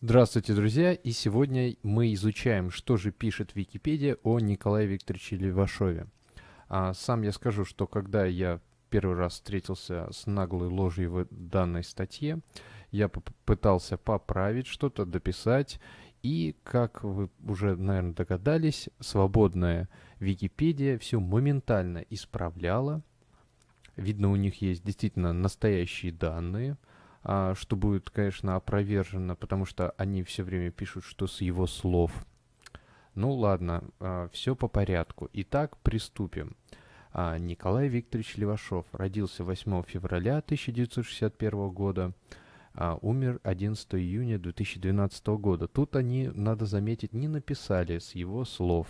Здравствуйте, друзья! И сегодня мы изучаем, что же пишет Википедия о Николае Викторовиче Левашове. А сам я скажу, что когда я первый раз встретился с наглой ложью в данной статье, я пытался поправить что-то, дописать, и, как вы уже, наверное, догадались, свободная Википедия все моментально исправляла. Видно, у них есть действительно настоящие данные – а, что будет, конечно, опровержено, потому что они все время пишут, что с его слов. Ну ладно, а, все по порядку. Итак, приступим. А, Николай Викторович Левашов родился 8 февраля 1961 года, умер 11 июня 2012 года. Тут они, надо заметить, не написали с его слов.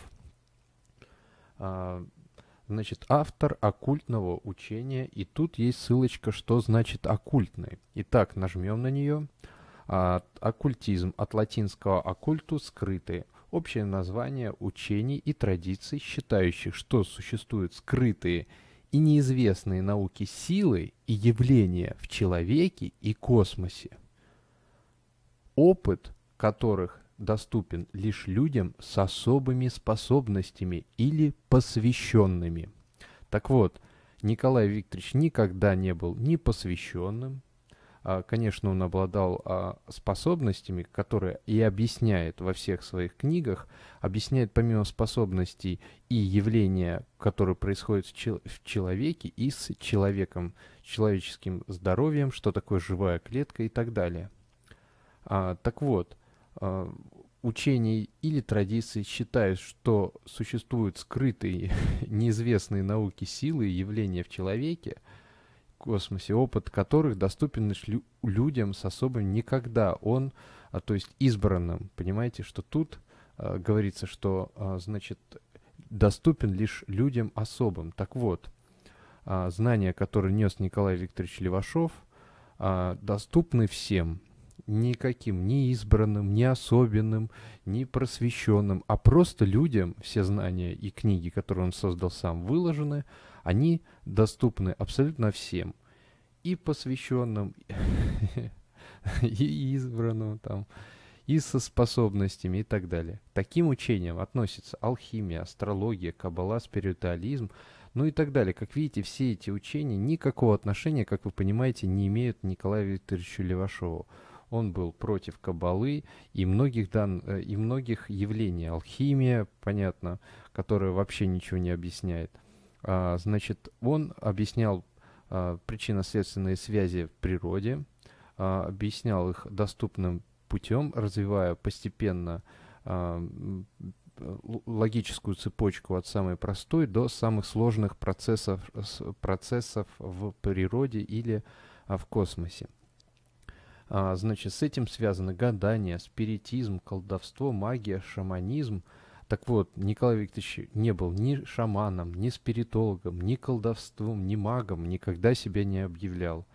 Значит, автор оккультного учения, и тут есть ссылочка, что значит оккультный. Итак, нажмем на нее. А, оккультизм от латинского оккульту скрытый. Общее название учений и традиций, считающих, что существуют скрытые и неизвестные науки силы и явления в человеке и космосе, опыт которых доступен лишь людям с особыми способностями или посвященными. Так вот, Николай Викторович никогда не был ни посвященным, а, конечно, он обладал а, способностями, которые и объясняет во всех своих книгах, объясняет помимо способностей и явления, которые происходят в человеке, и с человеком, человеческим здоровьем, что такое живая клетка и так далее. А, так вот, а, учений или традиций считают, что существуют скрытые, неизвестные науке силы и явления в человеке, космосе, опыт которых доступен лишь людям с особым никогда он, а, то есть избранным. Понимаете, что тут а, говорится, что, а, значит, доступен лишь людям особым. Так вот, а, знания, которые нес Николай Викторович Левашов, а, доступны всем – никаким, ни избранным, ни особенным, ни просвещенным, а просто людям все знания и книги, которые он создал сам, выложены, они доступны абсолютно всем. И посвященным, и избранным там, и со способностями и так далее. К таким учениям относятся алхимия, астрология, каббала, спиритуализм, ну и так далее. Как видите, все эти учения никакого отношения, как вы понимаете, не имеют Николаю Викторовичу Левашову он был против кабалы и многих, дан, э, и многих явлений. Алхимия, понятно, которая вообще ничего не объясняет. А, значит, он объяснял а, причинно-следственные связи в природе, а, объяснял их доступным путем, развивая постепенно а, логическую цепочку от самой простой до самых сложных процессов, процессов в природе или а, в космосе. А, значит, с этим связаны гадания, спиритизм, колдовство, магия, шаманизм. Так вот, Николай Викторович не был ни шаманом, ни спиритологом, ни колдовством, ни магом, никогда себя не объявлял.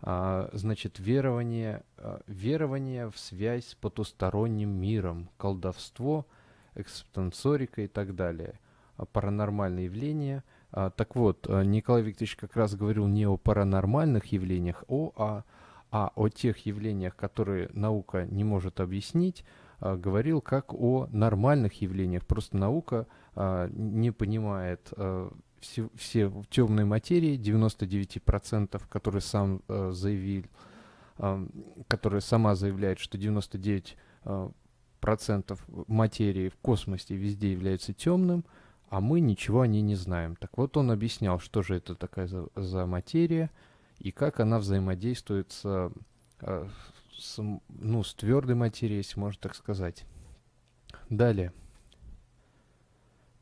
А, значит, верование, а, верование в связь с потусторонним миром, колдовство, экспансорика и так далее, а, паранормальные явления. А, так вот, э, Николай Викторович как раз говорил не о паранормальных явлениях, о, а а о тех явлениях, которые наука не может объяснить, а, говорил как о нормальных явлениях. Просто наука а, не понимает а, все, все темные материи, 99%, которые сам а, заявил, которая сама заявляет, что 99% материи в космосе везде является темным, а мы ничего о ней не знаем. Так вот он объяснял, что же это такая за, за материя, и как она взаимодействует с, а, с, ну, с твердой материей, если можно так сказать. Далее.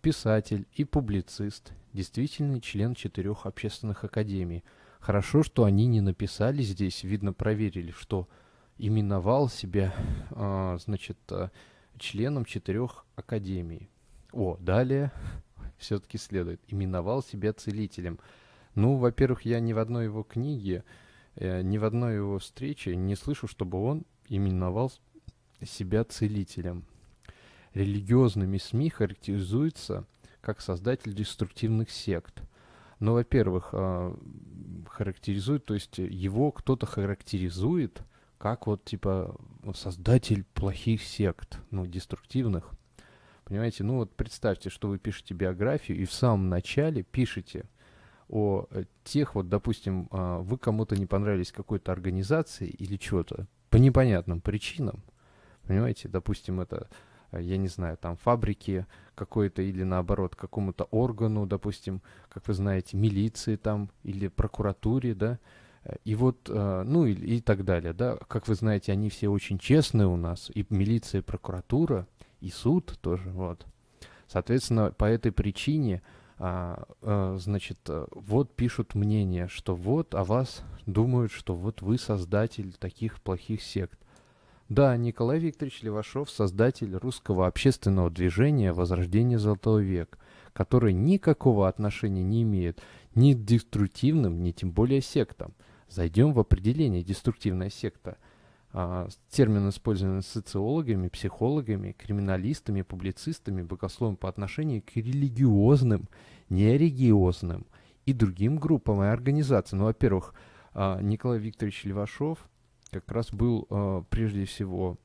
Писатель и публицист, действительный член четырех общественных академий. Хорошо, что они не написали здесь, видно, проверили, что именовал себя, а, значит, а, членом четырех академий. О, далее все-таки следует. Именовал себя целителем. Ну, во-первых, я ни в одной его книге, э, ни в одной его встрече не слышу, чтобы он именовал себя целителем. Религиозными СМИ характеризуется как создатель деструктивных сект. Но, ну, во-первых, а, характеризует, то есть его кто-то характеризует как вот типа создатель плохих сект, ну, деструктивных. Понимаете, ну вот представьте, что вы пишете биографию и в самом начале пишете – о э, тех, вот, допустим, а, вы кому-то не понравились какой-то организации или чего-то по непонятным причинам, понимаете, допустим, это э, я не знаю, там фабрики какой-то или наоборот какому-то органу, допустим, как вы знаете, милиции там или прокуратуре, да, э, и вот, ну и, и так далее, да. Как вы знаете, они все очень честные у нас, и милиция, и прокуратура, и суд тоже, вот. Соответственно, по этой причине а, э, значит, э, вот пишут мнение, что вот о вас думают, что вот вы создатель таких плохих сект. Да, Николай Викторович Левашов – создатель русского общественного движения «Возрождение Золотого века», который никакого отношения не имеет ни к деструктивным, ни тем более сектам. Зайдем в определение «деструктивная секта». А, термин использован социологами, психологами, криминалистами, публицистами, богословом по отношению к религиозным, нерелигиозным и другим группам и организациям. Ну, во-первых, а, Николай Викторович Левашов как раз был а, прежде всего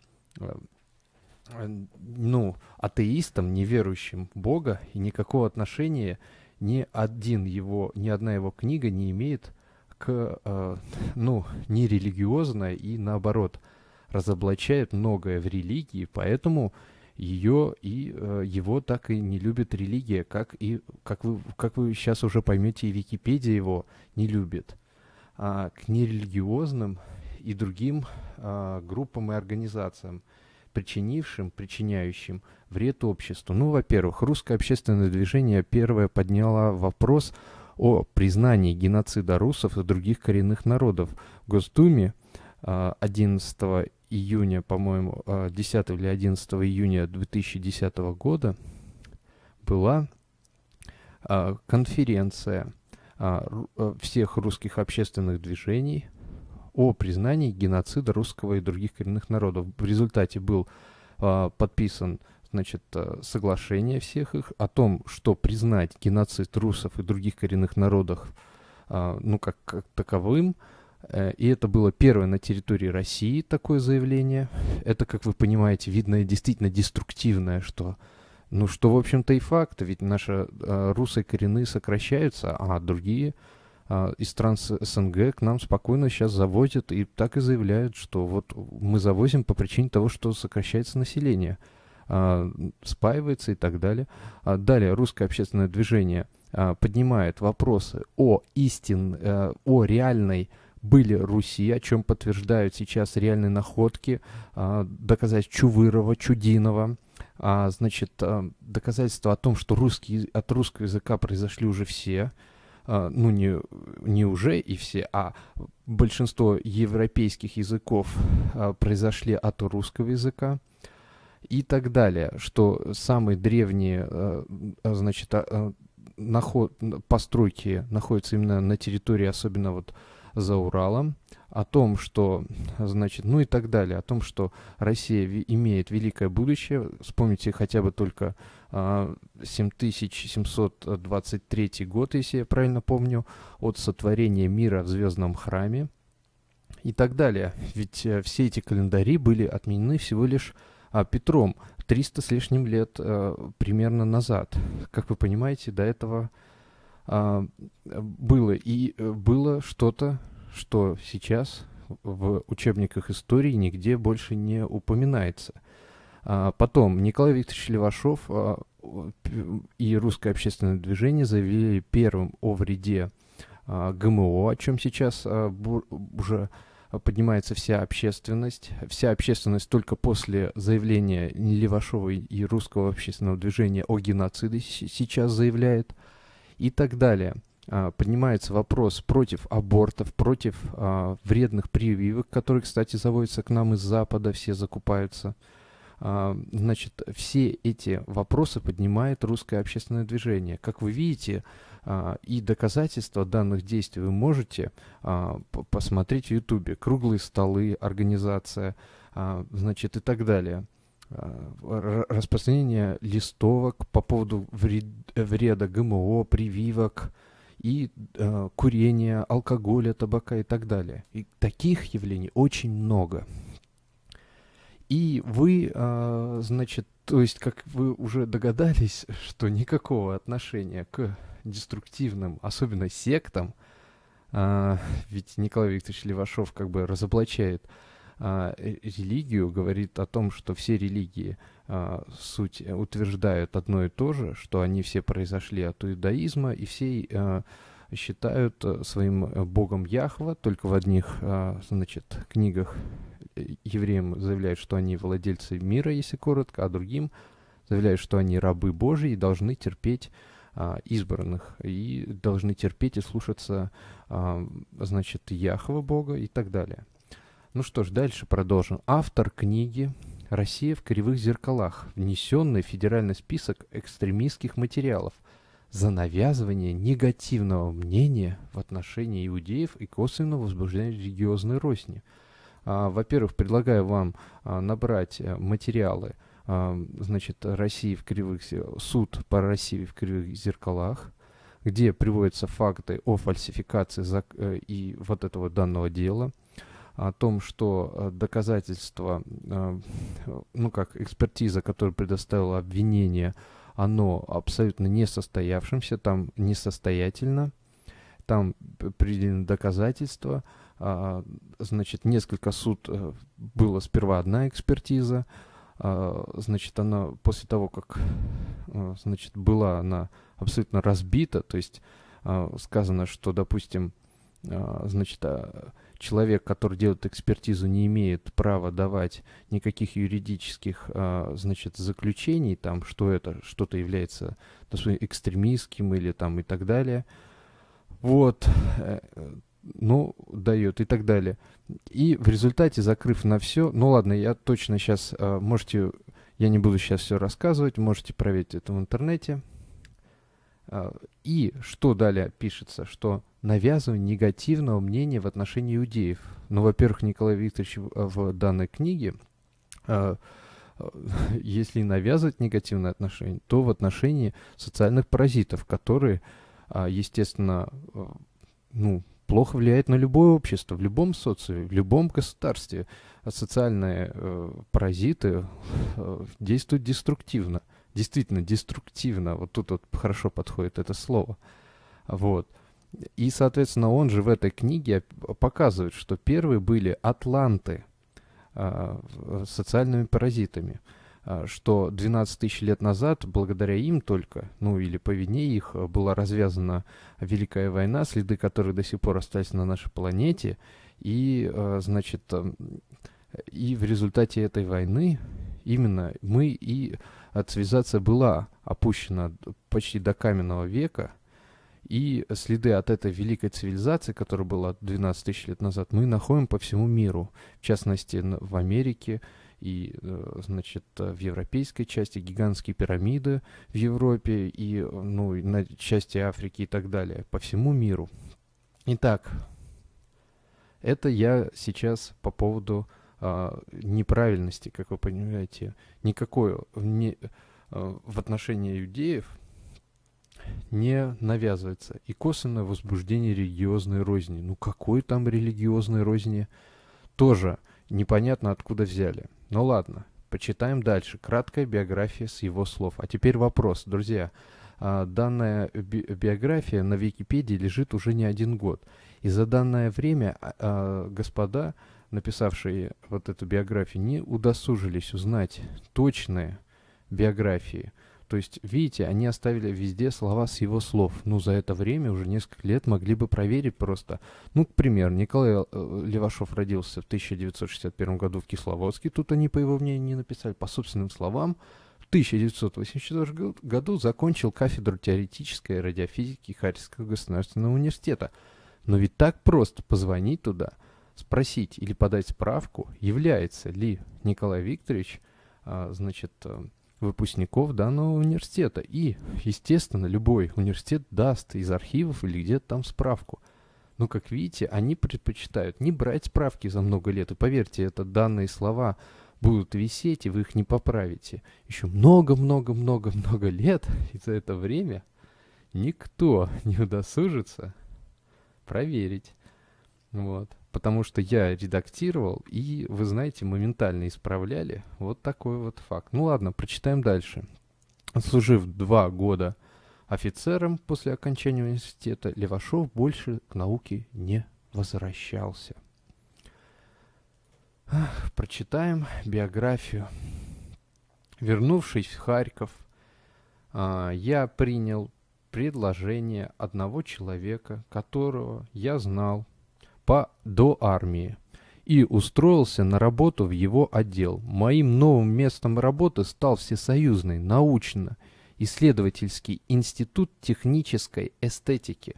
ну, атеистом, неверующим в Бога, и никакого отношения ни один его, ни одна его книга не имеет как, э, ну, нерелигиозное и наоборот разоблачает многое в религии, поэтому ее и э, его так и не любит религия, как и как вы как вы сейчас уже поймете, и Википедия его не любит. А, к нерелигиозным и другим а, группам и организациям, причинившим, причиняющим вред обществу. Ну, во-первых, русское общественное движение первое подняло вопрос о признании геноцида русов и других коренных народов в Госдуме 11 а, июня, по-моему, 10 а, или 11 июня 2010 года была а, конференция всех русских общественных движений о признании геноцида русского и других коренных народов. В результате был подписан значит, э, соглашение всех их о том, что признать геноцид русов и других коренных народов, э, ну, как, как таковым, э, и это было первое на территории России такое заявление. Это, как вы понимаете, видно действительно деструктивное, что ну что, в общем-то, и факт, ведь наши э, русы коренные сокращаются, а другие э, из стран СНГ к нам спокойно сейчас завозят и так и заявляют, что вот мы завозим по причине того, что сокращается население. А, спаивается и так далее. А, далее русское общественное движение а, поднимает вопросы о истин, э, о реальной были Руси, о чем подтверждают сейчас реальные находки, доказательства Чувырова, Чудинова, значит, доказательства о том, что русский, от русского языка произошли уже все, ну не, не уже и все, а большинство европейских языков произошли от русского языка и так далее, что самые древние, э, э, значит, а, э, наход, постройки находятся именно на территории, особенно вот за Уралом, о том, что, значит, ну и так далее, о том, что Россия имеет великое будущее. Вспомните хотя бы только э, 7723 год, если я правильно помню, от сотворения мира в Звездном храме и так далее. Ведь э, все эти календари были отменены всего лишь а, Петром 300 с лишним лет э, примерно назад. Как вы понимаете, до этого а, было. И э, было что-то, что сейчас в учебниках истории нигде больше не упоминается. А, потом Николай Викторович Левашов и русское общественное движение заявили первым о вреде ГМО, о чем сейчас уже поднимается вся общественность. Вся общественность только после заявления Левашова и русского общественного движения о геноциде сейчас заявляет и так далее. А, поднимается вопрос против абортов, против а, вредных прививок, которые, кстати, заводятся к нам из Запада, все закупаются. А, значит, все эти вопросы поднимает русское общественное движение. Как вы видите, а, и доказательства данных действий вы можете а, посмотреть в Ютубе. Круглые столы, организация, а, значит, и так далее распространение листовок по поводу вреда ГМО, прививок и курения, алкоголя, табака и так далее. И таких явлений очень много. И вы, значит, то есть, как вы уже догадались, что никакого отношения к деструктивным, особенно сектам, а, ведь Николай Викторович Левашов как бы разоблачает а, э, религию, говорит о том, что все религии а, суть э, утверждают одно и то же, что они все произошли от иудаизма, и все а, э, считают своим богом Яхва, только в одних, а, значит, книгах евреям заявляют, что они владельцы мира, если коротко, а другим заявляют, что они рабы Божии и должны терпеть а, избранных и должны терпеть и слушаться, а, значит, Яхова Бога и так далее. Ну что ж, дальше продолжим. Автор книги «Россия в кривых зеркалах», внесенный в федеральный список экстремистских материалов за навязывание негативного мнения в отношении иудеев и косвенно возбуждение религиозной розни. А, во-первых, предлагаю вам набрать э, материалы – значит, России в кривых, суд по России в кривых зеркалах, где приводятся факты о фальсификации зак- э, и вот этого данного дела, о том, что э, доказательства, э, ну как экспертиза, которую предоставила обвинение, оно абсолютно несостоявшимся, там несостоятельно, там приведены доказательства, а, значит, несколько суд, было сперва одна экспертиза, а, значит, она после того, как, а, значит, была она абсолютно разбита, то есть а, сказано, что, допустим, значит, человек, который делает экспертизу, не имеет права давать никаких юридических, значит, заключений, там, что это, что-то является, допустим, экстремистским или там и так далее. Вот, э, ну, дает и так далее. И в результате, закрыв на все, ну ладно, я точно сейчас, э, можете, я не буду сейчас все рассказывать, можете проверить это в интернете. Э, и что далее пишется, что навязывание негативного мнения в отношении иудеев. Ну, во-первых, Николай Викторович э, в данной книге, если навязывать негативное отношение, то в отношении социальных паразитов, которые, естественно, ну, плохо влияет на любое общество, в любом социуме, в любом государстве. А социальные э, паразиты э, действуют деструктивно. Действительно, деструктивно. Вот тут вот хорошо подходит это слово. Вот. И, соответственно, он же в этой книге показывает, что первые были атланты а, э, социальными паразитами – а, что 12 тысяч лет назад, благодаря им только, ну или по вине их, а, была развязана Великая война, следы которой до сих пор остались на нашей планете. И, а, значит, и в результате этой войны именно мы и цивилизация была опущена почти до каменного века, и следы от этой великой цивилизации, которая была 12 тысяч лет назад, мы находим по всему миру, в частности в Америке, и, э, значит, в европейской части гигантские пирамиды в Европе и, ну, на части Африки и так далее, по всему миру. Итак, это я сейчас по поводу а, неправильности, как вы понимаете, никакое не, а, в отношении иудеев не навязывается. И косвенное возбуждение религиозной розни. Ну какой там религиозной розни? Тоже непонятно откуда взяли. Ну ладно, почитаем дальше. Краткая биография с его слов. А теперь вопрос, друзья. А, данная би биография на Википедии лежит уже не один год. И за данное время а, а, господа, написавшие вот эту биографию, не удосужились узнать точные биографии то есть, видите, они оставили везде слова с его слов. Ну, за это время уже несколько лет могли бы проверить просто. Ну, к примеру, Николай э, Левашов родился в 1961 году в Кисловодске. Тут они, по его мнению, не написали. По собственным словам, в 1984 году закончил кафедру теоретической радиофизики Харьковского государственного университета. Но ведь так просто позвонить туда, спросить или подать справку, является ли Николай Викторович, а, значит, э, выпускников данного университета. И, естественно, любой университет даст из архивов или где-то там справку. Но, как видите, они предпочитают не брать справки за много лет. И поверьте, это данные слова будут висеть, и вы их не поправите. Еще много-много-много-много лет, и за это время никто не удосужится проверить. Вот потому что я редактировал, и, вы знаете, моментально исправляли. Вот такой вот факт. Ну ладно, прочитаем дальше. Служив два года офицером после окончания университета, Левашов больше к науке не возвращался. прочитаем биографию. Вернувшись в Харьков, а, я принял предложение одного человека, которого я знал по, до армии и устроился на работу в его отдел. Моим новым местом работы стал Всесоюзный научно-исследовательский институт технической эстетики,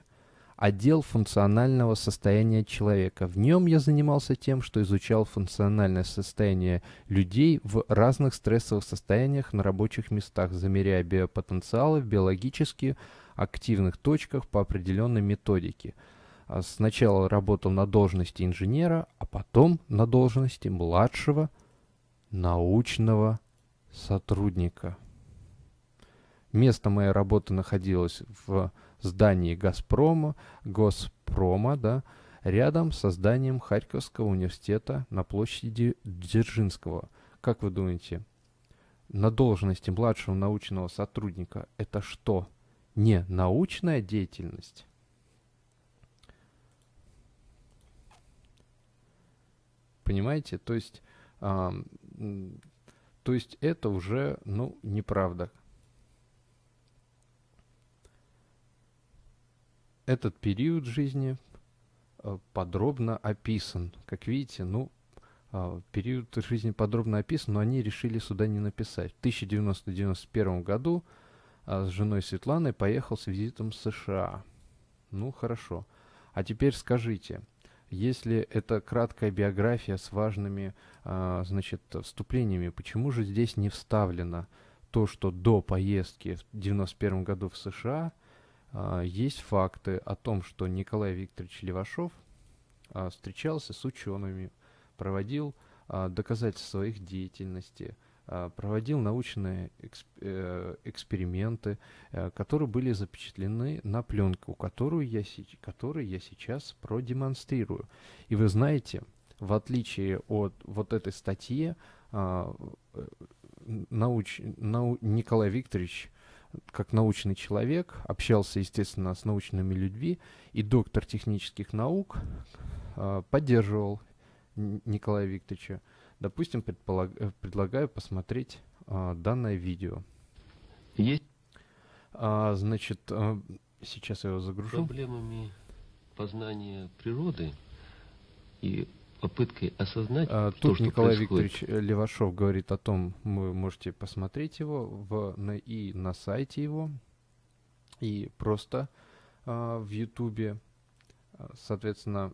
отдел функционального состояния человека. В нем я занимался тем, что изучал функциональное состояние людей в разных стрессовых состояниях на рабочих местах, замеряя биопотенциалы в биологически активных точках по определенной методике – а сначала работал на должности инженера, а потом на должности младшего научного сотрудника. Место моей работы находилось в здании «Газпрома», «Госпрома», да, рядом со зданием Харьковского университета на площади Дзержинского. Как вы думаете, на должности младшего научного сотрудника это что? Не научная деятельность? Понимаете? То есть, а, то есть это уже, ну, неправда. Этот период жизни э, подробно описан. Как видите, ну, а, период жизни подробно описан, но они решили сюда не написать. В 1991 году а, с женой Светланой поехал с визитом в США. Ну, хорошо. А теперь скажите – если это краткая биография с важными а, значит, вступлениями, почему же здесь не вставлено то, что до поездки в 1991 году в США а, есть факты о том, что Николай Викторович Левашов а, встречался с учеными, проводил а, доказательства своих деятельности – Э, проводил научные э, эксперименты, э, которые были запечатлены на пленку, которую я, которую я сейчас продемонстрирую. И вы знаете, в отличие от вот этой статьи, науч, нау, Николай Викторович как научный человек, общался, естественно, с научными людьми, и доктор технических наук поддерживал Николая Викторовича Допустим, э, предлагаю посмотреть а, данное видео. Есть. А, значит, а, сейчас я его загружу. Проблемами познания природы и попыткой осознать. А, то, тут что Николай происходит. Викторович э, Левашов говорит о том, вы можете посмотреть его в, на, и на сайте его, и просто а, в Ютубе. Соответственно,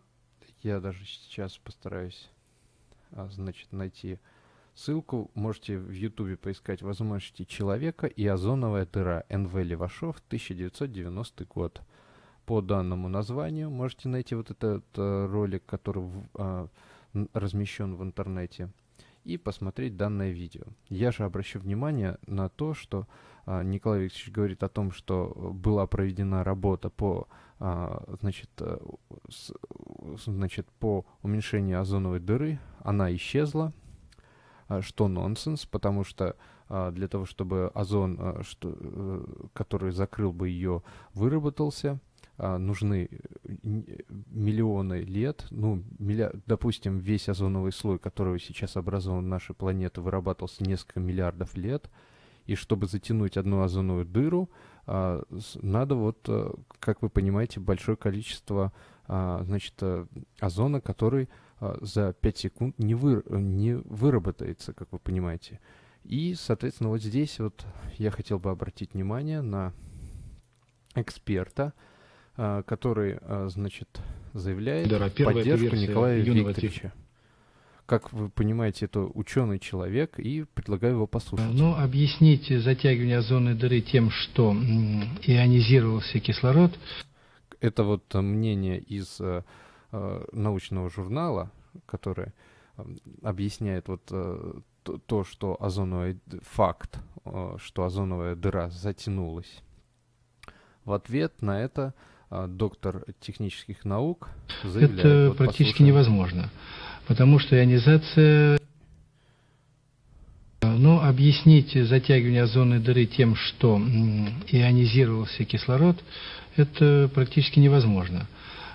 я даже сейчас постараюсь а, значит, найти ссылку. Можете в Ютубе поискать возможности человека и озоновая дыра НВ Левашов 1990 год. По данному названию можете найти вот этот э, ролик, который э, размещен в интернете, и посмотреть данное видео. Я же обращу внимание на то, что а, Николай Викторович говорит о том, что э, была проведена работа по, а, значит, э, значит, по уменьшению озоновой дыры, она исчезла, а, что нонсенс, потому что для того, чтобы озон, э, что, который закрыл бы ее, выработался, нужны миллионы лет, ну, миллиард, допустим, весь озоновый слой, который сейчас образован нашей планеты, вырабатывался несколько миллиардов лет – и чтобы затянуть одну озоновую дыру, а, надо вот, э, как вы понимаете, большое количество а, значит, э, озона, который а, за 5 секунд не, вы, не выработается, как вы понимаете. И, соответственно, вот здесь вот я хотел бы обратить внимание на эксперта, который, значит, заявляет да, поддержку э, Николая Викторовича как вы понимаете, это ученый человек, и предлагаю его послушать. Ну, объяснить затягивание озонной дыры тем, что ионизировался кислород. Это вот мнение из э, э, научного журнала, которое э, объясняет вот то, что озоновый факт, что озоновая дыра затянулась. В ответ на это доктор технических наук заявляет... Это вот, практически послушаем. невозможно потому что ионизация... ну объяснить затягивание зоны дыры тем, что ионизировался кислород, это практически невозможно.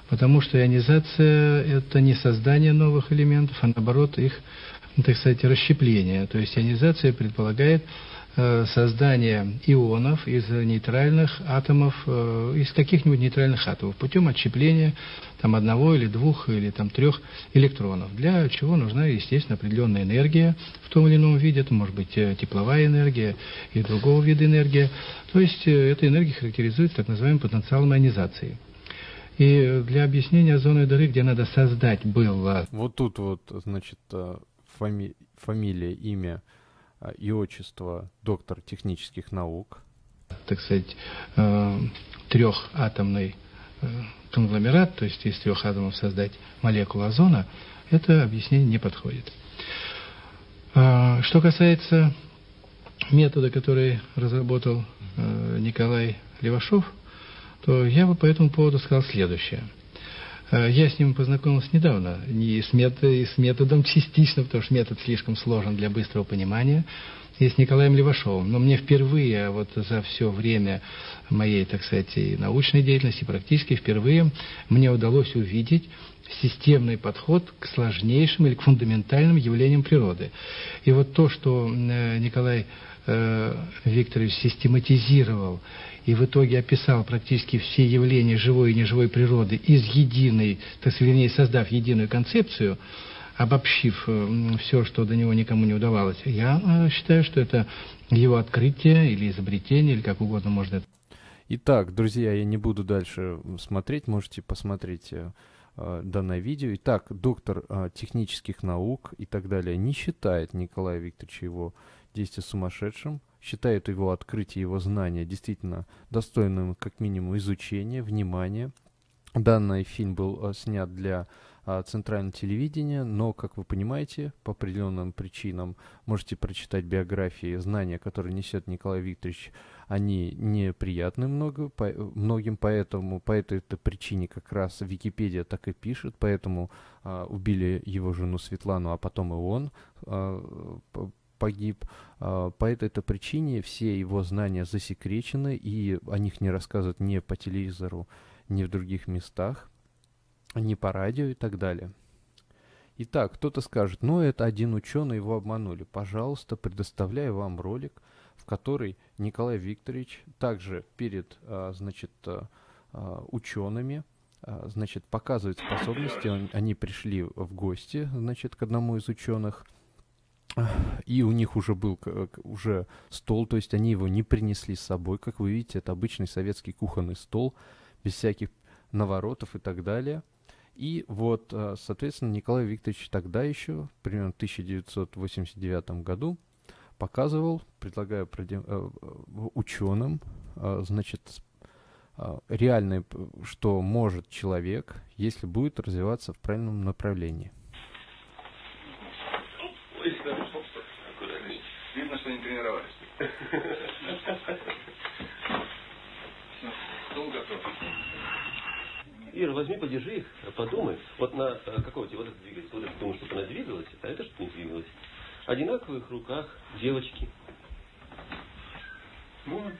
Потому что ионизация – это не создание новых элементов, а наоборот их, так сказать, расщепление. То есть ионизация предполагает Э, создание ионов из нейтральных атомов, э, из каких-нибудь нейтральных атомов путем отщепления там одного или двух или там трех электронов, для чего нужна, естественно, определенная энергия в том или ином виде, это может быть э, тепловая энергия и другого вида энергия. То есть эта энергия характеризуется так называемым потенциалом ионизации. И для объяснения зоны дыры, где надо создать было... Вот тут вот, значит, фами... фамилия, имя а, и отчество доктор технических наук. Так сказать, э, трехатомный э, конгломерат, то есть из трех атомов создать молекулу озона, это объяснение не подходит. Э, что касается метода, который разработал Николай Левашов, то я бы по этому поводу сказал следующее – Э, я с ним познакомился недавно, и с, мет, и с методом частично, потому что метод слишком сложен для быстрого понимания, и с Николаем Левашовым. Но мне впервые, вот за все время моей, так сказать, и научной деятельности, и практически впервые, мне удалось увидеть системный подход к сложнейшим или к фундаментальным явлениям природы. И вот то, что э, Николай э, Викторович систематизировал и в итоге описал практически все явления живой и неживой природы из единой, так сказать, вернее, создав единую концепцию, обобщив э, все, что до него никому не удавалось, я э, считаю, что это его открытие или изобретение, или как угодно можно это. Итак, друзья, я не буду дальше смотреть, можете посмотреть э, данное видео. Итак, доктор а, технических наук и так далее не считает Николая Викторовича его действия сумасшедшим, считают его открытие, его знания действительно достойным как минимум изучения, внимания. Данный фильм был э, снят для а, центрального телевидения, но, как вы понимаете, по определенным причинам можете прочитать биографии, знания, которые несет Николай Викторович, они неприятны много, по, многим, поэтому по этой -то причине как раз Википедия так и пишет, поэтому а, убили его жену Светлану, а потом и он а, погиб. А, по этой причине все его знания засекречены, и о них не рассказывают ни по телевизору, ни в других местах, ни по радио и так далее. Итак, кто-то скажет, ну это один ученый, его обманули. Пожалуйста, предоставляю вам ролик, в который Николай Викторович также перед, а, значит, а, учеными, значит, показывает способности. Они пришли в гости, значит, к одному из ученых, и у них уже был э, уже стол, то есть они его не принесли с собой. Как вы видите, это обычный советский кухонный стол, без всяких наворотов и так далее. И вот, э, соответственно, Николай Викторович тогда еще, примерно в 1989 году, показывал, предлагая э, ученым, значит, реальное, что может человек, если будет развиваться в правильном направлении – что не тренировались. Все, ну, стол ну, готов. Ира, возьми, подержи их, подумай. Вот на э, какого тебе вот это двигается, вот это думаешь, что она двигалась, а это что не двигалось. Одинаковых руках девочки. Ну,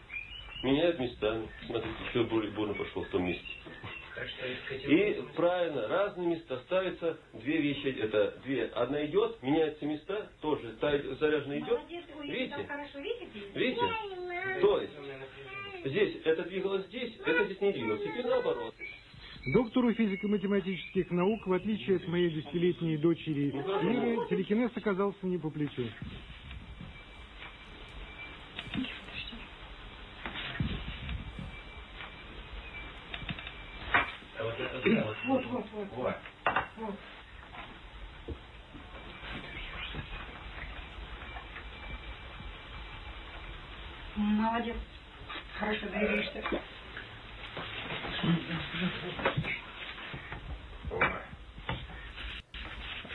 Меняют местами. Смотрите, еще более бурно пошло в том месте. И правильно, разные места ставятся две вещи. Это две. Одна идет, меняются места, тоже заряженная идет. Видите? Видите? То есть, здесь это двигалось здесь, это здесь не двигалось. Теперь наоборот. Доктору физико-математических наук, в отличие от моей десятилетней дочери Иры, телекинез оказался не по плечу. Вот, вот, вот. Вот. Молодец. Хорошо двигаешься.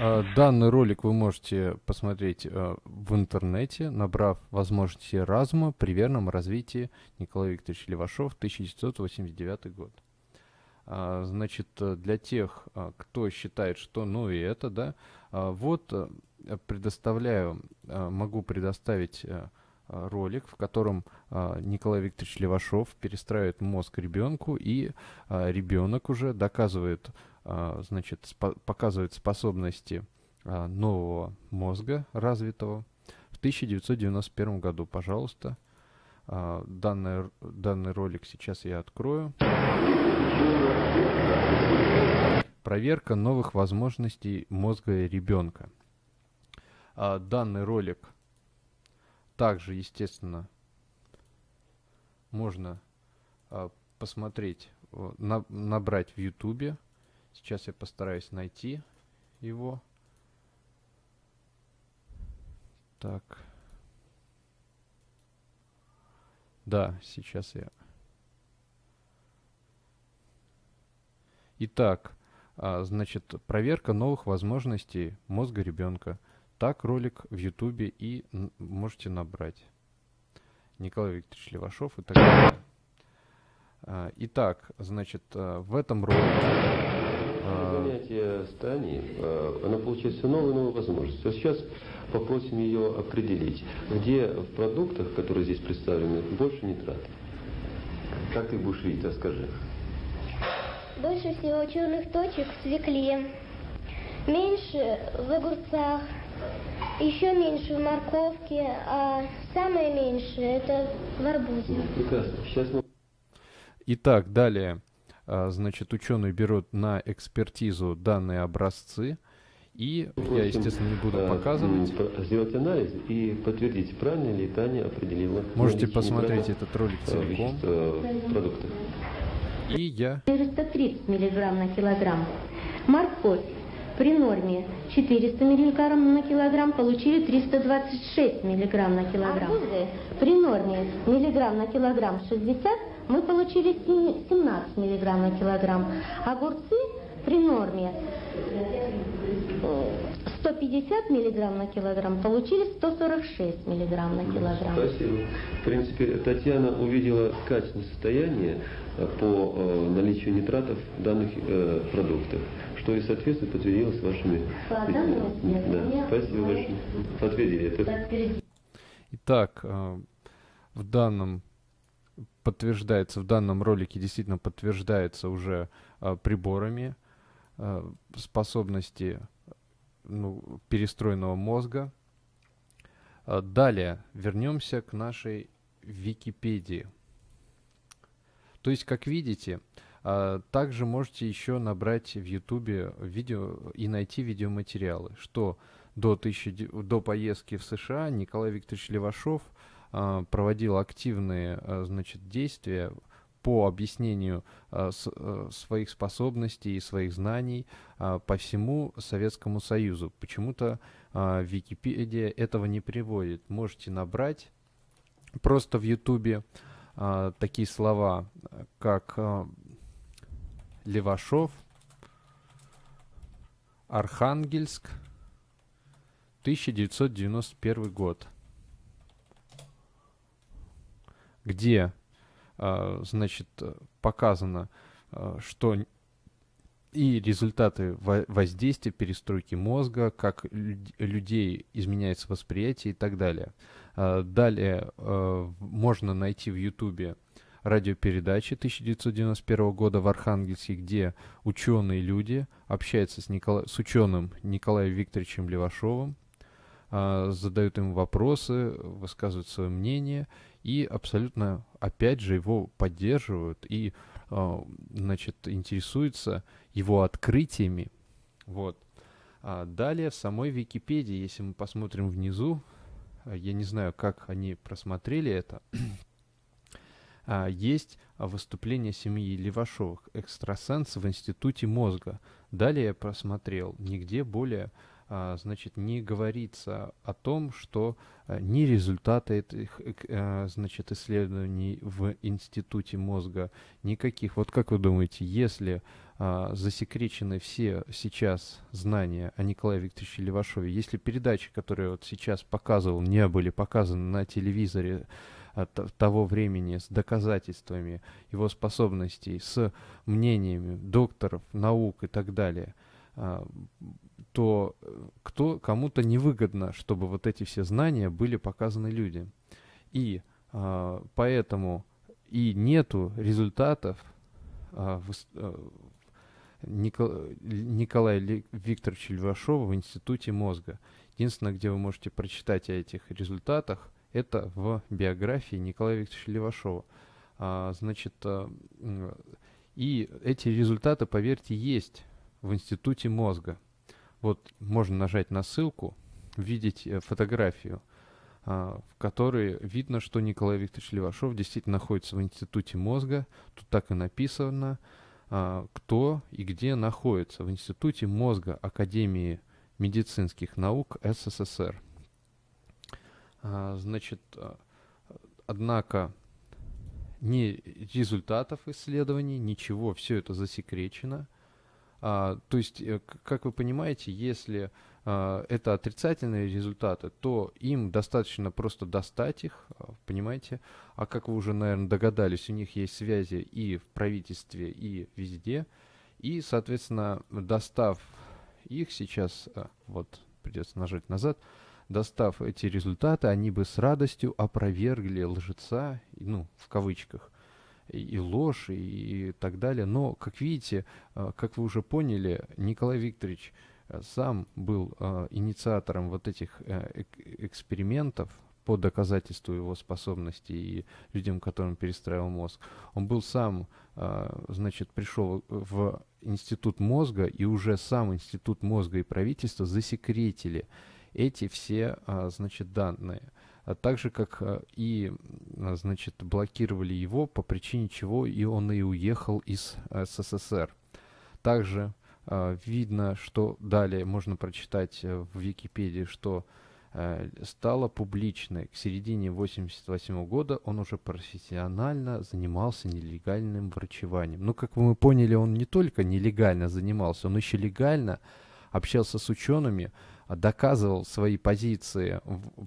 А, данный ролик вы можете э, посмотреть э, в интернете, набрав возможности разума при верном развитии Николая Викторовича Левашов 1989 год. А, значит, э, для тех, а, кто считает, что ну и это, да, а, вот э, предоставляю, могу предоставить э, ролик, в котором Николай Викторович Левашов перестраивает мозг ребенку, и ребенок уже доказывает, значит, показывает способности нового мозга развитого в 1991 году. Пожалуйста, а, данный, данный ролик сейчас я открою. Проверка новых возможностей мозга ребенка. А, данный ролик также, естественно, можно а, посмотреть, набрать в YouTube Сейчас я постараюсь найти его. Так. Да, сейчас я... Итак, а, значит, проверка новых возможностей мозга ребенка. Так ролик в Ютубе и можете набрать. Николай Викторович Левашов и так далее. А, итак, значит, а, в этом ролике а. Занятие стране, а, она получает все новые и новые возможности. А сейчас попросим ее определить, где в продуктах, которые здесь представлены, больше нитрат. Как ты будешь видеть, расскажи. Больше всего черных точек в свекле, меньше в огурцах, еще меньше в морковке, а самое меньше это в арбузе. Прекрасно. Сейчас мы... Итак, далее. А, значит, ученые берут на экспертизу данные образцы, и Просто, я, естественно, не буду а, показывать. Сделать анализ и подтвердить, правильно ли Таня определила. Можете посмотреть этот ролик а, целиком. Э, продукты. И я. 430 миллиграмм на килограмм. Морковь при норме 400 мг на килограмм получили 326 мг на килограмм. Арбузы при норме миллиграмм на килограмм 60 мы получили 17 мг на килограмм. Огурцы при норме 150 э, миллиграмм на килограмм, получили 146 миллиграмм на ну, килограмм. Спасибо. В принципе, Татьяна увидела качественное состояние э, по э, наличию нитратов в данных продуктах что и соответственно подтвердилось вашими... да. Спасибо большое. Подтвердили это. Итак, э, в данном подтверждается, в данном ролике действительно подтверждается уже э, приборами э, способности ну, перестроенного мозга. Далее вернемся к нашей Википедии. То есть, как видите, а, также можете еще набрать в Ютубе видео и найти видеоматериалы, что до, тысячи, до поездки в США Николай Викторович Левашов а, проводил активные а, значит, действия по объяснению своих способностей и своих знаний по всему Советскому Союзу. Почему-то Википедия этого не приводит. Можете набрать просто в Ютубе такие слова, как Левашов, Архангельск, 1991 год, где, а, значит, показано, а, что и результаты воздействия перестройки мозга, как людей изменяется восприятие и так далее. А, далее можно найти в Ютубе радиопередачи 1991 года в Архангельске, где ученые люди общаются с, Никола... с ученым Николаем Викторовичем Левашовым, а, задают им вопросы, высказывают свое мнение и абсолютно, опять же, его поддерживают и, а, значит, интересуются его открытиями. Вот. А далее в самой Википедии, если мы посмотрим внизу, а, я не знаю, как они просмотрели это, а, есть выступление семьи Левашовых, экстрасенс в Институте мозга. Далее я просмотрел, нигде более а, значит, не говорится о том, что а, ни результаты этих, э, а, значит, исследований в институте мозга, никаких. Вот как вы думаете, если засекречены все сейчас знания о Николае Викторовиче Левашове, если передачи, которые вот сейчас показывал, не были показаны на телевизоре, а, того времени с доказательствами его способностей, с мнениями докторов, наук и так далее, а, то э, кто, кому-то невыгодно, чтобы вот эти все знания были показаны людям. И а, поэтому и нету результатов Николая Викторовича Львашова в Институте мозга. Единственное, где вы можете прочитать о этих результатах, это в биографии Николая Викторовича Левашова. А, значит, а, и эти результаты, поверьте, есть в Институте мозга. Вот можно нажать на ссылку, видеть э, фотографию, а, в которой видно, что Николай Викторович Левашов действительно находится в Институте мозга. Тут так и написано, а, кто и где находится в Институте мозга Академии медицинских наук СССР. А, значит, а, однако ни результатов исследований, ничего, все это засекречено. А, то есть, э, как вы понимаете, если а, это отрицательные результаты, то им достаточно просто достать их, а, понимаете? А как вы уже, наверное, догадались, у них есть связи и в правительстве, и везде. И, соответственно, достав их сейчас, вот придется нажать назад, достав эти результаты, они бы с радостью опровергли лжеца, ну, в кавычках, и ложь, и так далее. Но, как видите, э, как вы уже поняли, Николай Викторович э, сам был э, инициатором вот этих экспериментов, по доказательству его способности и людям, которым перестраивал мозг. Он был сам, значит, пришел в институт мозга, и уже сам институт мозга и правительство засекретили эти все, а, значит, данные. А так же, как а, и, а, значит, блокировали его, по причине чего и он и уехал из СССР. Также видно, что далее можно прочитать э, в Википедии, что э, стало публичной. К середине 1988 года он уже профессионально занимался нелегальным врачеванием. Но, ну, как мы поняли, он не только нелегально занимался, он еще легально общался с учеными, а, доказывал свои позиции,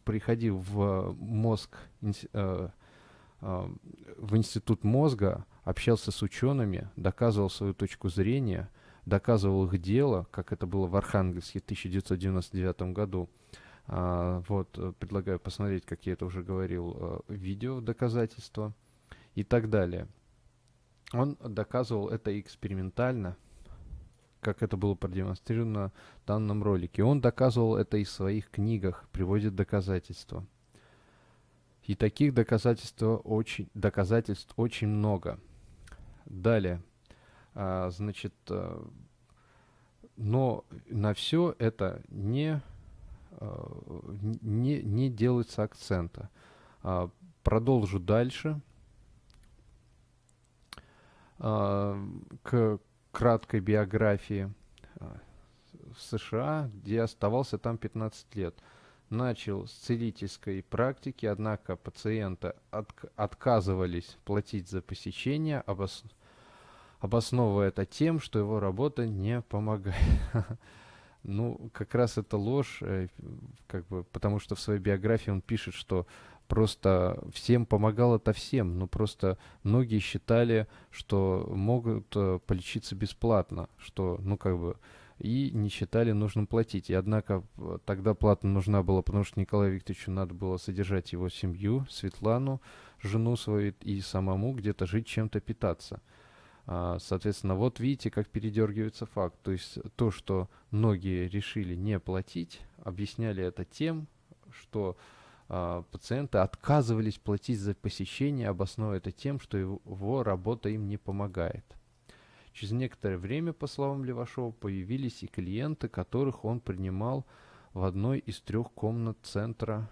приходил в э, мозг, э, э, в институт мозга, общался с учеными, доказывал свою точку зрения, доказывал их дело, как это было в Архангельске в 1999 году. А, вот, предлагаю посмотреть, как я это уже говорил, видео доказательства и так далее. Он доказывал это экспериментально, как это было продемонстрировано в данном ролике. Он доказывал это и в своих книгах, приводит доказательства. И таких доказательств очень, доказательств очень много. Далее. А, значит, а, но на все это не, а, не, не делается акцента. А, продолжу дальше. А, к краткой биографии а, в США, где оставался там 15 лет. Начал с целительской практики, однако пациенты отк отказывались платить за посещение, обос обосновывая это тем, что его работа не помогает. Ну, как раз это ложь, э, как бы, потому что в своей биографии он пишет, что просто всем помогал это всем, но ну, просто многие считали, что могут э, полечиться бесплатно, что, ну, как бы, и не считали нужным платить. И однако э, тогда плата нужна была, потому что Николаю Викторовичу надо было содержать его семью, Светлану, жену свою и самому где-то жить, чем-то питаться. А, соответственно, вот видите, как передергивается факт. То есть то, что многие решили не платить, объясняли это тем, что а, пациенты отказывались платить за посещение, обосновывая это тем, что его работа им не помогает. Через некоторое время, по словам Левашова, появились и клиенты, которых он принимал в одной из трех комнат центра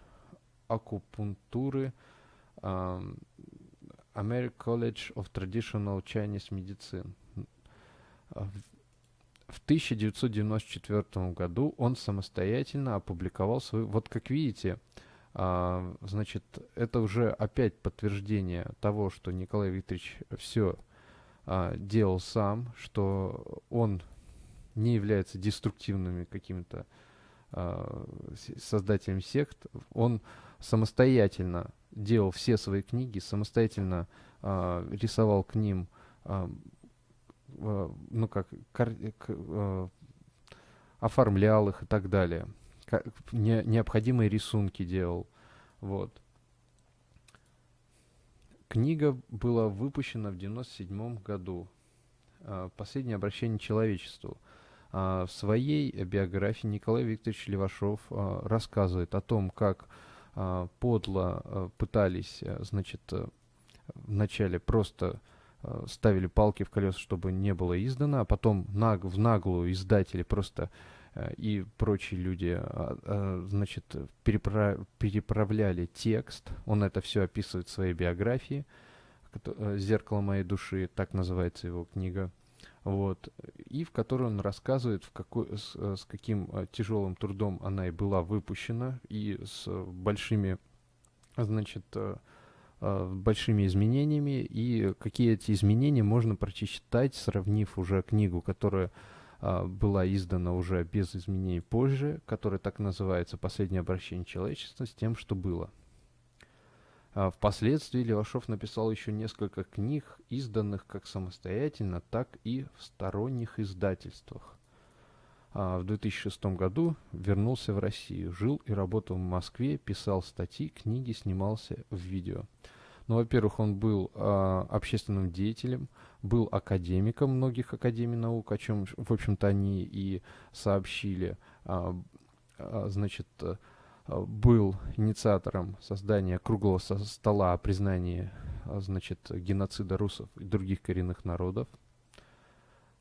акупунктуры а, American College of Traditional Chinese Medicine. В 1994 году он самостоятельно опубликовал свой, Вот как видите, а, значит, это уже опять подтверждение того, что Николай Викторович все а, делал сам, что он не является деструктивными какими-то а, создателем сект. Он самостоятельно делал все свои книги, самостоятельно рисовал к ним ну как, оформлял их и так далее как, не, необходимые рисунки делал. Вот. Книга была выпущена в 1997 году. А, Последнее обращение человечеству. А, в своей биографии Николай Викторович Левашов а, рассказывает о том, как подло пытались, значит, вначале просто ставили палки в колеса, чтобы не было издано, а потом наг в наглую издатели просто Э, и прочие люди, э, э, значит, перепра- переправляли текст, он это все описывает в своей биографии, «Зеркало моей души», так называется его книга, вот, и в которой он рассказывает, в какой, с, с каким тяжелым трудом она и была выпущена, и с большими, значит, большими изменениями, и какие эти изменения можно прочитать, сравнив уже книгу, которая а, была издана уже без изменений позже, которая так называется «Последнее обращение человечества с тем, что было». А впоследствии Левашов написал еще несколько книг, изданных как самостоятельно, так и в сторонних издательствах. А в 2006 году вернулся в Россию, жил и работал в Москве, писал статьи, книги, снимался в видео. Ну, во-первых, он был э, общественным деятелем, был академиком многих академий наук, о чем, в общем-то, они и сообщили. Э, значит, э, был инициатором создания круглого стола о признании, э, значит, геноцида русов и других коренных народов.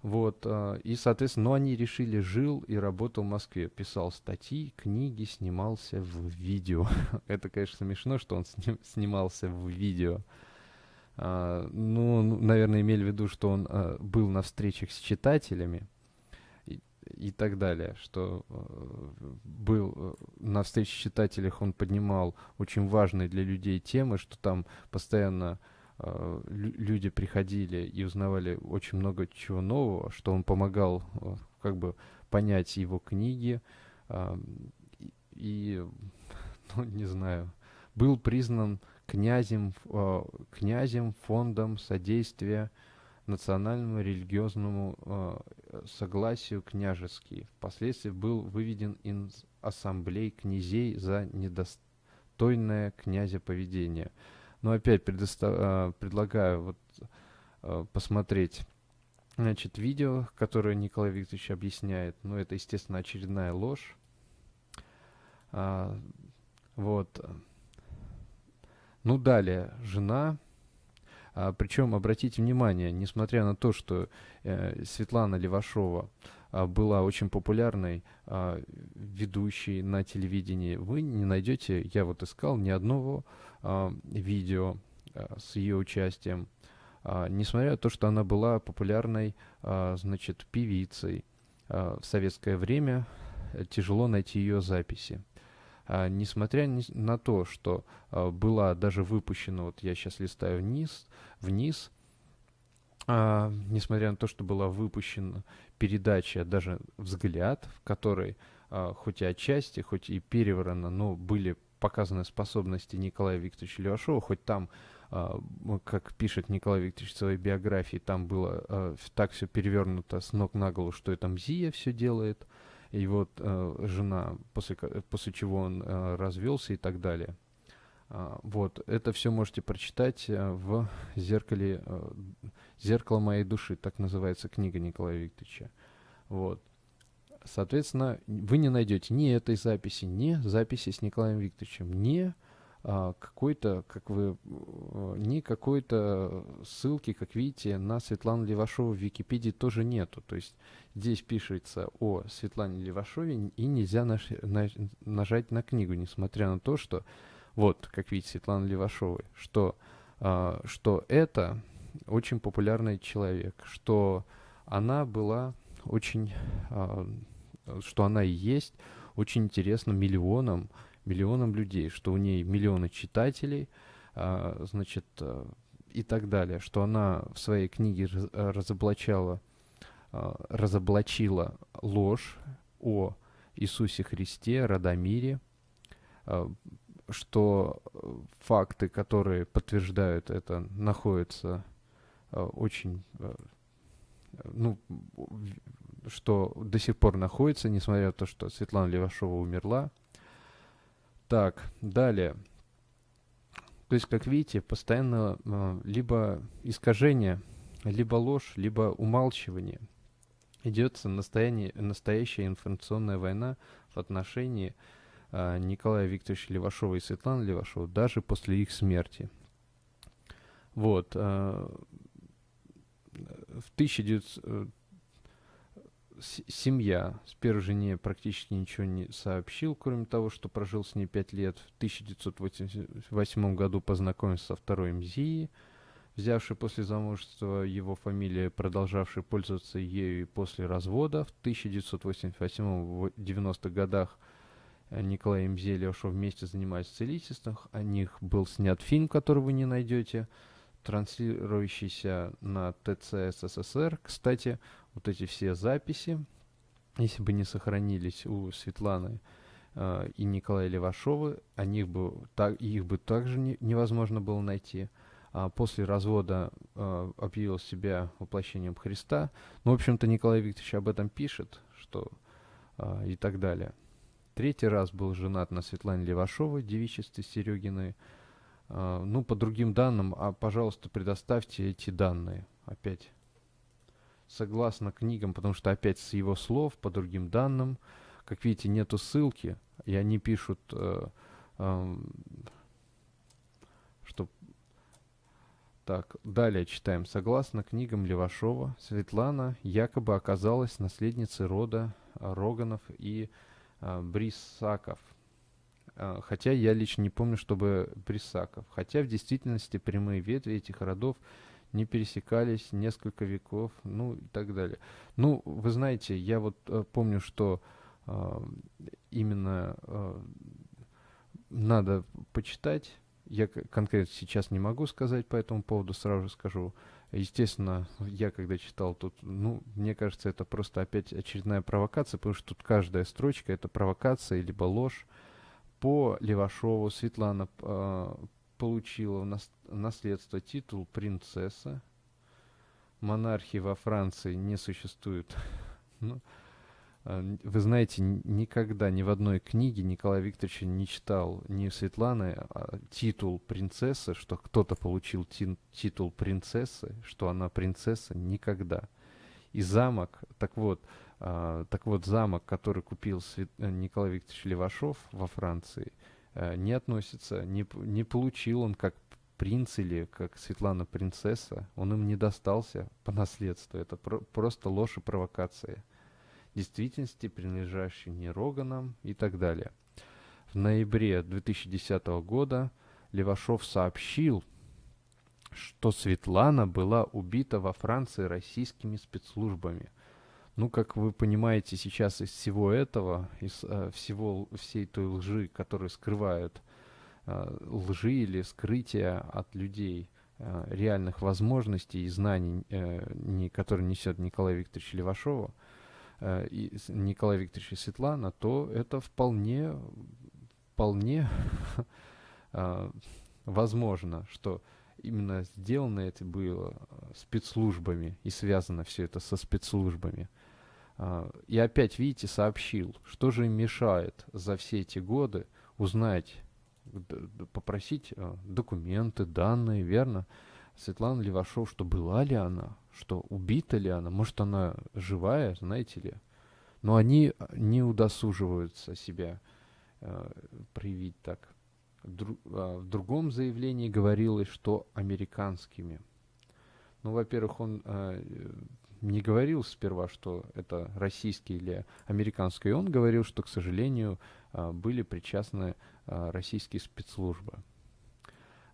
Вот, а, и, соответственно, но они решили, жил и работал в Москве, писал статьи, книги, снимался в видео. Это, конечно, смешно, что он сни снимался в видео. А, ну, ну, наверное, имели в виду, что он а, был на встречах с читателями и, и так далее, что а, был а, на встречах с читателях, он поднимал очень важные для людей темы, что там постоянно а, люди приходили и узнавали очень много чего нового, что он помогал а, как бы понять его книги а, и, ну, не знаю, был признан князем, князем фондом содействия национальному религиозному согласию княжеский. Впоследствии был выведен из ассамблей князей за недостойное князя поведение – но опять предостав... Э, предлагаю вот э, посмотреть Значит, видео, которое Николай Викторович объясняет, ну, это, естественно, очередная ложь. А, вот. Ну, далее, жена. А, причем, обратите внимание, несмотря на то, что э, Светлана Левашова а, была очень популярной а, ведущей на телевидении, вы не найдете, я вот искал, ни одного а, видео с ее участием, несмотря на то, что она была популярной, значит, певицей. В советское время э, тяжело найти ее записи. Несмотря на то, что была даже выпущена, вот я сейчас листаю вниз, вниз а, несмотря на то, что была выпущена передача, даже взгляд, в которой а, хоть и отчасти, хоть и переврано, но были показаны способности Николая Викторовича Левашова, хоть там, а, как пишет Николай Викторович в своей биографии, там было а, так все перевернуто с ног на голову, что это Мзия все делает, и вот а, жена, после, после чего он а, развелся и так далее – а, вот, это все можете прочитать э, в «Зеркале, э, «Зеркало моей души», так называется книга Николая Викторовича. Вот. Соответственно, вы не найдете ни этой записи, ни записи с Николаем Викторовичем, ни а, какой-то, как вы, э, ни какой-то ссылки, как видите, на Светлану Левашову в Википедии тоже нету. То есть здесь пишется о Светлане Левашове, и нельзя наш, на, нажать на книгу, несмотря на то, что вот, как видите, Светлана Левашовой, что, а, что это очень популярный человек, что она была очень, а, что она и есть очень интересна миллионам, миллионам людей, что у нее миллионы читателей, а, значит, и так далее, что она в своей книге разоблачала, разоблачила ложь о Иисусе Христе, Радомире, что э, факты, которые подтверждают это, находятся э, очень, э, ну, что до сих пор находится, несмотря на то, что Светлана Левашова умерла. Так, далее. То есть, как видите, постоянно либо искажение, либо ложь, либо умалчивание. Идется настоящая информационная война в отношении э, Э, Николая Викторовича Левашова и Светланы Левашова даже после их смерти. Вот. Э, в 1900 э, семья. С первой жене практически ничего не сообщил, кроме того, что прожил с ней пять лет. В 1908 году познакомился со второй Мзией, взявший после замужества его фамилия, продолжавший пользоваться ею и после развода. В 1988-90-х годах – Николаем Зелевшем вместе занимались в О них был снят фильм, который вы не найдете, транслирующийся на ТЦ СССР. Кстати, вот эти все записи, если бы не сохранились у Светланы э, и Николая Левашова, о них бы, так, их бы также не, невозможно было найти. А после развода э, объявил себя воплощением Христа. Ну, в общем-то, Николай Викторович об этом пишет, что э, и так далее третий раз был женат на Светлане Левашовой, девичестве Серегиной. А, ну, по другим данным, а, пожалуйста, предоставьте эти данные опять. Согласно книгам, потому что опять с его слов, по другим данным, как видите, нету ссылки, и они пишут, э, э, что... Так, далее читаем. Согласно книгам Левашова, Светлана якобы оказалась наследницей рода Роганов и Э, Брисаков, э, Хотя я лично не помню, чтобы Брисаков. Хотя в действительности прямые ветви этих родов не пересекались несколько веков, ну и так далее. Ну, вы знаете, я вот ä, э, помню, что ä, именно ä, надо почитать. Я конкретно сейчас не могу сказать по этому поводу, сразу же скажу. Естественно, я когда читал тут, ну, мне кажется, это просто опять очередная провокация, потому что тут каждая строчка — это провокация, либо ложь. По Левашову Светлана э, получила в наследство титул принцесса. Монархии во Франции не существует. Ну, а, вы знаете, никогда ни в одной книге Николай Викторович не читал ни Светланы а титул принцессы, что кто-то получил титул принцессы, что она принцесса, никогда. И замок, так вот, а, так вот замок, который купил Свет... Э, Николай Викторович Левашов во Франции, а, не относится, не, не получил он как принц или как Светлана принцесса, он им не достался по наследству. Это про просто ложь и провокация действительности, принадлежащей не Роганам и так далее. В ноябре 2010 года Левашов сообщил, что Светлана была убита во Франции российскими спецслужбами. Ну, как вы понимаете, сейчас из всего этого, из э, всего всей той лжи, которую скрывают э, лжи или скрытия от людей э, реальных возможностей и знаний, э, не, которые несет Николай Викторович Левашова, Э, и Николая Викторовича Светлана, то это вполне, вполне э, возможно, что именно сделано это было э, спецслужбами и связано все это со спецслужбами. И опять, видите, сообщил, что же им мешает за все эти годы узнать, попросить документы, данные, верно, Светлана Левашов, что была ли она что убита ли она, может, она живая, знаете ли. Но они не удосуживаются себя э, проявить так. Дру, э, в другом заявлении говорилось, что американскими. Ну, во-первых, он э, не говорил сперва, что это российский или американский. Он говорил, что, к сожалению, э, были причастны э, российские спецслужбы.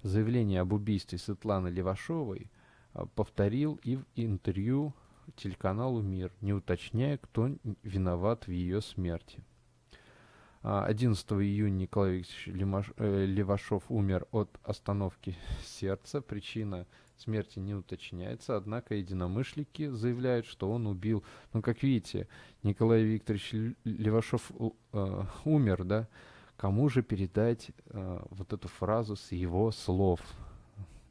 Заявление об убийстве Светланы Левашовой – повторил и в интервью телеканалу «Мир», не уточняя, кто виноват в ее смерти. 11 а, июня Николай Викторович Лимаш, э, Левашов умер от остановки сердца. Причина смерти не уточняется, однако единомышленники заявляют, что он убил. Ну, как видите, Николай Викторович Левашов э, умер, да? Кому же передать э, вот эту фразу с его слов,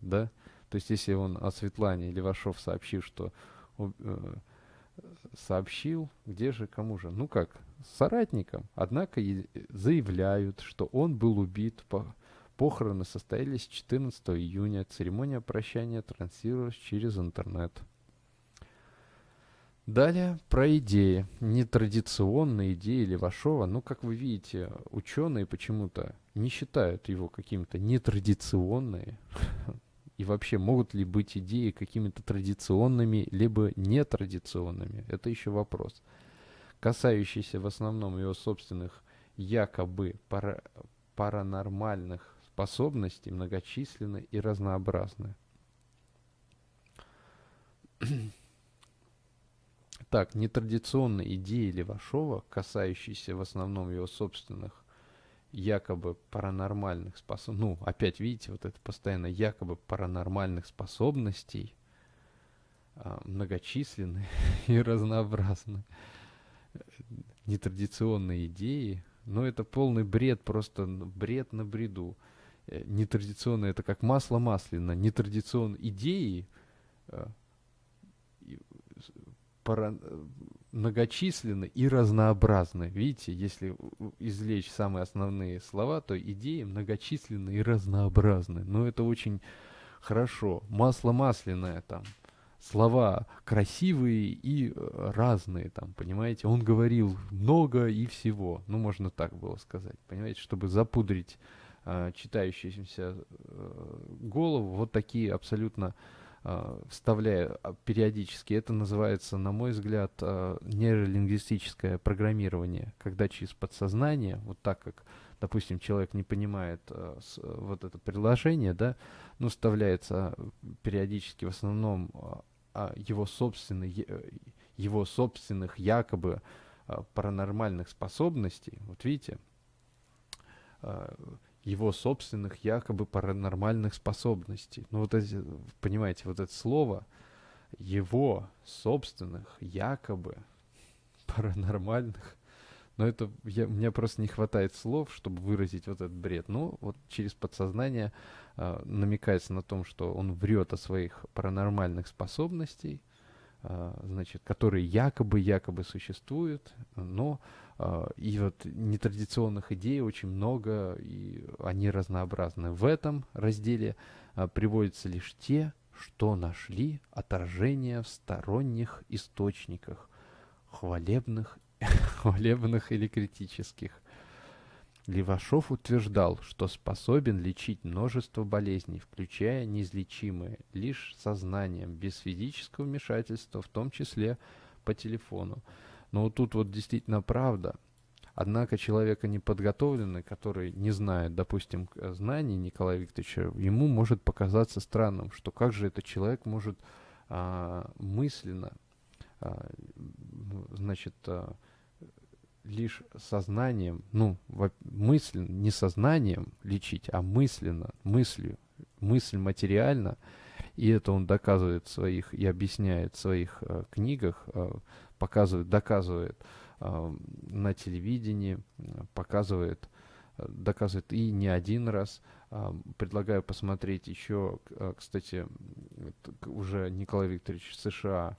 да? То есть, если он о Светлане Левашов сообщил, что э, сообщил, где же, кому же? Ну как, соратникам. Однако заявляют, что он был убит. По похороны состоялись 14 июня. Церемония прощания транслировалась через интернет. Далее про идеи. Нетрадиционные идеи Левашова. Ну, как вы видите, ученые почему-то не считают его каким-то нетрадиционные. И вообще, могут ли быть идеи какими-то традиционными, либо нетрадиционными? Это еще вопрос. Касающийся в основном его собственных якобы пара паранормальных способностей многочисленны и разнообразны. Так, нетрадиционные идеи Левашова, касающиеся в основном его собственных якобы паранормальных способностей, ну, опять видите, вот это постоянно якобы паранормальных способностей, а, многочисленны и разнообразны, нетрадиционные идеи, но это полный бред, просто бред на бреду. Э, Нетрадиционное, это как масло масляно, нетрадиционные идеи, а, э, э, многочисленны и разнообразны. Видите, если извлечь самые основные слова, то идеи многочисленны и разнообразны. Но это очень хорошо. Масло масляное там. Слова красивые и э, разные там, понимаете? Он говорил много и всего. Ну, можно так было сказать, понимаете? Чтобы запудрить э, читающуюся э, голову, вот такие абсолютно э, а, вставляю а, периодически. Это называется, на мой взгляд, а, нейролингвистическое программирование, когда через подсознание, вот так как, допустим, человек не понимает вот это предложение да, ну, вставляется периодически в основном его собственный, э, его собственных якобы паранормальных способностей, вот видите, его собственных якобы паранормальных способностей. Ну вот эти, понимаете, вот это слово его собственных якобы паранормальных. Но это я, мне просто не хватает слов, чтобы выразить вот этот бред. Ну, вот через подсознание э, намекается на том, что он врет о своих паранормальных способностях, а, значит, которые якобы, якобы существуют, но а, и вот нетрадиционных идей очень много, и они разнообразны. В этом разделе а, приводятся лишь те, что нашли отражение в сторонних источниках, хвалебных, хвалебных или критических. Левашов утверждал, что способен лечить множество болезней, включая неизлечимые, лишь сознанием, без физического вмешательства, в том числе по телефону. Но вот тут вот действительно правда. Однако человека неподготовленный, который не знает, допустим, э, знаний Николая Викторовича, ему может показаться странным, что как же этот человек может а, мысленно, а, значит, а, лишь сознанием, ну, мысленно, не сознанием лечить, а мысленно, мыслью, мысль материально, и это он доказывает в своих и объясняет в своих э, книгах, э, показывает, доказывает э, на телевидении, показывает, э, доказывает и не один раз. Э, предлагаю посмотреть еще, э, кстати, уже Николай Викторович США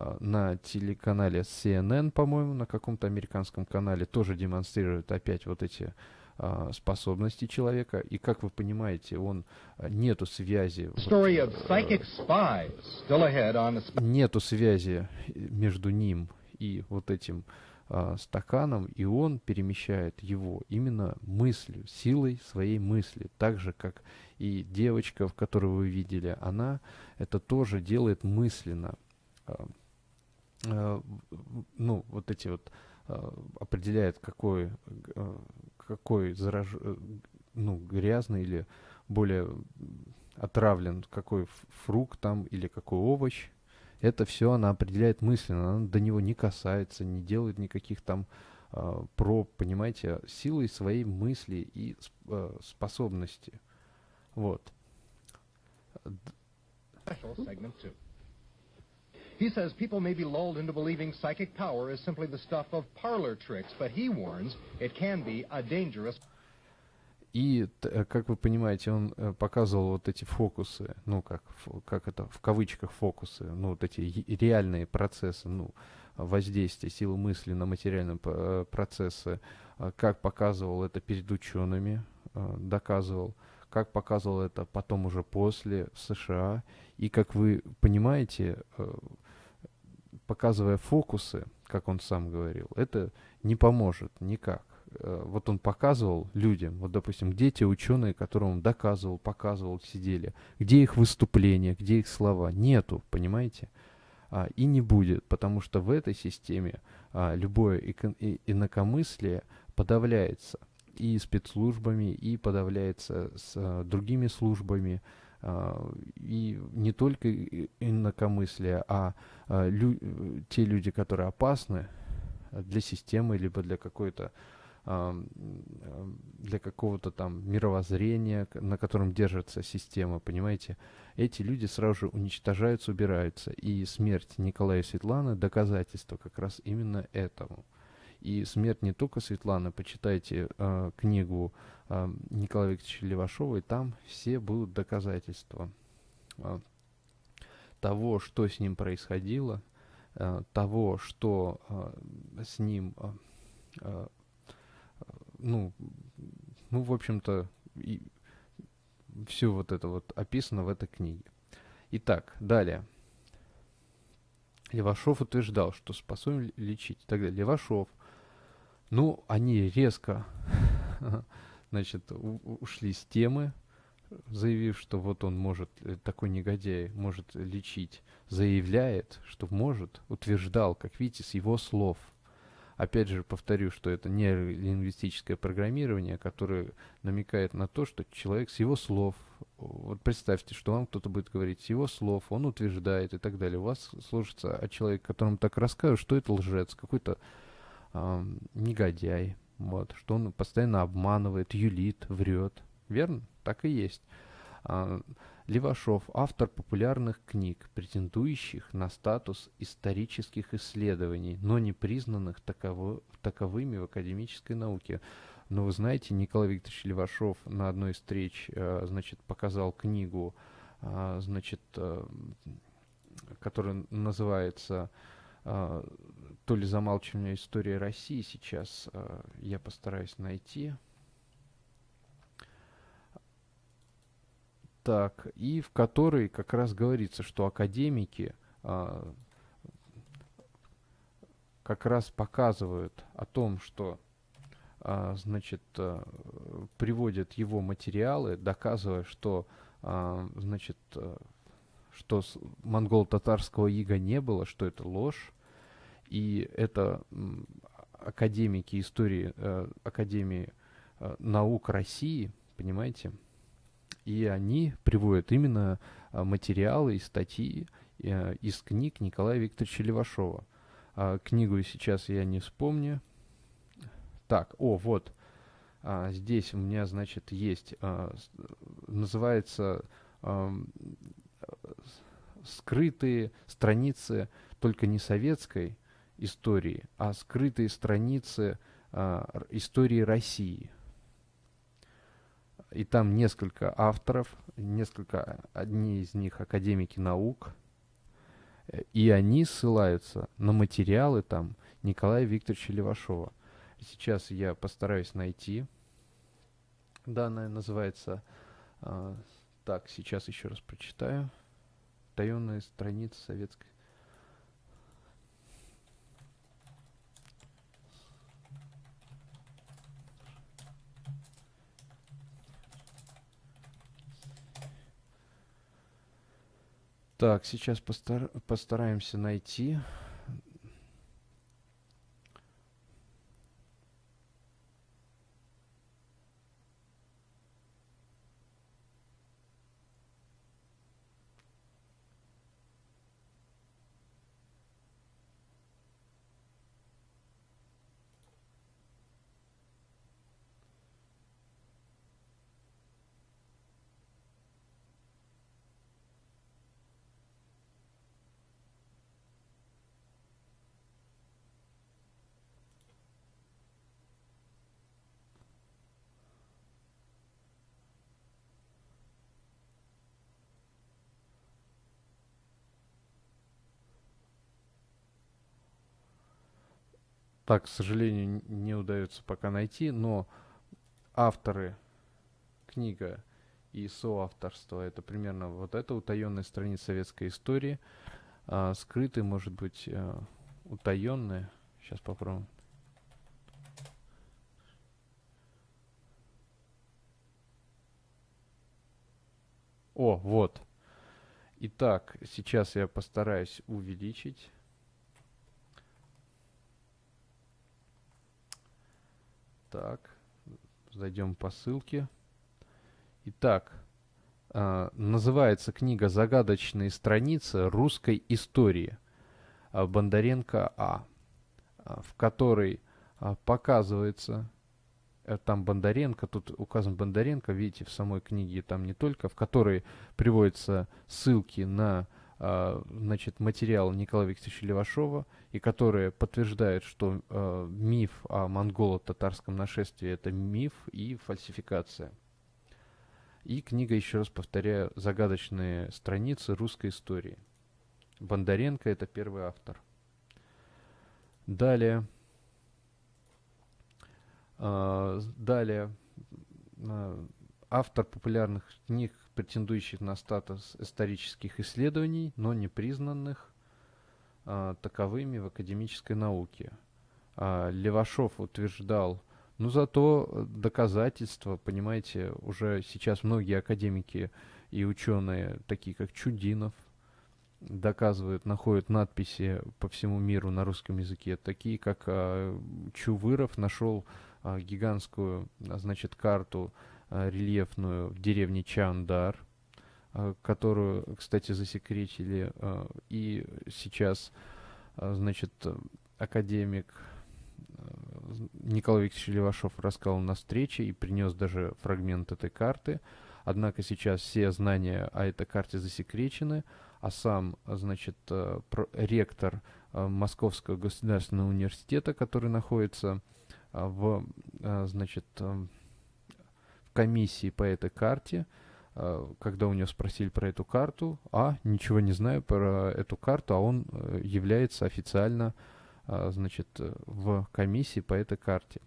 а, на телеканале CNN, по-моему, на каком-то американском канале тоже демонстрируют опять вот эти а, способности человека. И, как вы понимаете, он а, нету связи... Вот, э, нету связи э, между ним и вот этим стаканом, и он перемещает его именно мыслью, силой своей мысли. Так же, как и девочка, в которой вы видели, она это тоже делает мысленно. Э, ну, вот эти вот э, определяет, какой, э, какой зараж... ну, грязный или более отравлен, какой фрукт там или какой овощ. Это все она определяет мысленно, она до него не касается, не делает никаких там э, проб, понимаете, а силой своей мысли и э, способности. Вот. He says people may be lulled into believing psychic power is simply the stuff of parlor tricks, but he warns it can be a dangerous и, э, как вы понимаете, он э, показывал вот эти фокусы, ну, как, как это, в кавычках фокусы, ну, вот эти реальные процессы, ну, воздействие силы мысли на материальные э, процессы, как показывал это перед учеными, доказывал, как показывал это потом уже после в США, и, как вы понимаете, показывая фокусы, как он сам говорил, это не поможет никак. Э, вот он показывал людям, вот, допустим, где те ученые, которым он доказывал, показывал, сидели, где их выступления, где их слова, нету, понимаете? А, и не будет, потому что в этой системе а, любое инакомыслие подавляется и спецслужбами, и подавляется с а, другими службами, а, и не только инакомыслие, а, а лю э, те люди, которые опасны для системы, либо для какой-то а, для какого-то там мировоззрения, на котором держится система, понимаете? Эти люди сразу же уничтожаются, убираются. И смерть Николая и Светланы – доказательство как раз именно этому – и смерть не только Светланы. Почитайте э, книгу э, Николая Викторовича Левашова, и там все будут доказательства э, того, что с ним происходило, э, того, что э, с ним, э, э ну, ну, в общем-то, и все вот это вот описано в этой книге. Итак, далее. Левашов утверждал, что способен лечить. Тогда Левашов, ну, они резко значит, ушли с темы, заявив, что вот он может, э, такой негодяй, может лечить, заявляет, что может, утверждал, как видите, с его слов. Опять же, повторю, что это не лингвистическое программирование, которое намекает на то, что человек с его слов, вот представьте, что вам кто-то будет говорить с его слов, он утверждает и так далее. У вас сложится от а человека, которому так рассказывают, что это лжец, какой-то э, негодяй, вот, что он постоянно обманывает, юлит, врет. Верно? Так и есть. Э, Левашов – автор популярных книг, претендующих на статус исторических исследований, но не признанных таково, таковыми в академической науке. Но вы знаете, Николай Викторович Левашов на одной из встреч, э, значит, показал книгу, э, значит, э, которая называется э, то ли замалчивание истории России сейчас э, я постараюсь найти. Так, и в которой как раз говорится, что академики э, как раз показывают о том, что э, значит, э, приводят его материалы, доказывая, что э, значит, э, что монгол-татарского ига не было, что это ложь, и это академики истории э, Академии э, наук России, понимаете? И они приводят именно э, материалы и статьи из книг Николая Викторовича Левашова. А, книгу сейчас я не вспомню. Так, о, вот. А, здесь у меня, значит, есть, а, называется «Скрытые страницы только не советской», истории, а скрытые страницы э, истории России. И там несколько авторов, несколько, одни из них академики наук, и они ссылаются на материалы там Николая Викторовича Левашова. Сейчас я постараюсь найти. Данное называется... Э, так, сейчас еще раз прочитаю. Таенная страница советской Так, сейчас постар... постараемся найти. так, к сожалению, не удается пока найти, но авторы книга и соавторство это примерно вот это утаенная страница советской истории, а, скрытый, может быть, э, утаенные. Сейчас попробуем. О, вот. Итак, сейчас я постараюсь увеличить. Так, зайдем по ссылке. Итак, э, называется книга «Загадочные страницы русской истории» а, Бондаренко а», а, в которой показывается э, там Бондаренко, тут указан Бондаренко, видите, в самой книге там не только, в которой приводятся ссылки на а, значит, материал Николая Викторовича Левашова, и которые подтверждают, что э, миф о монголо-татарском нашествии – это миф и фальсификация. И книга, еще раз повторяю, «Загадочные страницы русской истории». Бондаренко – это первый автор. Далее. Э, далее. Э, автор популярных книг претендующих на статус исторических исследований, но не признанных э, таковыми в академической науке. Э, Левашов утверждал, но «Ну, зато доказательства, понимаете, уже сейчас многие академики и ученые, такие как Чудинов, доказывают, находят надписи по всему миру на русском языке, такие как э, Чувыров нашел э, гигантскую, значит, карту Э, рельефную в деревне Чандар, э, которую, кстати, засекретили. Э, и сейчас, значит, академик Николай Викторович Левашов рассказал на встрече и принес даже фрагмент этой карты. Однако сейчас все знания о этой карте засекречены, а сам, значит, ректор Московского государственного университета, который находится в, значит, комиссии по этой карте, э, когда у него спросили про эту карту, а, ничего не знаю про эту карту, а он э, является официально, э, значит, в комиссии по этой карте.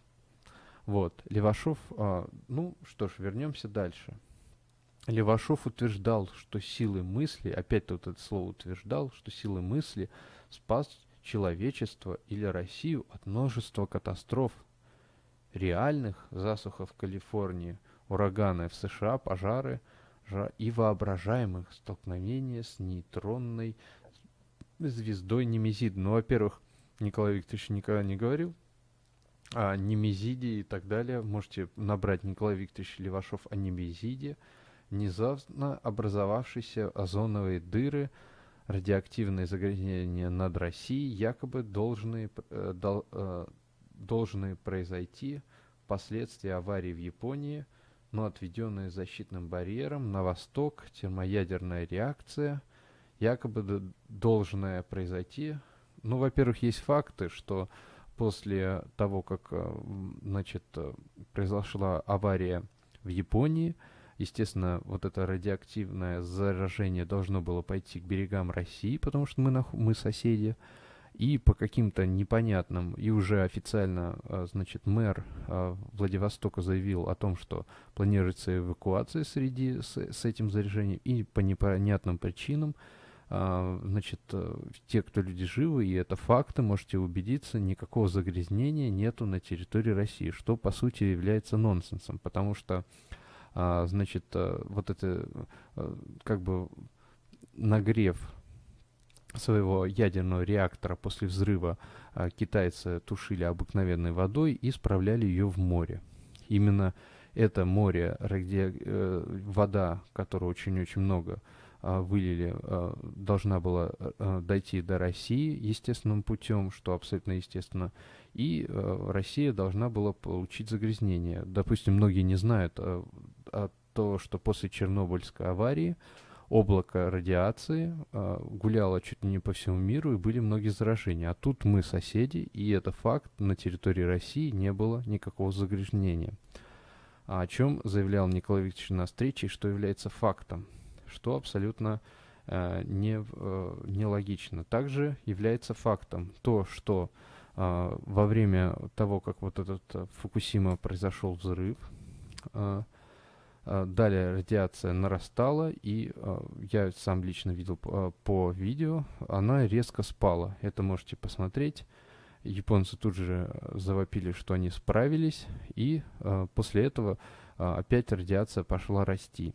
Вот, Левашов, а, ну что ж, вернемся дальше. Левашов утверждал, что силы мысли, опять тут это слово утверждал, что силы мысли спас человечество или Россию от множества катастроф, реальных засуха в Калифорнии – ураганы в США, пожары и воображаемых столкновения с нейтронной звездой Немезид. Ну, во-первых, Николай Викторович никогда не говорил о Немезиде и так далее. Можете набрать Николай Викторович Левашов о Немезиде. Внезапно образовавшиеся озоновые дыры – радиоактивные загрязнения над Россией якобы должны, э, дол, э, должны произойти последствия аварии в Японии – но отведенные защитным барьером на восток термоядерная реакция, якобы должная произойти. Ну, во-первых, есть факты, что после того, как э, значит, э, произошла авария в Японии, естественно, вот это радиоактивное заражение должно было пойти к берегам России, потому что мы, мы соседи. И по каким-то непонятным, и уже официально, а, значит, мэр а, Владивостока заявил о том, что планируется эвакуация среди, с, с этим заряжением, и по непонятным причинам, а, значит, э, те, кто люди живы, и это факты, можете убедиться, никакого загрязнения нету на территории России, что, по сути, является нонсенсом, потому что, значит, э, вот это, э, как бы, нагрев своего ядерного реактора после взрыва а, китайцы тушили обыкновенной водой и справляли ее в море. Именно это море, где э, вода, которую очень-очень много э, вылили, э, должна была э, дойти до России естественным путем, что абсолютно естественно, и э, Россия должна была получить загрязнение. Допустим, многие не знают э, о то, что после Чернобыльской аварии э, облако радиации, а, гуляло чуть ли не по всему миру, и были многие заражения. А тут мы соседи, и это факт, на территории России не было никакого загрязнения. А о чем заявлял Николай Викторович на встрече, что является фактом, что абсолютно э, не, э, нелогично. Также является фактом то, что э, во время того, как вот этот э, Фукусима произошел взрыв, э, Э, далее радиация нарастала, и э, я сам лично видел э, по видео, она резко спала. Это можете посмотреть. Японцы тут же завопили, что они справились, и после этого опять радиация пошла расти.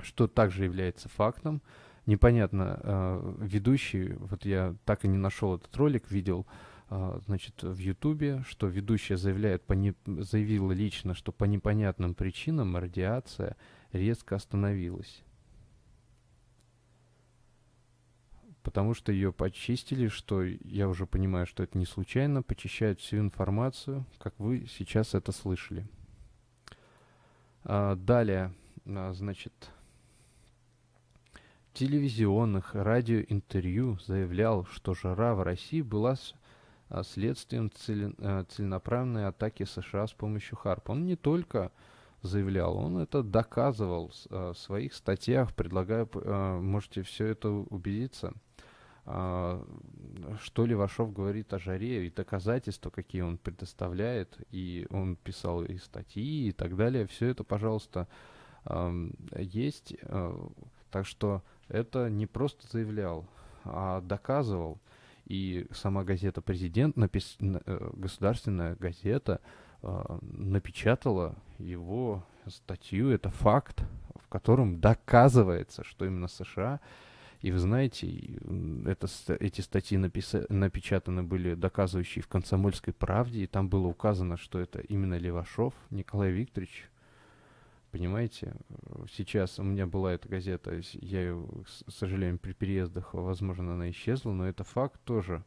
Что также является фактом. Непонятно, ведущий, вот я так и не нашел этот ролик, видел, а, значит, в Ютубе, что ведущая заявляет, по не, заявила лично, что по непонятным причинам радиация резко остановилась. Потому что ее почистили, что я уже понимаю, что это не случайно, почищают всю информацию, как вы сейчас это слышали. А, далее, а, значит, телевизионных радиоинтервью заявлял, что жара в России была с а, следствием а, целенаправленной атаки США с помощью ХАРП. Он не только заявлял, он это доказывал а, в своих статьях, предлагаю, можете все это убедиться. Что Левашов говорит о жаре и доказательства, какие он предоставляет, и он писал и статьи и так далее, все это, пожалуйста, есть. Так что это не просто заявлял, а доказывал – и сама газета «Президент», напис... Э, государственная газета, а, напечатала его статью, это факт, в котором доказывается, что именно США и вы знаете, это, эти статьи написа, напечатаны были доказывающие в «Комсомольской правде», и там было указано, что это именно Левашов Николай Викторович Понимаете, э, сейчас у меня была эта газета, а я ее, к сожалению, при переездах, возможно, она исчезла, но это факт тоже.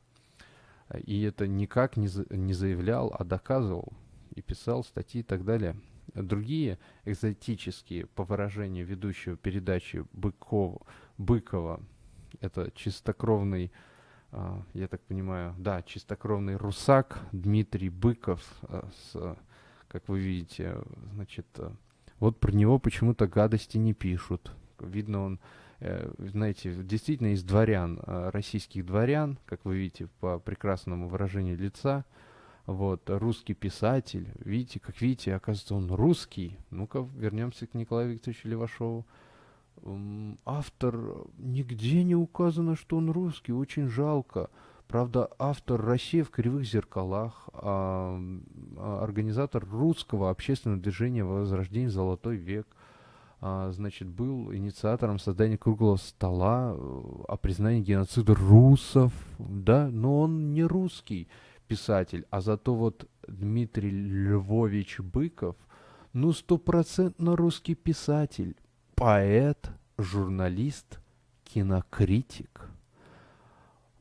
Э, и это никак не, за, не заявлял, а доказывал и писал статьи и так далее. Другие экзотические, по выражению ведущего передачи Быкова, Быкова это чистокровный а, я так понимаю, да, чистокровный русак Дмитрий Быков, а, с, как вы видите, значит, э, вот про него почему-то гадости не пишут. Видно, он, э, знаете, действительно из дворян, э, российских дворян, как вы видите по прекрасному выражению лица. Вот, русский писатель. Видите, как видите, оказывается, он русский. Ну-ка, вернемся к Николаю Викторовичу Левашову. Автор, э, нигде не указано, что он русский, очень жалко. Правда, автор «Россия в кривых зеркалах», а, а, организатор русского общественного движения «Возрождение Золотой век», а, значит, был инициатором создания круглого стола э, о признании геноцида русов, да, но он не русский писатель, а зато вот Дмитрий Львович Быков, ну, стопроцентно русский писатель, поэт, журналист, кинокритик –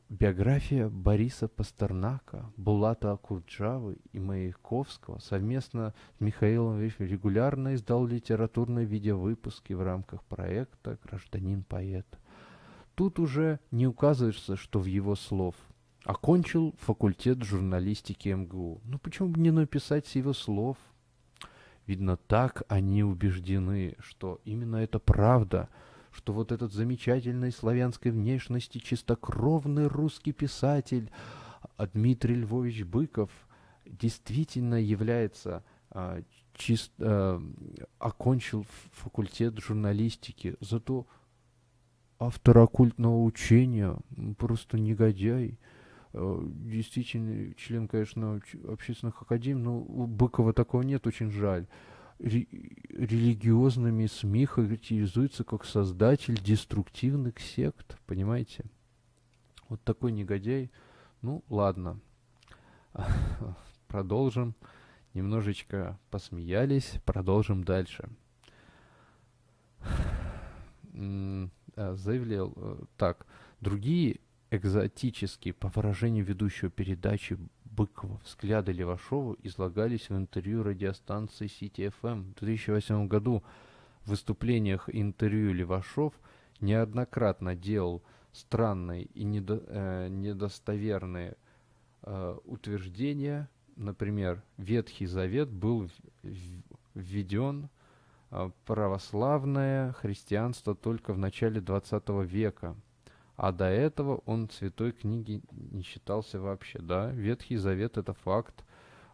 Биография Бориса Пастернака, Булата Акурджавы и Маяковского совместно с Михаилом Вифелем регулярно издал литературные видеовыпуски в рамках проекта «Гражданин-поэт». Тут уже не указывается, что в его слов. Окончил факультет журналистики МГУ. Ну почему бы не написать с его слов? Видно, так они убеждены, что именно это правда – что вот этот замечательной славянской внешности чистокровный русский писатель а, Дмитрий Львович Быков действительно является а, чист, а, окончил факультет журналистики, зато автор оккультного учения, просто негодяй, а, действительно член, конечно, общественных академий, но у Быкова такого нет, очень жаль религиозными СМИ характеризуется как создатель деструктивных сект, понимаете? Вот такой негодяй. Ну, ладно. Продолжим. Немножечко посмеялись, продолжим дальше. А, заявлял э, так. Другие экзотические, по выражению ведущего передачи, Быкова, взгляды Левашова излагались в интервью радиостанции сити эм. В 2008 году в выступлениях интервью Левашов неоднократно делал странные и недо, э, недостоверные э, утверждения. Например, Ветхий Завет был введен э, православное христианство только в начале 20 века. А до этого он святой книги не считался вообще, да? Ветхий Завет — это факт.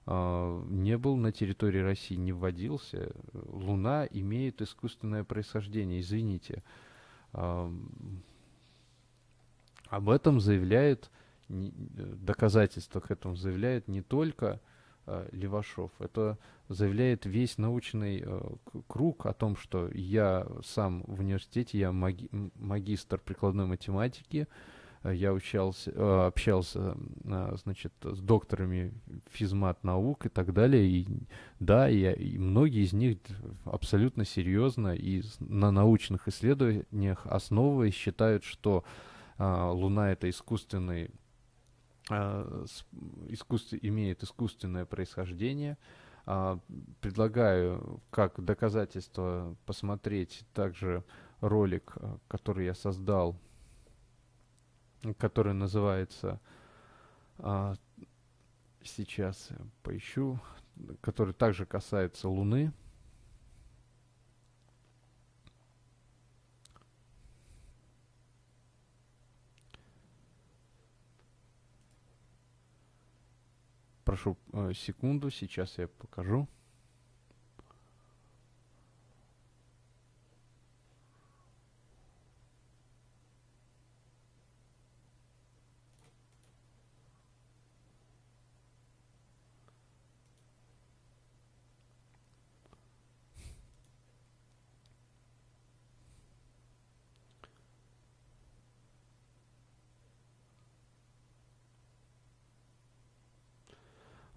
А, не был на территории России, не вводился. Луна имеет искусственное происхождение, извините. А, об этом заявляет, э, доказательства к этому заявляет не только Э, Левашов. Это заявляет весь научный э, круг о том, что я сам в университете, я маги магистр прикладной математики, э, я учался, э, общался, значит, с докторами физмат наук и так далее. И да, я, и многие из них абсолютно серьезно и на научных исследованиях основываясь считают, что а, Луна это искусственный а, искусство, имеет искусственное происхождение. А, предлагаю как доказательство посмотреть также ролик, а, который я создал, который называется сейчас поищу, который также касается Луны. прошу э, секунду, сейчас я покажу.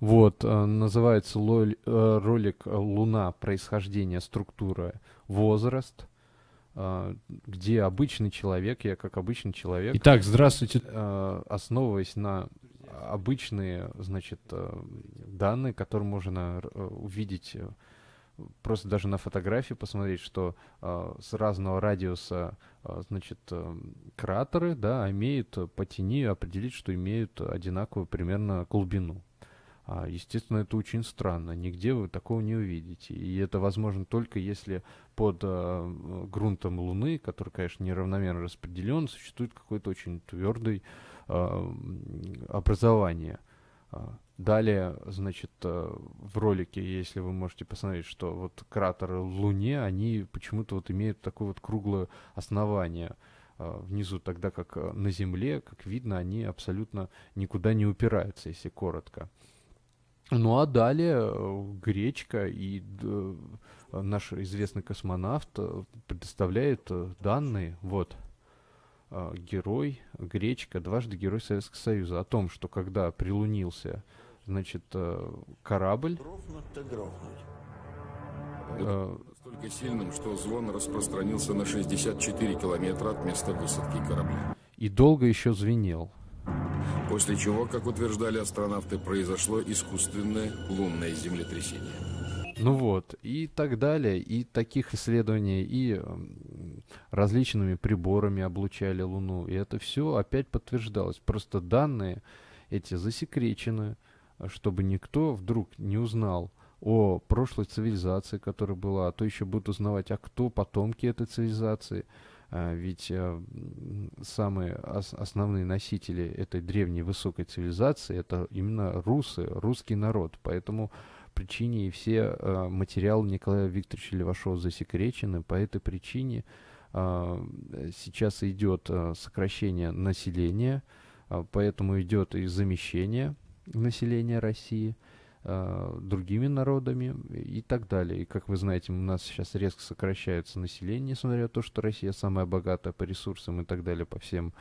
Вот, э, называется э, ролик «Луна. Происхождение, структура, возраст», э, где обычный человек, я как обычный человек... Итак, здравствуйте. Основываясь на обычные, значит, данные, которые можно увидеть просто даже на фотографии посмотреть, что с разного радиуса, значит, кратеры, да, имеют по тени определить, что имеют одинаковую примерно глубину. А, естественно, это очень странно. Нигде вы такого не увидите. И это возможно только если под э, грунтом Луны, который, конечно, неравномерно распределен, существует какое-то очень твердое э, а, образование. Далее, значит, э, в ролике, если вы можете посмотреть, что вот кратеры Луне, они почему-то вот имеют такое вот круглое основание внизу, тогда как э, на Земле, как видно, они абсолютно никуда не упираются, если коротко. Ну а далее э, гречка и э, наш известный космонавт э, предоставляет данные, вот, герой, гречка, дважды герой Советского Союза, о том, что когда прилунился, значит, корабль... Настолько сильным, что звон распространился на 64 километра от места высадки корабля. И долго еще звенел. После чего, как утверждали астронавты, произошло искусственное лунное землетрясение. Ну вот, и так далее, и таких исследований, и различными приборами облучали Луну, и это все опять подтверждалось. Просто данные эти засекречены, чтобы никто вдруг не узнал о прошлой цивилизации, которая была, а то еще будут узнавать, а кто потомки этой цивилизации – а, ведь а, самые основные носители этой древней высокой цивилизации это именно русы, русский народ. Поэтому причине и все э, материалы Николая Викторовича Левашова засекречены. По этой причине э, сейчас идет э, сокращение населения, э, поэтому идет и замещение населения России – Э, другими народами и так далее. И, как вы знаете, у нас сейчас резко сокращается население, несмотря на то, что Россия самая богатая по ресурсам и так далее, по всем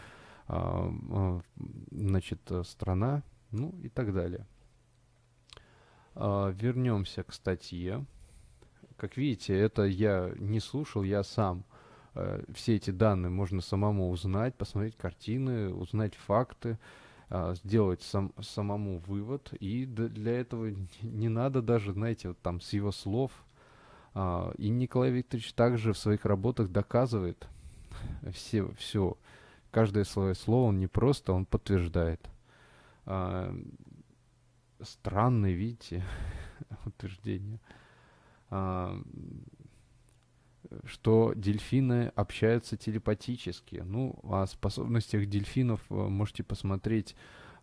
а, а, значит, э, страна, ну и так далее. А, вернемся к статье. Как видите, это я не слушал, я сам э, все эти данные можно самому узнать, посмотреть картины, узнать факты, а, сделать сам, самому вывод. И для этого не надо даже, знаете, вот там с его слов. А, и Николай Викторович также в своих работах доказывает все, все. Каждое свое слово он не просто, он подтверждает. А, странное, видите, утверждение. А, что дельфины общаются телепатически. Ну, о способностях дельфинов э, можете посмотреть,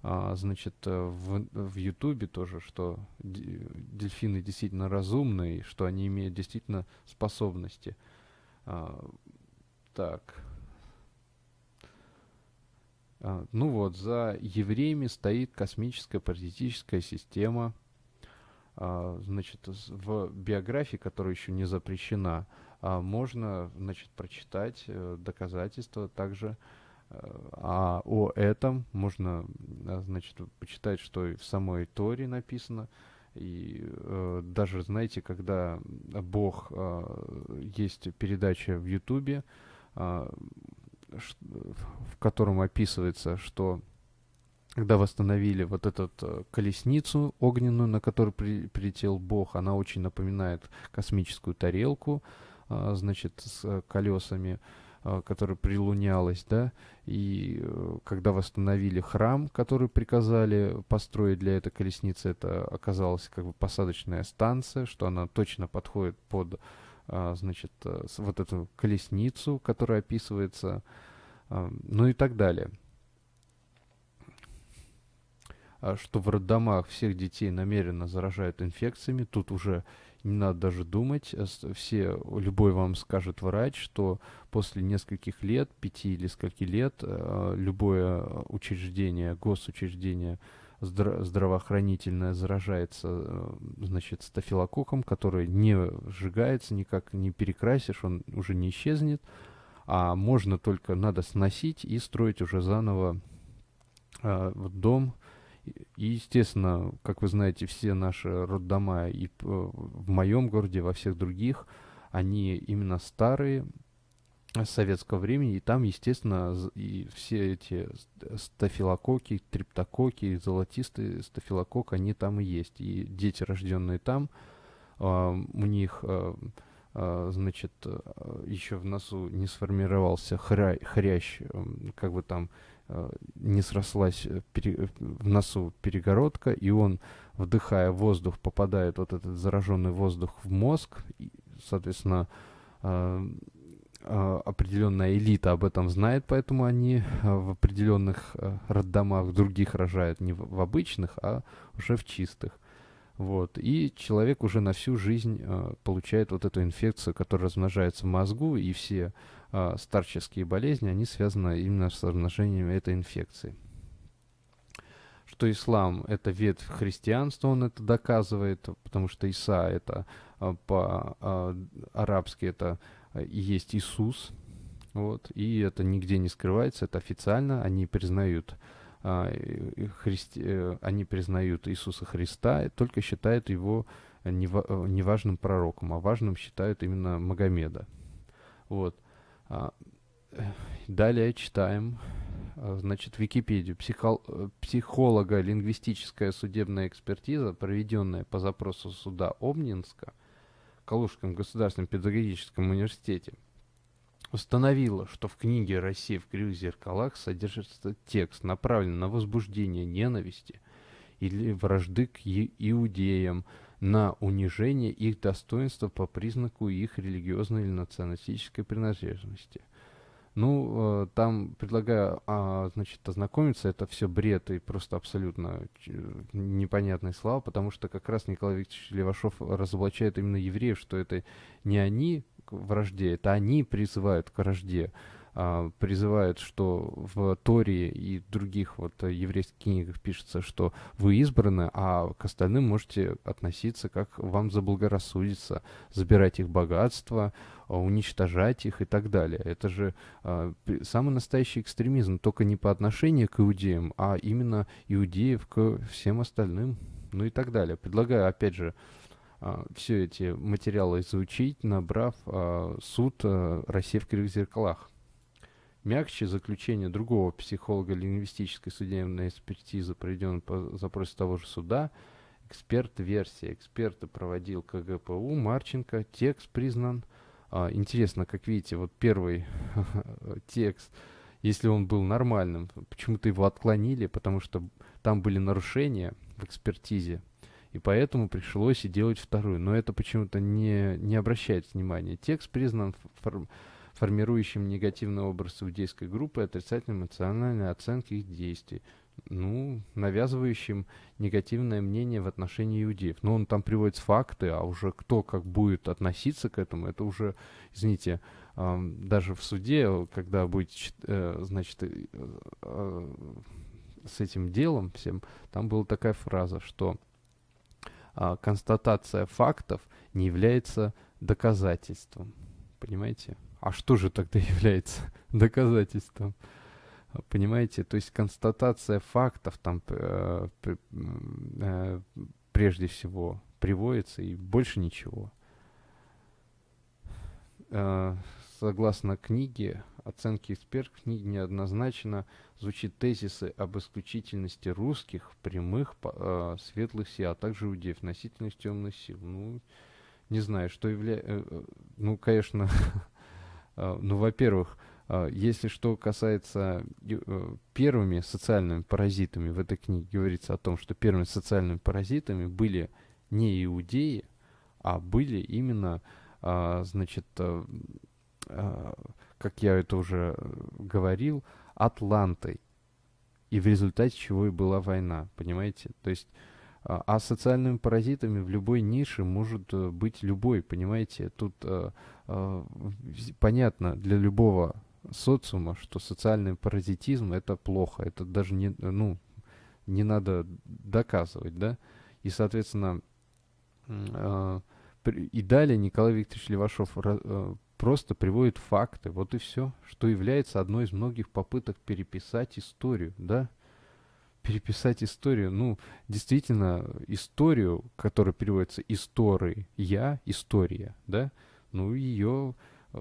а, значит, э, в Ютубе тоже, что дельфины действительно разумные, что они имеют действительно способности. А, так. А, ну вот, за евреями стоит космическая паразитическая система – значит, в биографии, которая еще не запрещена, а, можно значит, прочитать э, доказательства также а, а о этом можно а, значит, почитать, что в самой Торе написано. И э, даже, знаете, когда Бог э, есть передача в Ютубе, э, в котором описывается, что когда восстановили вот эту э, колесницу огненную, на которую при, прилетел Бог, она очень напоминает космическую тарелку. А, значит, с э, колесами, а, которая прилунялась, да, и э, когда восстановили храм, который приказали построить для этой колесницы, это оказалась как бы посадочная станция, что она точно подходит под, а, значит, э, вот эту колесницу, которая описывается, ну и так далее что в роддомах всех детей намеренно заражают инфекциями. Тут уже не надо даже думать. Все, любой вам скажет врач, что после нескольких лет, пяти или скольки лет, э, любое учреждение, госучреждение здра- здравоохранительное заражается, э, значит, стафилококком, который не сжигается никак, не перекрасишь, он уже не исчезнет, а можно только, надо сносить и строить уже заново э, дом, и, естественно, как вы знаете, все наши роддома и э, в моем городе, во всех других, они именно старые, с советского времени, и там, естественно, и все эти стафилококи, триптококи, золотистый стафилокок, они там и есть. И дети, рожденные там, а, у них, а, а, значит, э, еще в носу не сформировался хря хрящ, как бы там Э, не срослась э, пере, э, в носу перегородка, и он, вдыхая воздух, попадает вот этот зараженный воздух в мозг, и, соответственно, эм, определенная элита об этом знает, поэтому они в определенных роддомах других рожают не в обычных, а уже в чистых. Вот. И человек уже на всю жизнь э, получает вот эту инфекцию, которая размножается в мозгу, и все э, старческие болезни, они связаны именно с размножением этой инфекции. Что ислам – это ветвь христианства, он это доказывает, потому что Иса – это э, а, по-арабски а, э, это э, есть Иисус, вот, и это нигде не скрывается, это официально, они признают э, а, христи... Э, они признают Иисуса Христа, только считают его э, неважным э, пророком, а важным считают именно Магомеда. Вот. А, далее читаем, а, значит, Википедию. Психол... Психолога лингвистическая судебная экспертиза, проведенная по запросу суда Обнинска Калужском государственном педагогическом университете – установила, что в книге «Россия в кривых зеркалах» содержится текст, направленный на возбуждение ненависти или вражды к иудеям, на унижение их достоинства по признаку их религиозной или националистической принадлежности. Ну, э, там предлагаю, а, значит, ознакомиться, это все бред и просто абсолютно э, непонятные слова, потому что как раз Николай Викторович Левашов разоблачает именно евреев, что это не они вражде, это они призывают к вражде, а, призывают, что в Тории и других вот еврейских книгах пишется, что вы избраны, а к остальным можете относиться, как вам заблагорассудится, забирать их богатство, а, уничтожать их и так далее. Это же а, самый настоящий экстремизм, только не по отношению к иудеям, а именно иудеев к всем остальным, ну и так далее. Предлагаю, опять же, а, все эти материалы изучить, набрав а, суд а, «Россия в кривых зеркалах». Мягче заключение другого психолога лингвистической судебной экспертизы, проведенной по запросу того же суда, эксперт-версия. Эксперта проводил КГПУ Марченко, текст признан. А, интересно, как видите, вот первый текст, если он был нормальным, почему-то его отклонили, потому что там были нарушения в экспертизе и поэтому пришлось и делать вторую. Но это почему-то не, не обращает внимания. Текст признан форм, формирующим негативный образ иудейской группы и отрицательной эмоциональной оценки их действий. Ну, навязывающим негативное мнение в отношении иудеев. Но он там приводит факты, а уже кто как будет относиться к этому, это уже, извините, даже в суде, когда будет, э, значит, э, э, с этим делом всем, там была такая фраза, что а, констатация фактов не является доказательством. Понимаете? А что же тогда является доказательством? Понимаете? То есть констатация фактов там э, э, прежде всего приводится и больше ничего. Э, Согласно книге, оценки эксперт книги неоднозначно звучит тезисы об исключительности русских, прямых, э, светлых сил, а также иудеев, относительность темных сил. Ну, не знаю, что является... Э, э, ну, конечно, а, ну, во-первых, а, если что касается э, первыми социальными паразитами, в этой книге говорится о том, что первыми социальными паразитами были не иудеи, а были именно, значит, Э, как я это уже э, говорил, Атлантой. И в результате чего и была война, понимаете? То есть, а, а социальными паразитами в любой нише может э, быть любой, понимаете? Тут понятно для любого социума, что социальный паразитизм это плохо, это даже не, ну, не надо доказывать, да? И, соответственно, и далее Николай Викторович Левашов просто приводит факты, вот и все, что является одной из многих попыток переписать историю, да? Переписать историю, ну, действительно, историю, которая переводится истории, я, история, да? Ну, ее, э,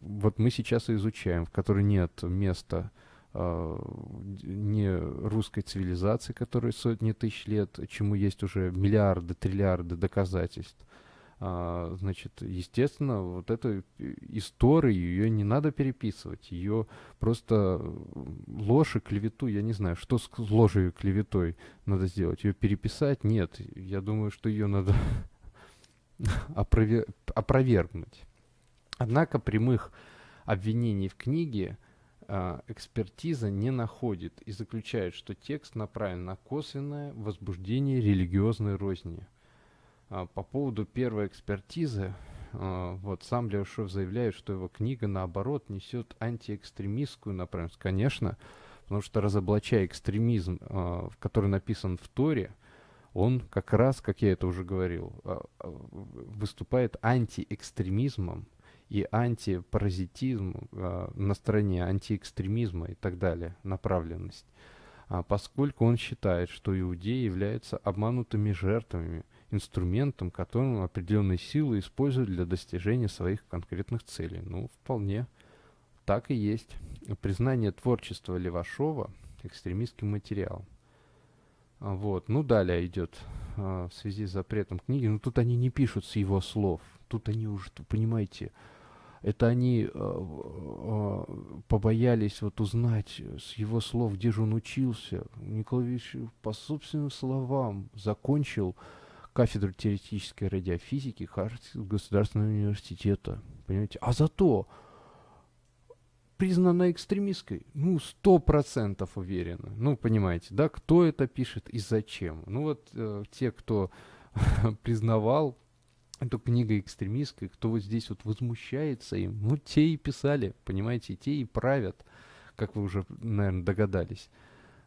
вот мы сейчас и изучаем, в которой нет места э, не русской цивилизации, которой сотни тысяч лет, чему есть уже миллиарды, триллиарды доказательств, а, значит, естественно, вот эту историю, ее не надо переписывать, ее просто ложь и клевету, я не знаю, что с ложью и клеветой надо сделать, ее переписать? Нет, я думаю, что ее надо опровер... опровергнуть. Однако прямых обвинений в книге э, экспертиза не находит и заключает, что текст направлен на косвенное возбуждение религиозной розни – а, по поводу первой экспертизы, а, вот сам Левшов заявляет, что его книга, наоборот, несет антиэкстремистскую направленность. Конечно, потому что разоблачая экстремизм, а, который написан в Торе, он как раз, как я это уже говорил, выступает антиэкстремизмом и антипаразитизм на стороне антиэкстремизма и так далее, направленность, поскольку он считает, что иудеи являются обманутыми жертвами – инструментом, которым определенные силы используют для достижения своих конкретных целей. Ну, вполне так и есть. Признание творчества Левашова экстремистским материалом. А вот. Ну, далее идет а, в связи с запретом книги. Но ну, тут они не пишут с его слов. Тут они уже, понимаете, это они а, а, побоялись вот узнать с его слов, где же он учился. Николаевич по собственным словам закончил кафедру теоретической радиофизики Харьковского государственного университета. Понимаете? А зато признана экстремистской? Ну, сто процентов уверена. Ну, понимаете, да, кто это пишет и зачем? Ну, вот э, те, кто признавал эту книгу экстремистской, кто вот здесь вот возмущается им, ну, те и писали, понимаете, те и правят, как вы уже, наверное, догадались.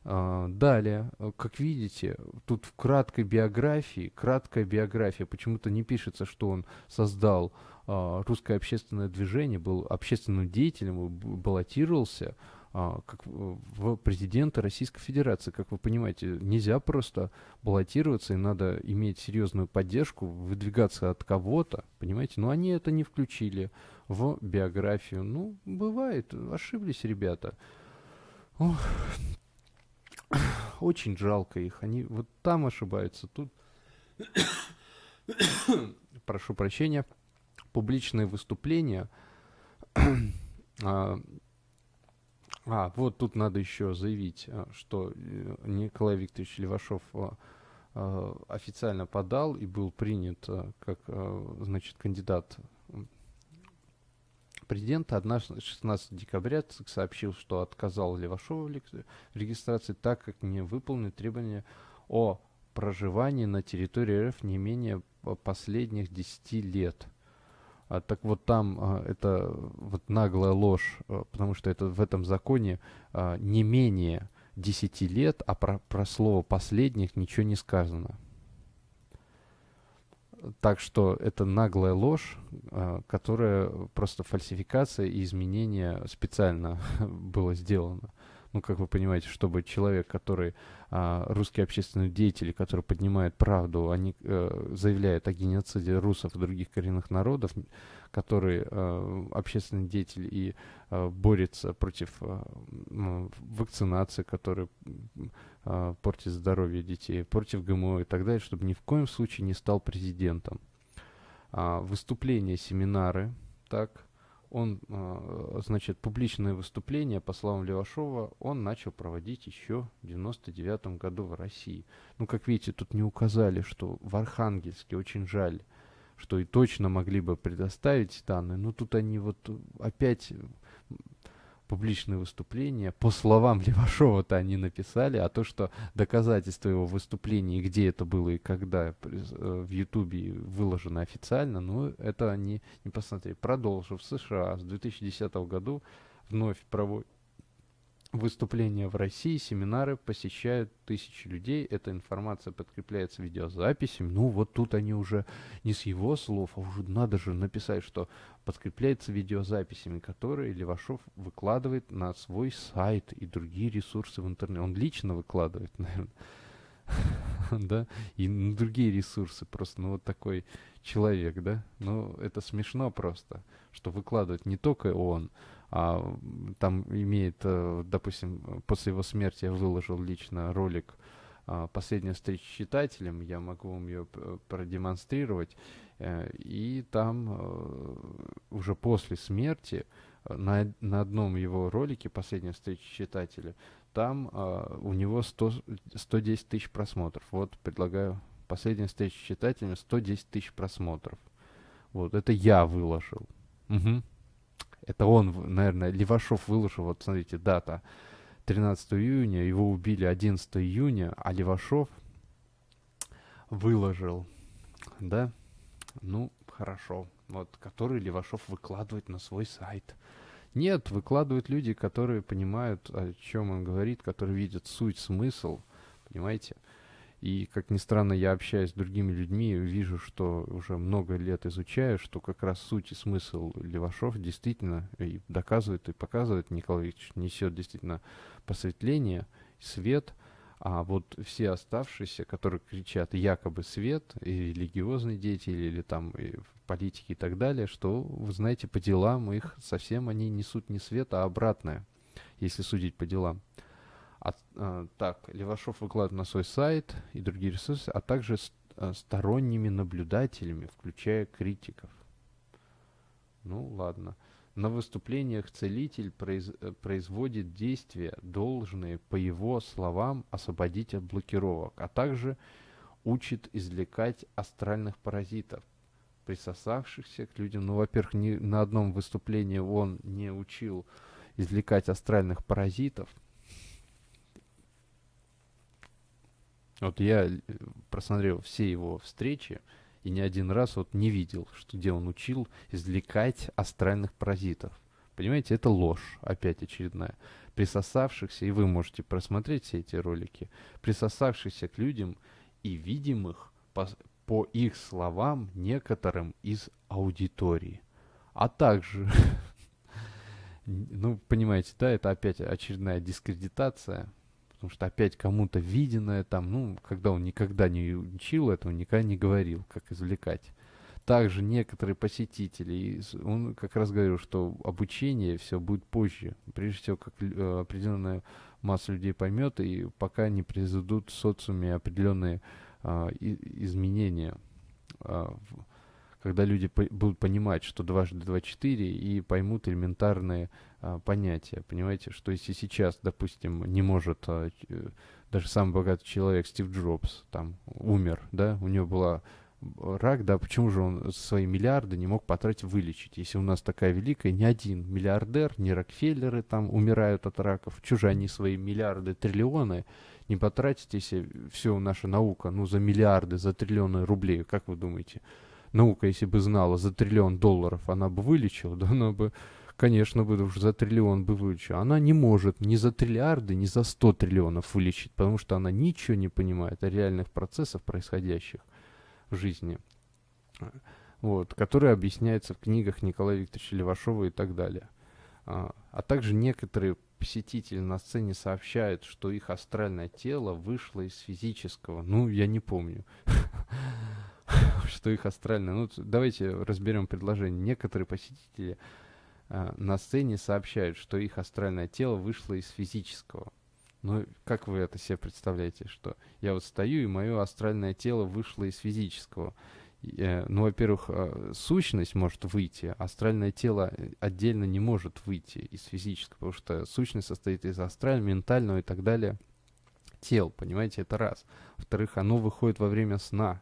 А, далее, э, как видите, тут в краткой биографии, краткая биография, почему-то не пишется, что он создал а, русское общественное движение, был общественным деятелем, баллотировался а, как в президента Российской Федерации. Как вы понимаете, нельзя просто баллотироваться, и надо иметь серьезную поддержку, выдвигаться от кого-то, понимаете? Но они это не включили в биографию. Ну, бывает, ошиблись ребята. Ох. очень жалко их. Они вот там ошибаются, тут... Прошу прощения. Публичные выступления. а, а, вот тут надо еще заявить, э, что э, Николай Викторович Левашов э, официально подал и был принят как, значит, кандидат Президента однажды 16 декабря сообщил, что отказал Левашову в регистрации, так как не выполнены требования о проживании на территории РФ не менее э, последних 10 лет. А, так вот там а, это вот наглая ложь, а, потому что это в этом законе а, не менее 10 лет, а про, про слово последних ничего не сказано. Так что это наглая ложь, э, которая просто фальсификация и изменение специально было сделано ну, как вы понимаете, чтобы человек, который а, русский общественный деятель, который поднимает правду, они а, э, заявляют о геноциде русов и других коренных народов, который а, общественный деятель и а, борется против а, вакцинации, который а, портит здоровье детей, против ГМО и так далее, чтобы ни в коем случае не стал президентом. А, выступления, семинары, так, он, а, значит, публичные выступления, по словам Левашова, он начал проводить еще в 99 году в России. Ну, как видите, тут не указали, что в Архангельске, очень жаль, что и точно могли бы предоставить данные, но тут они вот опять публичные выступления, по словам Левашова-то они написали, а то, что доказательства его выступления, где это было и когда э, в Ютубе выложено официально, ну, это они не посмотрели. Продолжив, в США с 2010 году вновь проводят Выступления в России, семинары посещают тысячи людей. Эта информация подкрепляется видеозаписями. Ну, вот тут они уже не с его слов, а уже надо же написать, что подкрепляется видеозаписями, которые Левашов выкладывает на свой сайт и другие ресурсы в интернете. Он лично выкладывает, наверное. Да, и на другие ресурсы. Просто, ну, вот такой человек, да. Ну, это смешно просто, что выкладывает не только он, а, там имеет, э, допустим, после его смерти я выложил лично ролик а, «Последняя встреча с читателем», я могу вам ее продемонстрировать, э, и там э, уже после смерти на, на одном его ролике «Последняя встреча с читателем», там а, у него 100, 110 тысяч просмотров. Вот предлагаю «Последняя встреча с читателем» 110 тысяч просмотров. Вот, это я выложил. Угу. Это он, наверное, Левашов выложил, вот смотрите, дата 13 июня, его убили 11 июня, а Левашов выложил, да, ну, хорошо, вот, который Левашов выкладывает на свой сайт. Нет, выкладывают люди, которые понимают, о чем он говорит, которые видят суть, смысл, понимаете? И, как ни странно, я общаюсь с другими людьми, вижу, что уже много лет изучаю, что как раз суть и смысл Левашов действительно и доказывает, и показывает. Николаевич несет действительно посветление, свет, а вот все оставшиеся, которые кричат якобы свет, и религиозные дети, или, или там и политики и так далее, что, вы знаете, по делам их совсем они несут не свет, а обратное, если судить по делам. А, а, так, Левашов выкладывает на свой сайт и другие ресурсы, а также с, а, сторонними наблюдателями, включая критиков. Ну, ладно. На выступлениях целитель произ, э, производит действия, должные, по его словам, освободить от блокировок, а также учит извлекать астральных паразитов, присосавшихся к людям. Ну, во-первых, ни на одном выступлении он не учил извлекать астральных паразитов – Вот я э, просмотрел все его встречи и не один раз вот не видел, что, где он учил извлекать астральных паразитов. Понимаете, это ложь, опять очередная. Присосавшихся, и вы можете просмотреть все эти ролики, присосавшихся к людям и видимых по, по их словам некоторым из аудитории. А также, ну, понимаете, да, это опять очередная дискредитация потому что опять кому-то виденное там, ну, когда он никогда не учил этого, никогда не говорил, как извлекать. Также некоторые посетители, он как раз говорил, что обучение все будет позже, прежде всего, как э, определенная масса людей поймет, и пока не произойдут в социуме определенные а, и, изменения, а, когда люди по будут понимать, что дважды два четыре, и поймут элементарные а, понятия. Понимаете, что если сейчас, допустим, не может а, э, даже самый богатый человек, Стив Джобс, там, умер, да, у него была рак, да, почему же он свои миллиарды не мог потратить вылечить, если у нас такая великая, ни один миллиардер, ни Рокфеллеры там умирают от раков, чужие они свои миллиарды, триллионы не потратить, если все наша наука, ну, за миллиарды, за триллионы рублей, как вы думаете? Наука, если бы знала за триллион долларов, она бы вылечила, да, она бы конечно, бы уже за триллион бы вылечила. Она не может ни за триллиарды, ни за сто триллионов вылечить, потому что она ничего не понимает о реальных процессах, происходящих в жизни. Вот, которые объясняются в книгах Николая Викторовича Левашова и так далее. А, а также некоторые посетители на сцене сообщают, что их астральное тело вышло из физического. Ну, я не помню что их астральное. Ну, давайте разберем предложение. Некоторые посетители Э, на сцене сообщают, что их астральное тело вышло из физического. Ну, как вы это себе представляете, что я вот стою, и мое астральное тело вышло из физического? Э, ну, во-первых, э, сущность может выйти, а астральное тело отдельно не может выйти из физического, потому что сущность состоит из астраль, ментального и так далее тел, понимаете, это раз. Во-вторых, оно выходит во время сна,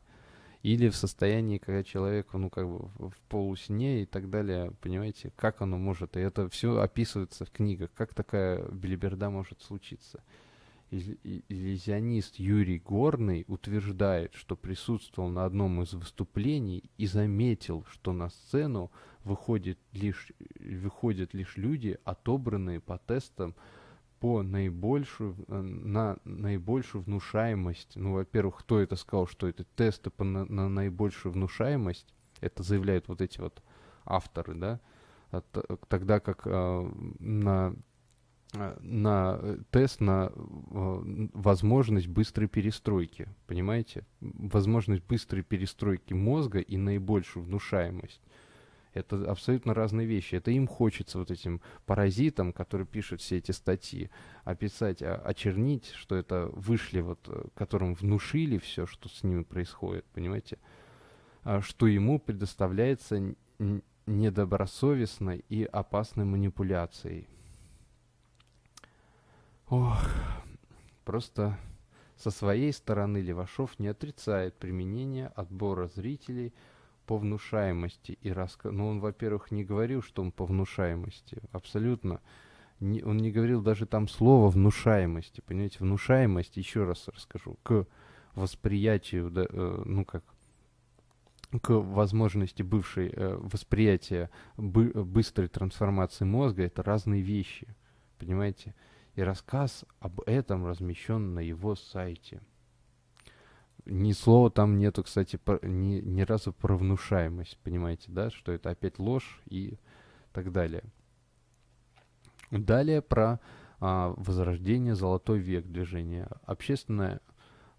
или в состоянии, когда человек, ну, как бы в полусне и так далее, понимаете, как оно может, и это все описывается в книгах, как такая билиберда может случиться. Иллюзионист Юрий Горный утверждает, что присутствовал на одном из выступлений и заметил, что на сцену выходит лишь, выходят лишь люди, отобранные по тестам, по наибольшую, э, на наибольшую внушаемость. Ну, во-первых, кто это сказал, что это тесты по на, на наибольшую внушаемость? Это заявляют вот эти вот авторы, да? А тогда как э, на а, на тест на возможность быстрой перестройки, понимаете? Возможность быстрой перестройки мозга и наибольшую внушаемость. Это абсолютно разные вещи. Это им хочется вот этим паразитам, которые пишут все эти статьи, описать, а, очернить, что это вышли, вот, э, которым внушили все, что с ними происходит, понимаете? А, что ему предоставляется недобросовестной и опасной манипуляцией. Ох, просто со своей стороны Левашов не отрицает применение отбора зрителей – по внушаемости и раска... ну он, во-первых, не говорил, что он по внушаемости, абсолютно. Не, он не говорил даже там слово внушаемости, понимаете, внушаемость, еще раз расскажу, к восприятию, да, э, ну как, к возможности бывшей э, восприятия бы, быстрой трансформации мозга, это разные вещи, понимаете. И рассказ об этом размещен на его сайте ни слова там нету, кстати, про, ни, ни разу про внушаемость, понимаете, да, что это опять ложь и так далее. Далее про а, возрождение, золотой век движения. Общественное,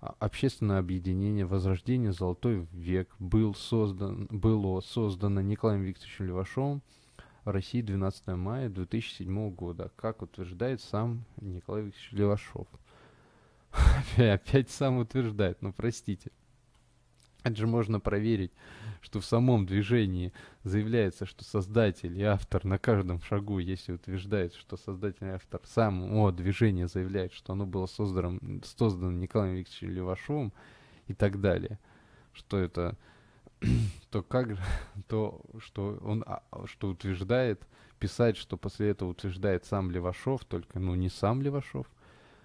а, общественное объединение возрождение, золотой век был создан, было создано Николаем Викторовичем Левашовым в России 12 мая 2007 года, как утверждает сам Николай Викторович Левашов – Опять сам утверждает, ну простите. Это же можно проверить, что в самом движении заявляется, что создатель и автор на каждом шагу, если утверждает, что создатель и автор сам о движении заявляет, что оно было создано, создано Николаем Викторовичем Левашовым и так далее, что это то как то, что он а, что утверждает, писать, что после этого утверждает сам Левашов, только ну не сам Левашов,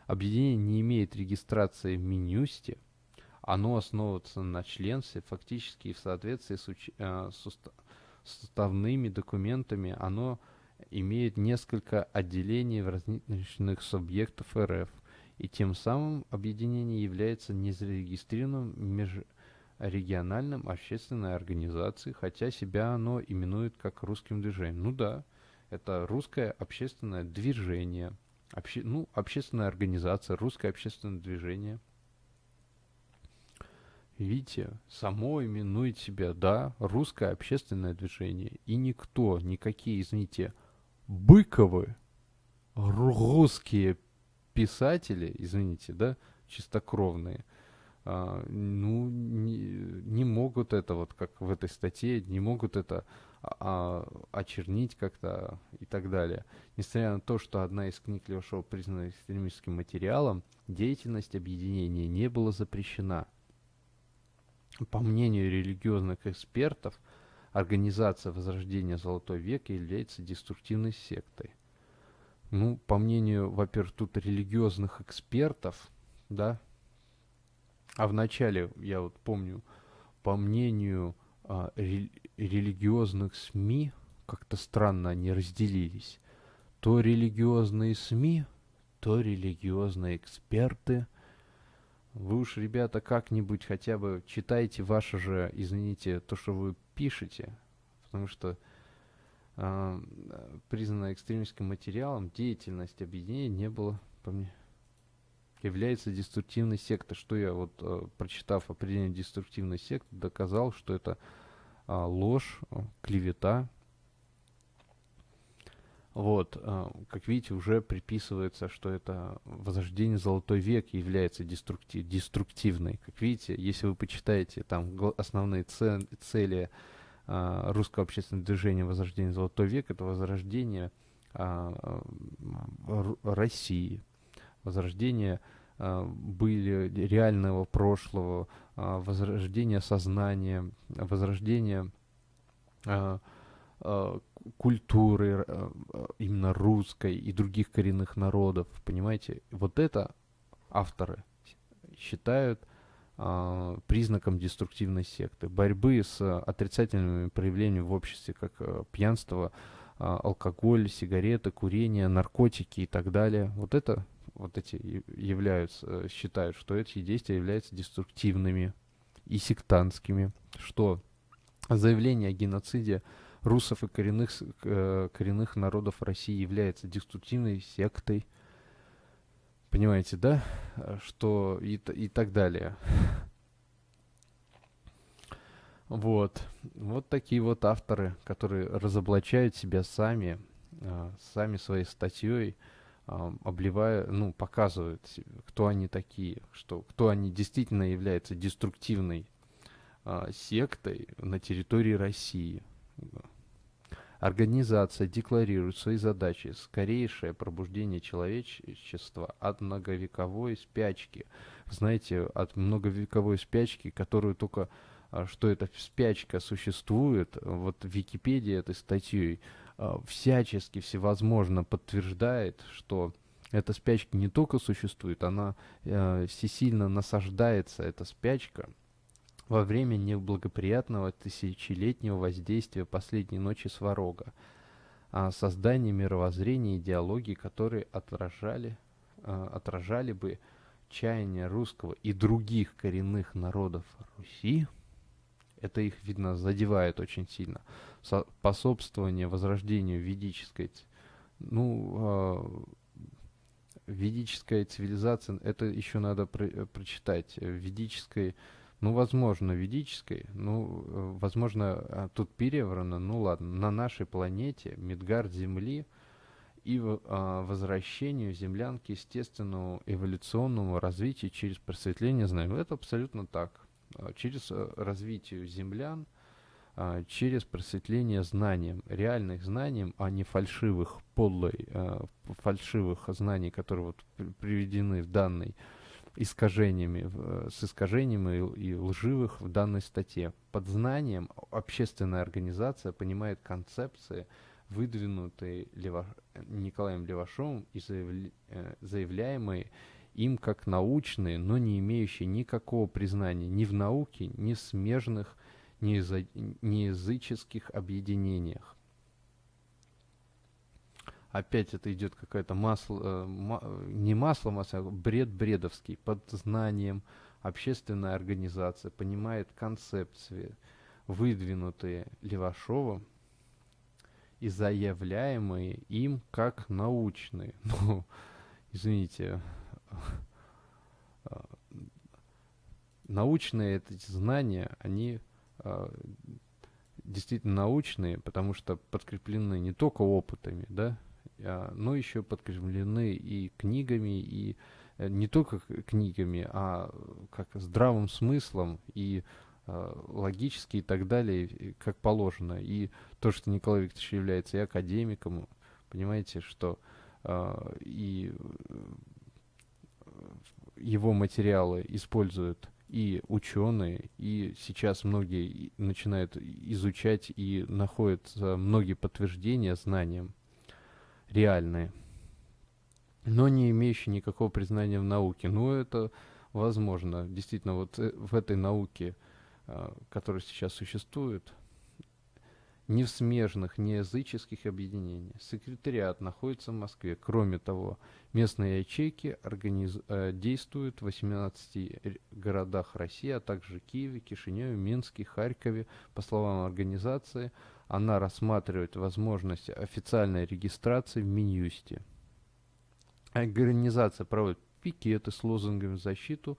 Объединение не имеет регистрации в Минюсте. Оно основывается на членстве, фактически в соответствии с, уч... Э, с уставными документами. Оно имеет несколько отделений в различных субъектов РФ, и тем самым объединение является незарегистрированным межрегиональным общественной организацией, хотя себя оно именует как русским движением. Ну да, это русское общественное движение – Обще... Ну, общественная организация, русское общественное движение. Видите, само именует себя, да, русское общественное движение. И никто, никакие, извините, быковы, русские писатели, извините, да, чистокровные, а, ну, не, не могут это, вот как в этой статье, не могут это а, очернить как-то и так далее. Несмотря на то, что одна из книг Левшова признана экстремистским материалом, деятельность объединения не была запрещена. По мнению религиозных экспертов, организация возрождения Золотой века является деструктивной сектой. Ну, по мнению, во-первых, тут религиозных экспертов, да, а вначале, я вот помню, по мнению а, религиозных СМИ, как-то странно они разделились, то религиозные СМИ, то религиозные эксперты. Вы уж, ребята, как-нибудь хотя бы читайте ваше же, извините, то, что вы пишете, потому что э, а, признанная экстремистским материалом деятельность объединения не было, по мне, является деструктивной сектой. Что я вот, э, прочитав определение деструктивной секты, доказал, что это э, а, ложь, а, клевета. Вот, а, как видите, уже приписывается, что это возрождение Золотой век является деструктив, деструктивной. Как видите, если вы почитаете там основные цели а, русского общественного движения возрождения Золотой века, это возрождение а, России, возрождение а, были реального прошлого, а, возрождения сознания, возрождения а, культуры именно русской и других коренных народов, понимаете, вот это авторы считают признаком деструктивной секты, борьбы с отрицательными проявлениями в обществе, как э, пьянство, алкоголь, сигареты, курение, наркотики и так далее. Вот это вот эти являются, э, считают, что эти действия являются деструктивными и сектантскими, что заявление о геноциде русов и коренных, э, коренных народов России является деструктивной сектой, понимаете, да, э, что и, и так далее. Вот. Вот такие вот авторы, которые разоблачают себя сами, сами своей статьей, обливая, ну, показывают, кто они такие, что, кто они действительно является деструктивной а, сектой на территории России. Организация декларирует свои задачи скорейшее пробуждение человечества от многовековой спячки. Знаете, от многовековой спячки, которую только а, что эта спячка существует, вот Википедия этой статьей Э, всячески всевозможно подтверждает, что эта спячка не только существует, она э, всесильно насаждается, эта спячка, во время неблагоприятного тысячелетнего воздействия последней ночи Сварога, а создания мировоззрения и идеологии, которые отражали, э, отражали бы чаяния русского и других коренных народов Руси – это их, видно, задевает очень сильно. Пособствование возрождению ведической, ну, э, ведическая цивилизация, это еще надо про э, прочитать. Ведической, ну, возможно, ведической, ну, э, возможно, а, тут переврано, ну, ладно, на нашей планете Мидгард Земли, и э, возвращению землян к естественному эволюционному развитию через просветление знаний. Ну, это абсолютно так. А, через э, развитие землян, а, через просветление знанием, реальных знанием, а не фальшивых, подлой, э, фальшивых знаний, которые вот приведены в данной искажениями, э, с искажениями и лживых в данной статье. Под знанием общественная организация понимает концепции, выдвинутые Лева... Николаем Левашовым и заявля... заявляемые им как научные, но не имеющие никакого признания ни в науке, ни в смежных ни из неязыческих объединениях. Опять это идет какая-то масло, э, не масло, масло, а бред бредовский, под знанием, общественная организация, понимает концепции, выдвинутые Левашовым и заявляемые им как научные. Ну, извините, Э, научные эти знания, они э, действительно научные, потому что подкреплены не только опытами, да, а, но еще подкреплены и книгами, и э, не только книгами, а как здравым смыслом и логически и так далее, как положено. И то, что Николай Викторович является и академиком, понимаете, что и его материалы используют и ученые, и сейчас многие начинают изучать и находят многие подтверждения знаниям реальные, но не имеющие никакого признания в науке. Но ну, это возможно. Действительно, вот э, в этой науке, а, которая сейчас существует, ни в смежных, ни языческих объединений. Секретариат находится в Москве. Кроме того, местные ячейки организ... Э, действуют в 18 городах России, а также Киеве, Кишиневе, Минске, Харькове. По словам организации, она рассматривает возможность официальной регистрации в Минюсте. Организация проводит пикеты с лозунгами в защиту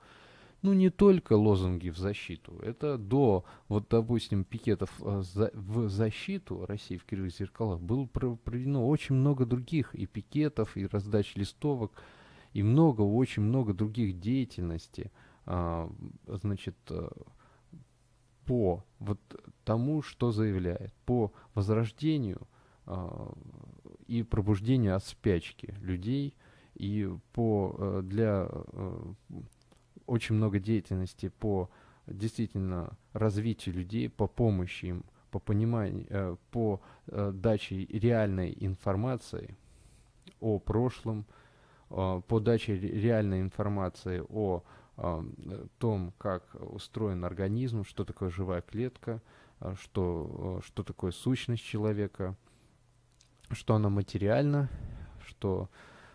ну, не только лозунги в защиту. Это до, вот, допустим, пикетов э, в защиту России в кривых зеркалах было проведено очень много других и пикетов, и раздач листовок, и много, очень много других деятельности, а, значит, э, по вот тому, что заявляет, по возрождению а, и пробуждению от спячки людей, и по э, для очень много деятельности по действительно развитию людей, по помощи им, по пониманию, э, по э, даче реальной информации о прошлом, э, по даче реальной информации о том, как устроен организм, что такое живая клетка, что, что такое сущность человека, что она материальна, что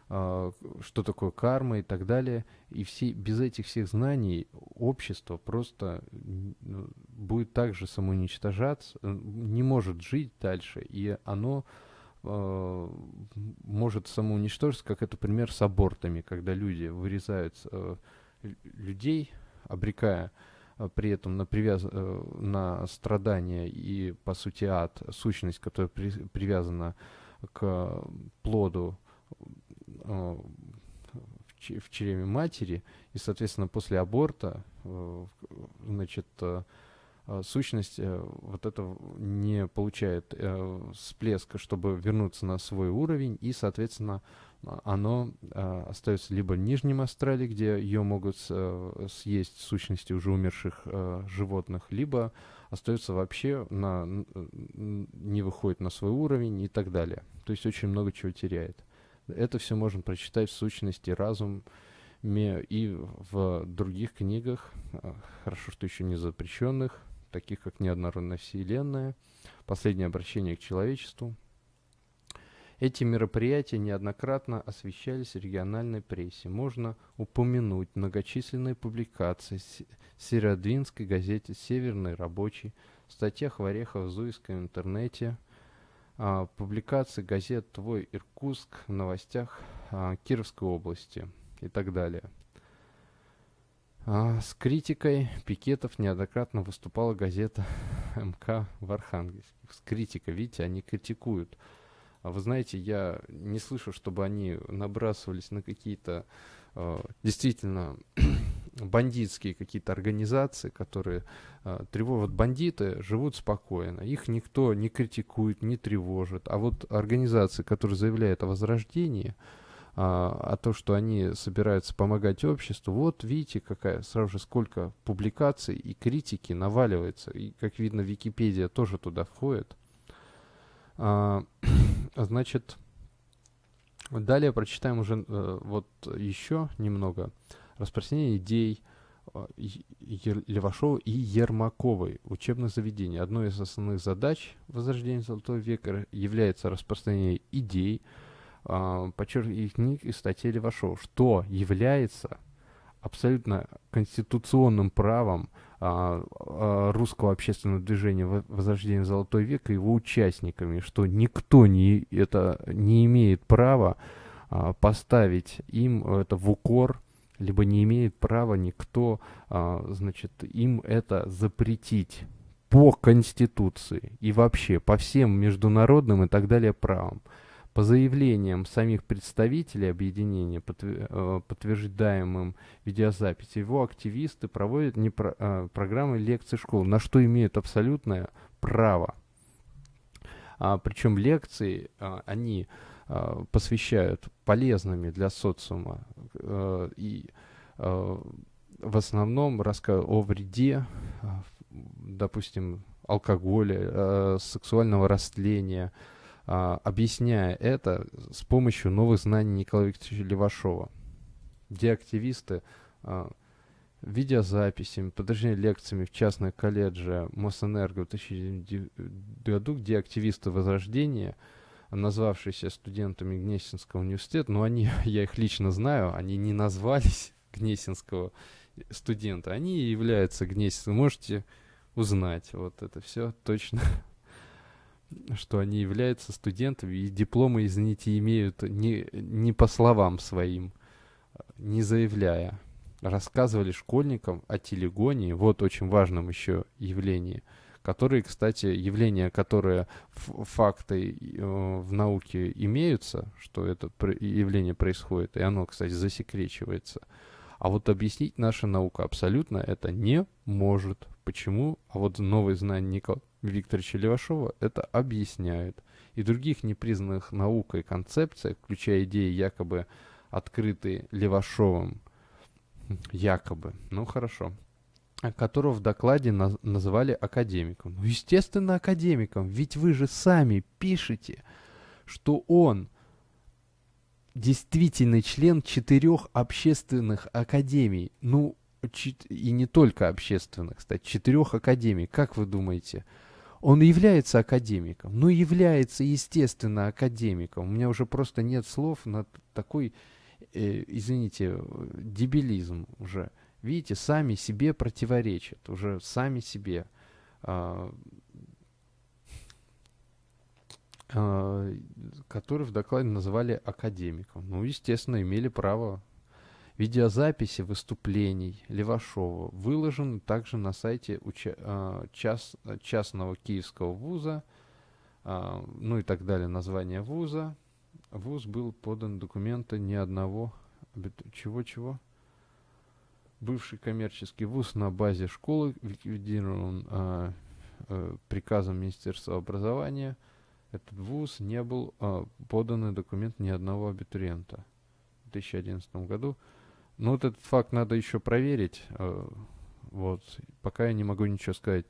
а, что такое карма и так далее. И все, без этих всех знаний общество просто ну, будет также самоуничтожаться, э, не может жить дальше, и оно э, может самоуничтожиться, как это пример с абортами, когда люди вырезают э, людей, обрекая э, при этом на, привяз... Э, на страдания и, по сути, ад, сущность, которая при... привязана к э, плоду в чреве матери, и, соответственно, после аборта, э, значит, э, э, сущность вот это не получает всплеска, чтобы вернуться на свой уровень, и, соответственно, оно остается либо в нижнем астрале, где ее могут съесть сущности уже умерших животных, либо остается вообще на, не выходит на свой уровень и так далее. То есть очень много чего теряет. Это все можно прочитать в сущности Разуме и в других книгах, а, хорошо, что еще не запрещенных, таких как «Неоднородная вселенная», «Последнее обращение к человечеству». Эти мероприятия неоднократно освещались в региональной прессе. Можно упомянуть многочисленные публикации в Северодвинской газете «Северный рабочий», в статьях в Орехово-Зуевском интернете – а, публикации газет «Твой Иркутск», новостях а, Кировской области и так далее. А, с критикой пикетов неоднократно выступала газета МК в Архангельске. С критикой, видите, они критикуют. А Вы знаете, я не слышу, чтобы они набрасывались на какие-то э, действительно бандитские какие-то организации, которые э, тревожат. Бандиты живут спокойно, их никто не критикует, не тревожит. А вот организации, которые заявляют о возрождении, э, о том, что они собираются помогать обществу, вот видите, какая сразу же сколько публикаций и критики наваливается. И, как видно, Википедия тоже туда входит. Э, значит, далее прочитаем уже э, вот еще немного распространение идей а, Левашова и Ермаковой учебных заведений. Одной из основных задач возрождения Золотого века является распространение идей, а, подчеркиваю книг и статей Левашова, что является абсолютно конституционным правом а, русского общественного движения Возрождения Золотой века его участниками, что никто не, это, не имеет права поставить им это в укор либо не имеет права никто, а, значит, им это запретить по Конституции и вообще по всем международным и так далее правам. По заявлениям самих представителей объединения, э, подтверждаемым видеозаписи, его активисты проводят не про, а, программы лекций школ, на что имеют абсолютное право. А, причем лекции, а, они э, посвящают полезными для социума э, и э, в основном рассказывают о вреде, э, допустим, алкоголя, э, сексуального растления, э, объясняя это с помощью новых знаний Николая Викторовича Левашова, где активисты э, видеозаписями, точнее лекциями в частной колледже Мосэнерго в 2000 году, где активисты Возрождения – назвавшиеся студентами Гнесинского университета, но они, я их лично знаю, они не назвались Гнесинского студента, они являются Гнесинским. Можете узнать вот это все точно, что они являются студентами, и дипломы, извините, имеют не, не по словам своим, не заявляя. Рассказывали школьникам о телегонии, вот очень важном еще явлении – которые, кстати, явления, которые факты э, в науке имеются, что это явление происходит, и оно, кстати, засекречивается. А вот объяснить наша наука абсолютно это не может. Почему? А вот новый знания Николая Викторовича Левашова это объясняют. И других непризнанных наукой концепциях, включая идеи якобы открытые Левашовым, якобы. Ну хорошо которого в докладе наз называли академиком. Ну, естественно, академиком, ведь вы же сами пишете, что он действительно член четырех общественных академий. Ну, и не только общественных, кстати, четырех академий. Как вы думаете, он является академиком? Ну, является, естественно, академиком. У меня уже просто нет слов на такой, э, извините, э, дебилизм уже видите, сами себе противоречат, уже сами себе. Э, э, который в докладе называли академиком. Ну, естественно, имели право Видеозаписи выступлений Левашова выложены также на сайте уча- а, час- частного киевского вуза, ну и так далее, название вуза. Вуз был подан документы ни одного... Чего-чего? бывший коммерческий вуз на базе школы ликвидирован а, э, приказом Министерства образования. Этот вуз не был а, подан документ ни одного абитуриента в 2011 году. Но ну, вот этот факт надо еще проверить. А, вот, пока я не могу ничего сказать.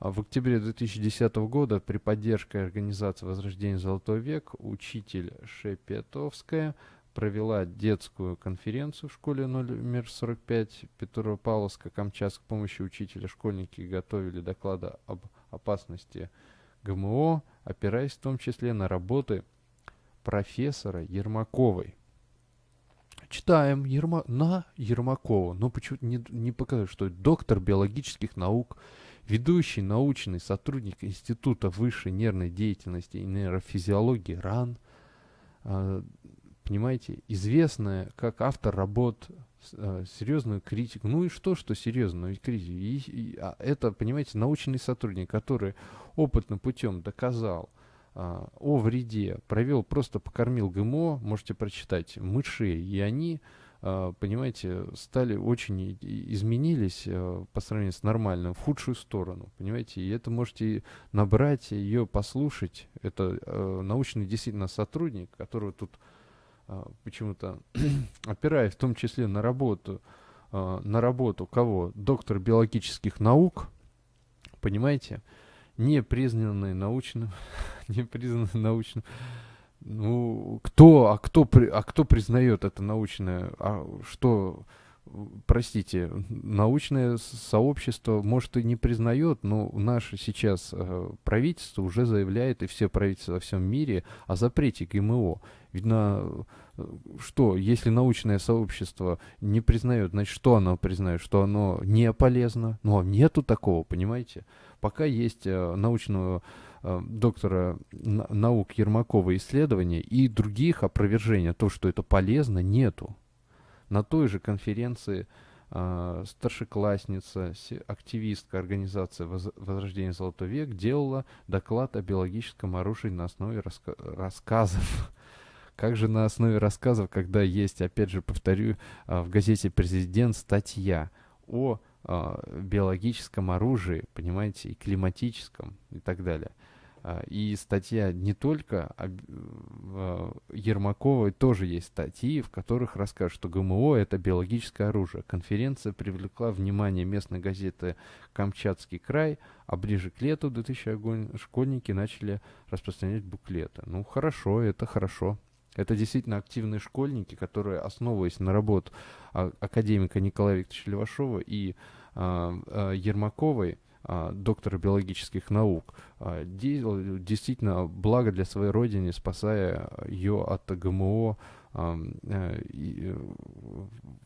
А в октябре 2010 года при поддержке организации «Возрождение Золотой век» учитель Шепетовская – провела детскую конференцию в школе номер 45 Петропавловска, Камчатск. С помощью учителя школьники готовили доклады об опасности ГМО, опираясь в том числе на работы профессора Ермаковой. Читаем Ерма... на Ермакова, но почему-то не, не показывает, что доктор биологических наук, ведущий научный сотрудник Института высшей нервной деятельности и нейрофизиологии РАН э, – понимаете, известная как автор работ э, серьезную критику. Ну и что, что серьезную критику? И, и, а это, понимаете, научный сотрудник, который опытным путем доказал а, о вреде, провел, просто покормил ГМО, можете прочитать, мышей, и они, а, понимаете, стали очень, изменились а, по сравнению с нормальным, в худшую сторону, понимаете, и это можете набрать, ее послушать, это а, научный действительно сотрудник, которого тут а, почему-то опираясь в том числе на работу, а, на работу кого? Доктор биологических наук, понимаете, не признанный научным, не признанный научным. Ну, кто, а кто, а кто признает это научное? А что, простите, научное сообщество, может, и не признает, но наше сейчас э, правительство уже заявляет, и все правительства во всем мире, о запрете ГМО. Видно, э, что, если научное сообщество не признает, значит, что оно признает, что оно не полезно? Но ну, а нету такого, понимаете? Пока есть э, научного э, доктора наук Ермакова исследования и других опровержений о что это полезно, нету. На той же конференции э, старшеклассница, активистка организации Возрождения Золотой век делала доклад о биологическом оружии на основе раска рассказов. Как же на основе рассказов, когда есть, опять же, повторю, а, в газете «Президент» статья о а, биологическом оружии, понимаете, и климатическом и так далее – а, и статья не только Ермаковой, тоже есть статьи, в которых расскажут, что ГМО – это биологическое оружие. Конференция привлекла внимание местной газеты «Камчатский край», а ближе к лету 2000 школьники начали распространять буклеты. Ну, хорошо, это хорошо. Это действительно активные школьники, которые, основываясь на работу а, академика Николая Викторовича Левашова и э, Ермаковой, а, доктора биологических наук, а, делал действительно благо для своей родины, спасая ее от ГМО, а, э, э,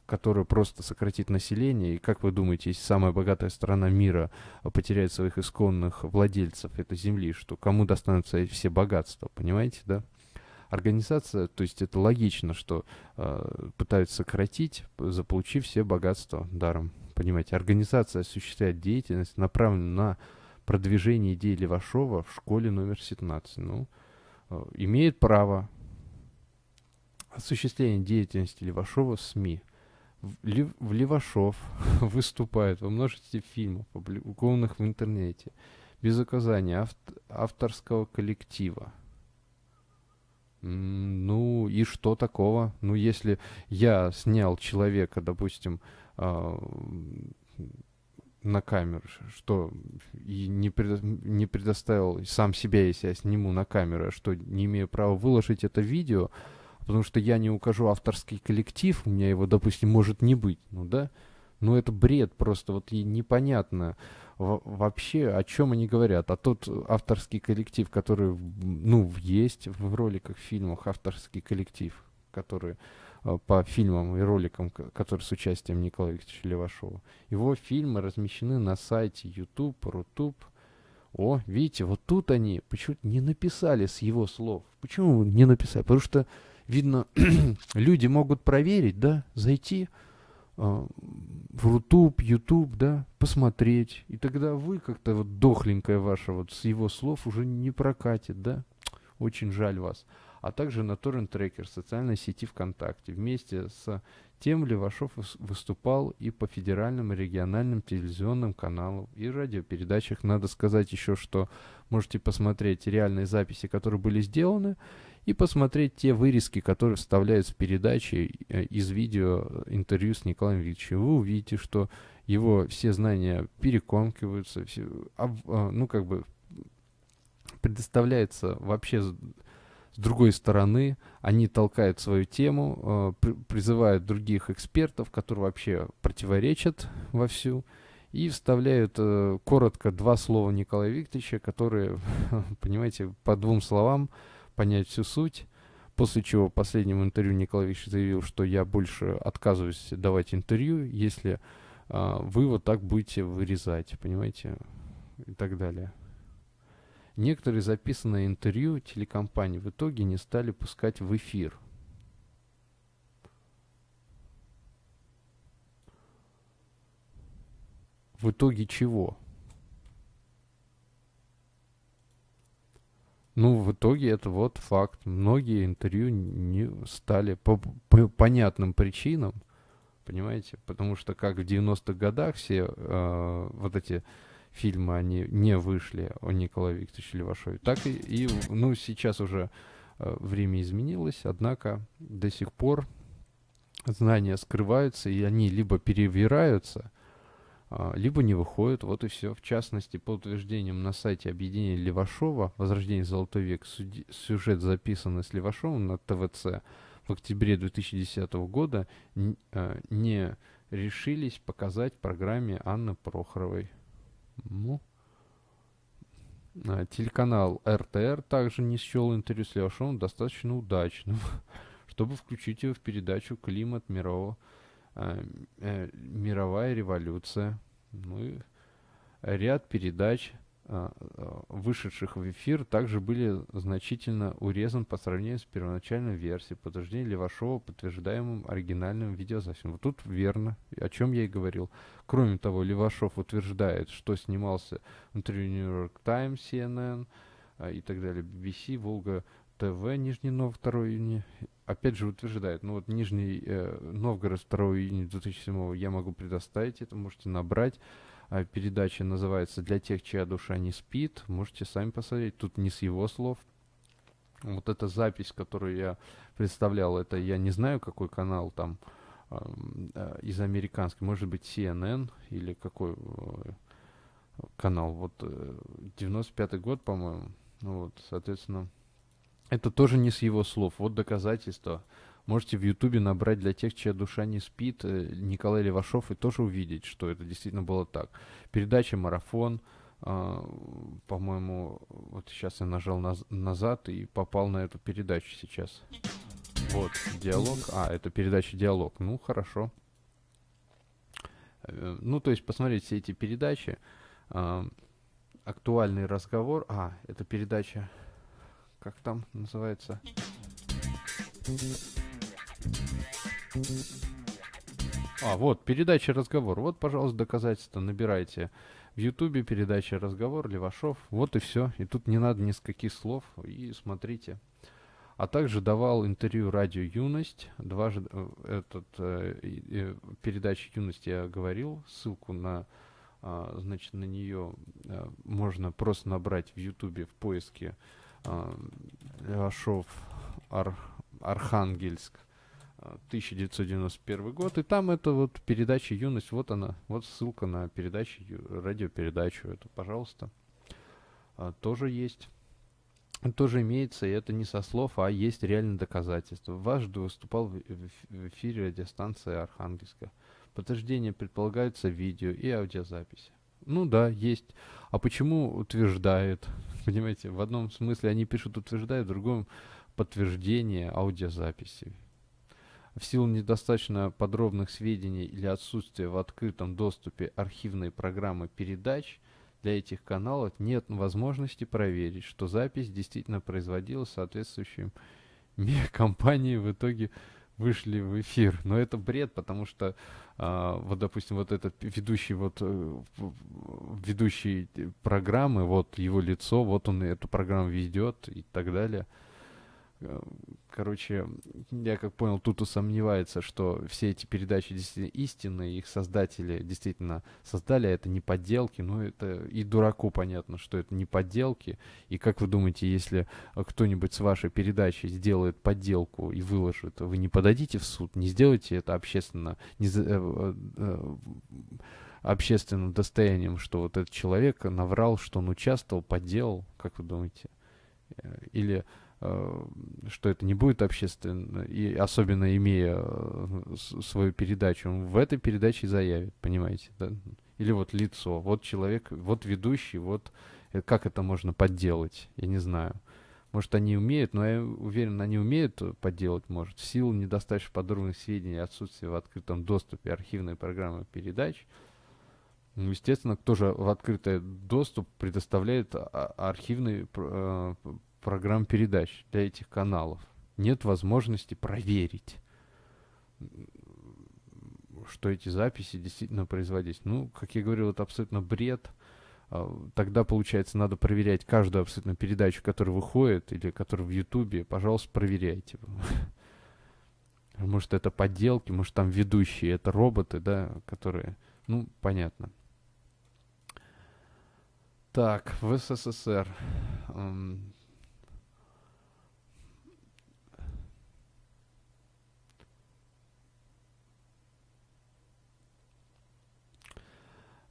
которая просто сократит население. И как вы думаете, если самая богатая страна мира потеряет своих исконных владельцев этой земли, что кому достанутся все богатства, понимаете, да? Организация, то есть это логично, что э, пытаются сократить, заполучив все богатства даром. Понимаете, организация осуществляет деятельность, направленную на продвижение идеи Левашова в школе номер 17. Ну, э, имеет право осуществление деятельности Левашова в СМИ. Лев, Левашов выступает во множестве фильмов, опубликованных в интернете, без указания авторского коллектива. Ну и что такого? Ну если я снял человека, допустим, а, на камеру, что и не, предо... не предоставил сам себя, если я сниму на камеру, что не имею права выложить это видео, потому что я не укажу авторский коллектив, у меня его, допустим, может не быть, ну да, но ну это бред просто, вот и непонятно Во вообще, о чем они говорят. А тот авторский коллектив, который, ну, есть в роликах, в фильмах, авторский коллектив, который Э, по фильмам и роликам, которые с участием Николая Викторовича Левашова. Его фильмы размещены на сайте YouTube, Рутуб. О, видите, вот тут они почему-то не написали с его слов. Почему не написали? Потому что, видно, люди могут проверить, да, зайти э, в Рутуб, Ютуб, да, посмотреть. И тогда вы как-то вот дохленькая ваша вот с его слов уже не прокатит, да. Очень жаль вас а также на торрент-трекер социальной сети ВКонтакте. Вместе с тем Левашов выступал и по федеральным и региональным телевизионным каналам и радиопередачах. Надо сказать еще, что можете посмотреть реальные записи, которые были сделаны, и посмотреть те вырезки, которые вставляются в передачи э, из видео э, интервью с Николаем Викторовичем. Вы увидите, что его все знания перекомкиваются, все, а, а, ну как бы предоставляется вообще с другой стороны, они толкают свою тему, э, призывают других экспертов, которые вообще противоречат вовсю, и вставляют э, коротко два слова Николая Викторовича, которые, понимаете, по двум словам понять всю суть. После чего в последнем интервью Николай Викторович заявил, что я больше отказываюсь давать интервью, если э, вы вот так будете вырезать, понимаете, и так далее. Некоторые записанные интервью телекомпаний в итоге не стали пускать в эфир. В итоге чего? Ну, в итоге это вот факт. Многие интервью не стали по, по понятным причинам, понимаете? Потому что как в 90-х годах все э, вот эти фильмы, они не вышли у Николая Викторовича Левашова. Так и, и ну, сейчас уже э, время изменилось, однако до сих пор знания скрываются, и они либо перевираются, э, либо не выходят. Вот и все. В частности, по утверждениям на сайте объединения Левашова «Возрождение Золотой век» сюжет, записанный с Левашовым на ТВЦ в октябре 2010 года, э, не решились показать в программе Анны Прохоровой. Ну, а, Телеканал РТР также не счел интервью с Левашовым достаточно удачным, чтобы включить его в передачу «Климат мирового, э, э, мировая революция». Ну и ряд передач а, а, вышедших в эфир, также были значительно урезан по сравнению с первоначальной версией. Подтверждение Левашова подтверждаемым оригинальным видеозаписью. Вот тут верно, о чем я и говорил. Кроме того, Левашов утверждает, что снимался внутри New York Times, CNN а, и так далее, BBC, Волга ТВ, Нижний Новгород 2 июня. Опять же утверждает, ну вот Нижний э, Новгород 2 июня 2007 я могу предоставить это, можете набрать. А передача называется «Для тех, чья душа не спит». Можете сами посмотреть. Тут не с его слов. Вот эта запись, которую я представлял, это я не знаю, какой канал там э, из американских, может быть, CNN или какой э, канал. Вот 95-й э, год, по-моему. Вот, соответственно, это тоже не с его слов. Вот доказательство Можете в Ютубе набрать для тех, чья душа не спит, э, Николай Левашов, и тоже увидеть, что это действительно было так. Передача «Марафон», э, по-моему, вот сейчас я нажал наз- назад и попал на эту передачу сейчас. Вот, диалог. А, это передача «Диалог». Ну, хорошо. Э, ну, то есть посмотреть все эти передачи. Актуальный разговор. А, это передача, как там называется? А, вот, передача «Разговор». Вот, пожалуйста, доказательства набирайте. В Ютубе передача «Разговор» Левашов. Вот и все. И тут не надо ни с каких слов. И смотрите. А также давал интервью радио «Юность». Дважды э, этот, э, э, передача «Юность» я говорил. Ссылку на, э, значит, на нее э, можно просто набрать в Ютубе в поиске э, Левашов Ар, Архангельск. Э, 1991 год, и там это вот передача «Юность», вот она, вот ссылка на передачу, радиопередачу, это, пожалуйста, а, тоже есть. Тоже имеется, и это не со слов, а есть реально доказательства. Важды выступал в, эфире радиостанции Архангельска. Подтверждение предполагается видео и аудиозаписи. Ну да, есть. А почему утверждают? Понимаете, в одном смысле они пишут утверждают, в другом подтверждение аудиозаписи в силу недостаточно подробных сведений или отсутствия в открытом доступе архивной программы передач для этих каналов нет возможности проверить, что запись действительно производилась соответствующим компании в итоге вышли в эфир. Но это бред, потому что, э, вот, допустим, вот этот ведущий, вот, э, ведущий э, программы, вот его лицо, вот он эту программу ведет и так далее. Э, короче, я как понял, тут усомневается, что все эти передачи действительно истинные, их создатели действительно создали, а это не подделки, но ну, это и дураку понятно, что это не подделки. И как вы думаете, если э, кто-нибудь с вашей передачи сделает подделку и выложит, вы не подадите в суд, не сделаете это общественно, не э, общественным достоянием, что вот этот человек наврал, что он участвовал, подделал, как вы думаете? Или Э, что это не будет общественно, и особенно имея э, свою передачу, он в этой передаче заявит, понимаете, да? Или вот лицо, вот человек, вот ведущий, вот э, как это можно подделать, я не знаю. Может, они умеют, но я уверен, они умеют подделать, может, в силу недостаточно подробных сведений, отсутствия в открытом доступе архивной программы передач, ну, Естественно, кто же в открытый доступ предоставляет а, а, архивный программ передач для этих каналов. Нет возможности проверить, что эти записи действительно производились. Ну, как я говорил, это абсолютно бред. А, тогда, получается, надо проверять каждую абсолютно передачу, которая выходит или которая в Ютубе. Пожалуйста, проверяйте. Может, это подделки, может, там ведущие, это роботы, да, которые... Ну, понятно. Так, в СССР.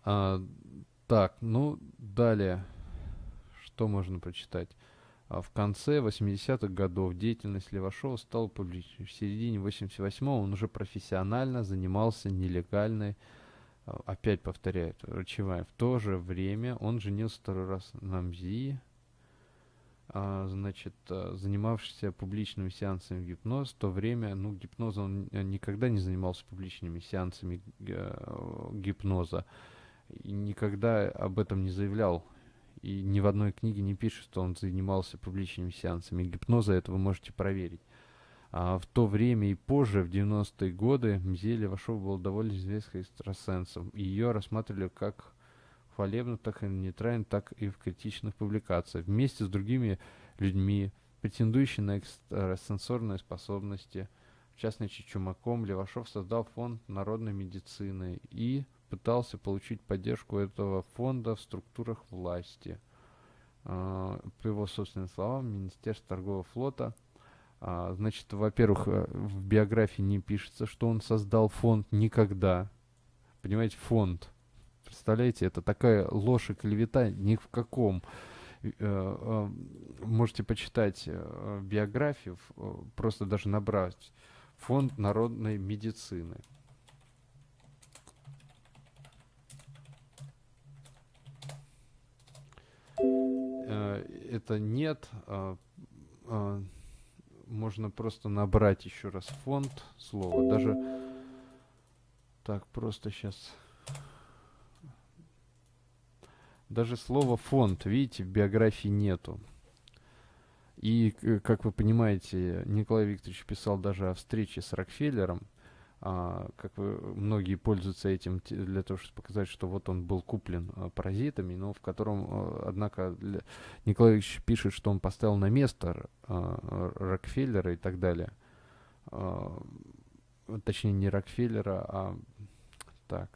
А, так, ну, далее. Что можно прочитать? А, в конце 80-х годов деятельность Левашова стала публичной. В середине 88-го он уже профессионально занимался нелегальной а, опять повторяю, врачевая. В то же время он женился второй раз на МЗИ, а, значит, а, занимавшийся публичными сеансами гипноза, В то время, ну, гипноза он э, никогда не занимался публичными сеансами э, гипноза и никогда об этом не заявлял. И ни в одной книге не пишет, что он занимался публичными сеансами гипноза, это вы можете проверить. А в то время и позже, в 90-е годы, Мзель Ивашова была довольно известной экстрасенсом. Ее рассматривали как в так и нейтрально, так и в критичных публикациях. Вместе с другими людьми, претендующими на экстрасенсорные способности, в частности Чумаком, Левашов создал фонд народной медицины и пытался получить поддержку этого фонда в структурах власти. А, по его собственным словам, Министерство торгового флота а, Значит, во-первых, э, в биографии не пишется, что он создал фонд никогда. Понимаете, фонд. Представляете, это такая ложь и клевета ни в каком. Э, э, можете почитать биографию, просто даже набрать фонд народной медицины. Э, это нет. А, а, можно просто набрать еще раз фонд слова. Даже так, просто сейчас. Даже слово фонд, видите, в биографии нету. И, э, как вы понимаете, Николай Викторович писал даже о встрече с Рокфеллером – а, как вы, многие пользуются этим для того, чтобы показать, что вот он был куплен а, паразитами, но в котором, а, однако, Николаевич пишет, что он поставил на место Рокфеллера и так далее. Точнее, не Рокфеллера, а... Так,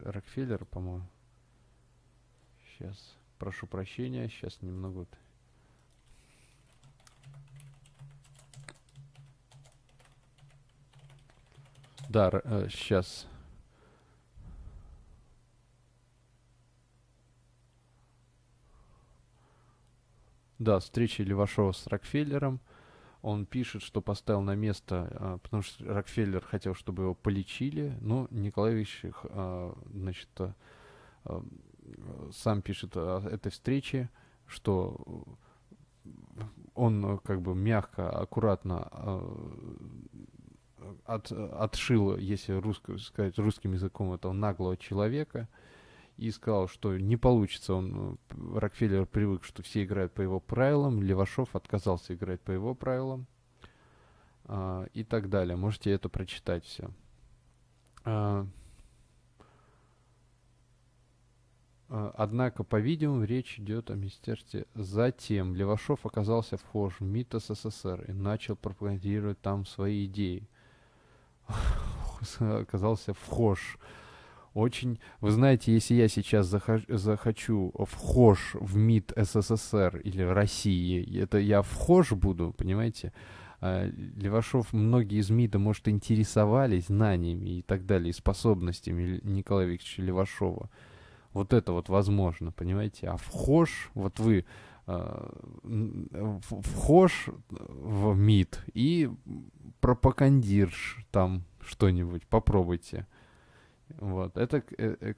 Рокфеллер, по-моему. Сейчас, прошу прощения, сейчас немного... Вот Да, э, сейчас. Да, встреча Левашова с Рокфеллером. Он пишет, что поставил на место, э, потому что Рокфеллер хотел, чтобы его полечили, но ну, Николаевич, э, а, значит, а, сам пишет о этой встрече, что э, он э, как бы мягко, аккуратно от, отшил если русскую, сказать русским языком, этого наглого человека и сказал, что не получится. Он, э, Рокфеллер привык, что все играют по его правилам, Левашов отказался играть по его правилам а, и так далее. Можете это прочитать все. А, а, Однако, по-видимому, речь идет о министерстве. Затем Левашов оказался вхож в МИД СССР и начал пропагандировать там свои идеи. оказался вхож. Очень, вы знаете, если я сейчас захож, захочу вхож в МИД СССР или в России, это я вхож буду, понимаете? А, Левашов, многие из МИДа, может, интересовались знаниями и так далее, и способностями Николая Викторовича Левашова. Вот это вот возможно, понимаете? А вхож, вот вы Э, вхож в МИД и пропагандируешь там что-нибудь, попробуйте. Вот, это, э, э,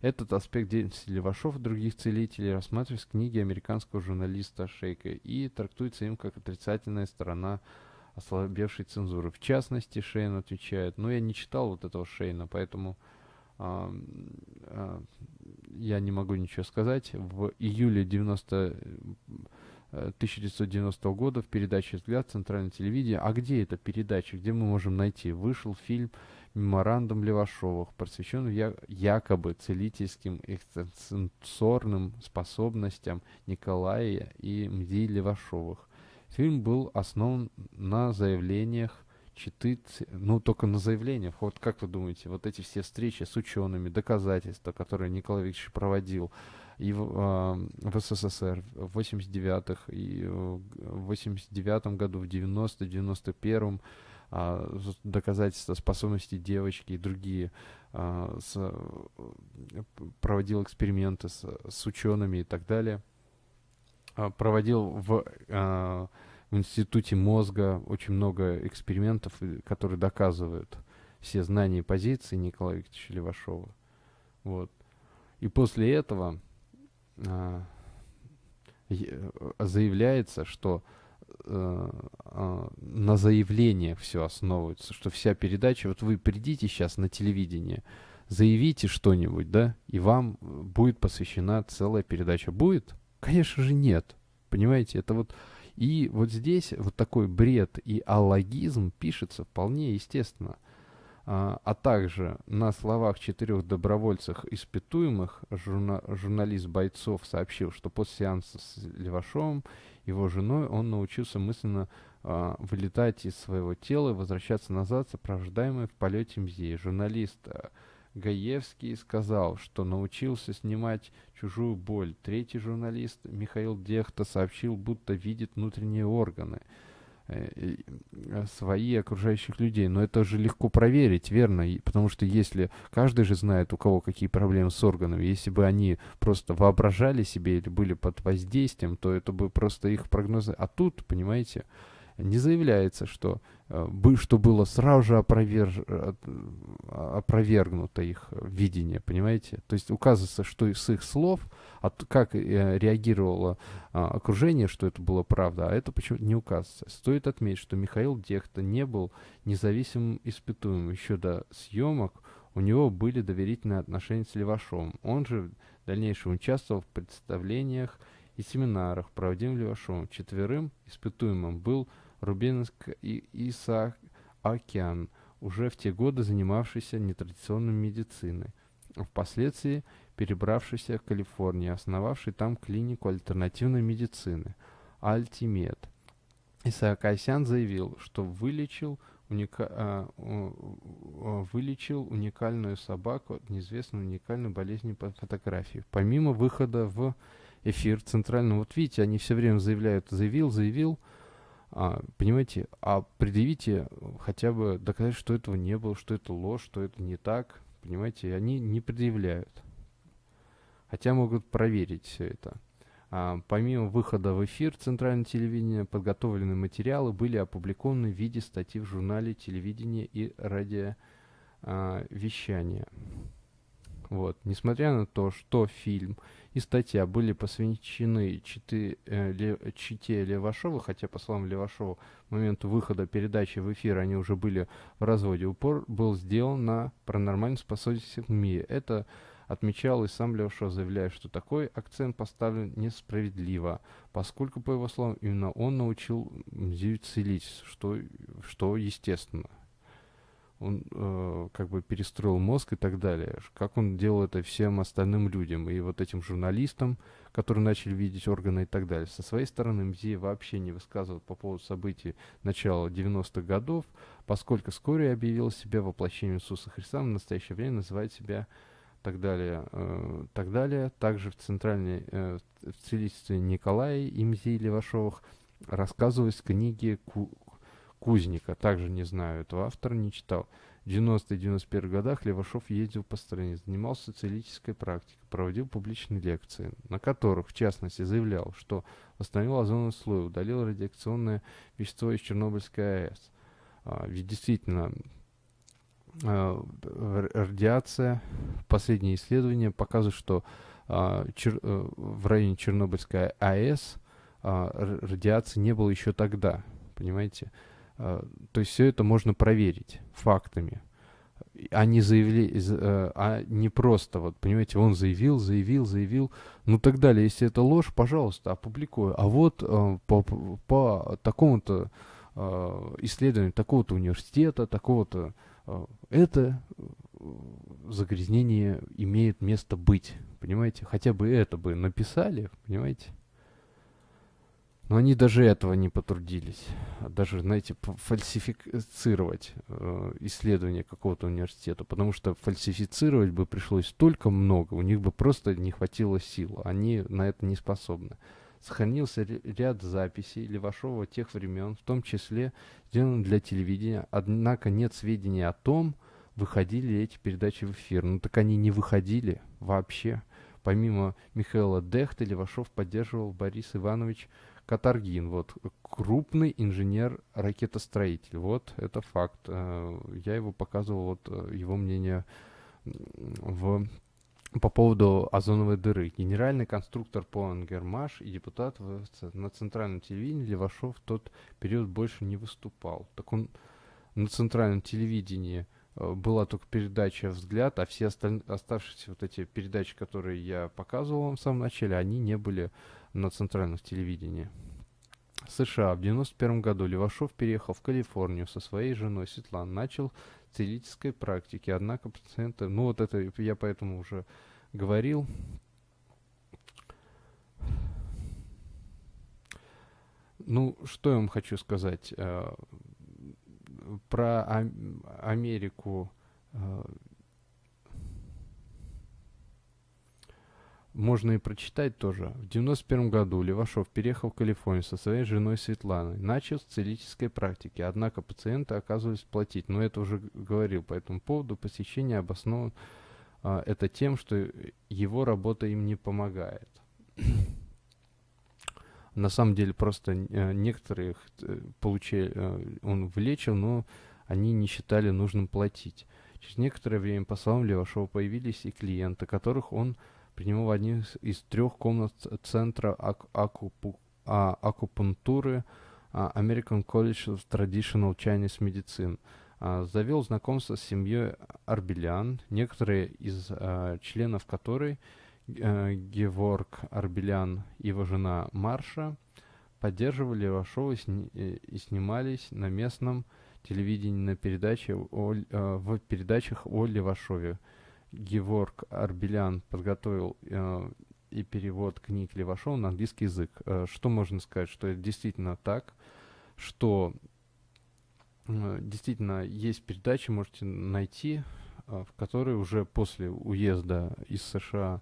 этот аспект деятельности левашов и других целителей рассматривается в книге американского журналиста Шейка и трактуется им как отрицательная сторона ослабевшей цензуры. В частности, Шейн отвечает, ну я не читал вот этого Шейна, поэтому а, я не могу ничего сказать. В июле 90, 1990 э, года в передаче «Взгляд» Центрального телевидения. А где эта передача? Где мы можем найти? Вышел фильм «Меморандум Левашовых», посвященный я, якобы целительским эксценсорным способностям Николая и Мди Левашовых. Фильм был основан на заявлениях читать, ну, только на заявлениях. Вот как вы думаете, вот эти все встречи с учеными, доказательства, которые Николай Викторович проводил и в, э, в СССР в 89-х, и в 89-м году, в 90 91-м, э, доказательства способности девочки и другие, э, с, проводил эксперименты с, с учеными и так далее, а, проводил в в институте мозга очень много экспериментов, э, которые доказывают все знания и позиции Николая Викторовича Левашова. Вот. И после этого а, э, заявляется, что э, а, на заявлениях все основывается, что вся передача, вот вы придите сейчас на телевидение, заявите что-нибудь, да, и вам будет посвящена целая передача. Будет? Конечно же нет. Понимаете, это вот и вот здесь вот такой бред и аллогизм пишется вполне естественно. А, а также на словах четырех добровольцев испытуемых журна- журналист Бойцов сообщил, что после сеанса с Левашовым, его женой, он научился мысленно а, вылетать из своего тела и возвращаться назад, сопровождаемый в полете мзей. Журналист а, Гаевский сказал, что научился снимать чужую боль. Третий журналист Михаил Дехта сообщил, будто видит внутренние органы э, э, свои окружающих людей. Но это же легко проверить, верно? потому что если каждый же знает, у кого какие проблемы с органами, если бы они просто воображали себе или были под воздействием, то это бы просто их прогнозы. А тут, понимаете, не заявляется, что, э, что было сразу же опроверж... Э, э, опровергнуто их видение, понимаете? То есть указывается, что из их слов, от, как реагировало а, окружение, что это было правда, а это почему не указывается. Стоит отметить, что Михаил Дехта не был независимым испытуемым еще до съемок, у него были доверительные отношения с Левашовым. Он же в дальнейшем участвовал в представлениях и семинарах, проводимых Левашовым. Четверым испытуемым был Рубинск и Исаакян, уже в те годы занимавшийся нетрадиционной медициной, а впоследствии перебравшийся в Калифорнию, основавший там клинику альтернативной медицины «Альтимед». Исаак Исаакасян заявил, что вылечил, уника... А, вылечил уникальную собаку от неизвестной уникальной болезни по фотографии. Помимо выхода в эфир центрального вот видите, они все время заявляют «заявил», «заявил», а, понимаете, а предъявите э, хотя бы доказать, что этого не было, что это ложь, что это не так. Понимаете, они не предъявляют. Хотя могут проверить все это. А, помимо выхода в эфир центрального телевидения, подготовленные материалы были опубликованы в виде статьи в журнале телевидения и радиовещания. А, вот. Несмотря на то, что фильм и статья были посвящены чите, э, ле, чите Левашова, хотя, по словам Левашова, к моменту выхода передачи в эфир они уже были в разводе. Упор был сделан на паранормальную способность МИ. Это отмечал и сам Левашов, заявляя, что такой акцент поставлен несправедливо, поскольку, по его словам, именно он научил Мзю целить, что, что естественно он э, как бы перестроил мозг и так далее. Как он делал это всем остальным людям и вот этим журналистам, которые начали видеть органы и так далее. Со своей стороны Мзей вообще не высказывал по поводу событий начала 90-х годов, поскольку вскоре объявил себя воплощением Иисуса Христа, в настоящее время называет себя так далее, э, так далее. Также в центральной, э, в целительстве Николая и Мзей Левашовых рассказывалось книги. Кузника, также не знаю этого автора, не читал. В 90-91 годах Левашов ездил по стране, занимался социалистической практикой, проводил публичные лекции, на которых, в частности, заявлял, что восстановил озоновый слой, удалил радиационное вещество из Чернобыльской АЭС. А, ведь действительно, а, радиация, последние исследования показывают, что а, чер, э, в районе Чернобыльской АЭС а, радиации не было еще тогда, понимаете? Э, то есть все это можно проверить фактами, они заявили, э, а не просто, вот, понимаете, он заявил, заявил, заявил, ну так далее. Если это ложь, пожалуйста, опубликую. А вот э, по, по такому-то исследованию такого-то университета, такого-то, это загрязнение имеет место быть, понимаете? Хотя бы это бы написали, понимаете? Но они даже этого не потрудились. А даже, знаете, фальсифицировать э, исследование какого-то университета. Потому что фальсифицировать бы пришлось столько много, у них бы просто не хватило сил. Они на это не способны. Сохранился ряд записей Левашова тех времен, в том числе сделанных для телевидения. Однако нет сведений о том, выходили ли эти передачи в эфир. Ну так они не выходили вообще. Помимо Михаила Дехта, Левашов поддерживал Борис Иванович Катаргин, вот, крупный инженер-ракетостроитель. Вот, это факт. Э, я его показывал, вот, э, его мнение в по поводу озоновой дыры. Генеральный конструктор Полон Гермаш и депутат на центральном телевидении Левашов в тот период больше не выступал. Так он на центральном телевидении э, была только передача «Взгляд», а все осталь... оставшиеся вот эти передачи, которые я показывал вам в самом начале, они не были на центральных телевидении. США. В первом году Левашов, переехал в Калифорнию со своей женой Светланой, начал целительской практики. Однако пациенты... Ну, вот это я поэтому уже говорил. Ну, что я вам хочу сказать. Э, про Америку э, можно и прочитать тоже. В 1991 году Левашов переехал в Калифорнию со своей женой Светланой. Начал с целительской практики, однако пациенты оказывались платить. Но это уже говорил по этому поводу. Посещение обосновано а, это тем, что его работа им не помогает. На самом деле просто э, некоторых э, получили, э, он влечил, но они не считали нужным платить. Через некоторое время, по словам Левашова, появились и клиенты, которых он принимал в одних из трех комнат Центра ак акупу а, акупунктуры а, American College of Traditional Chinese Medicine. А, завел знакомство с семьей Арбелян, некоторые из а, членов которой а, Геворг Арбелян и его жена Марша поддерживали Левашова и, э, и снимались на местном телевидении на передаче о, э, в передачах о Левашове. Геворг Арбелян подготовил э, и перевод книг Левашова на английский язык. Э, что можно сказать, что это действительно так, что э, действительно есть передачи, можете найти, э, в которой уже после уезда из США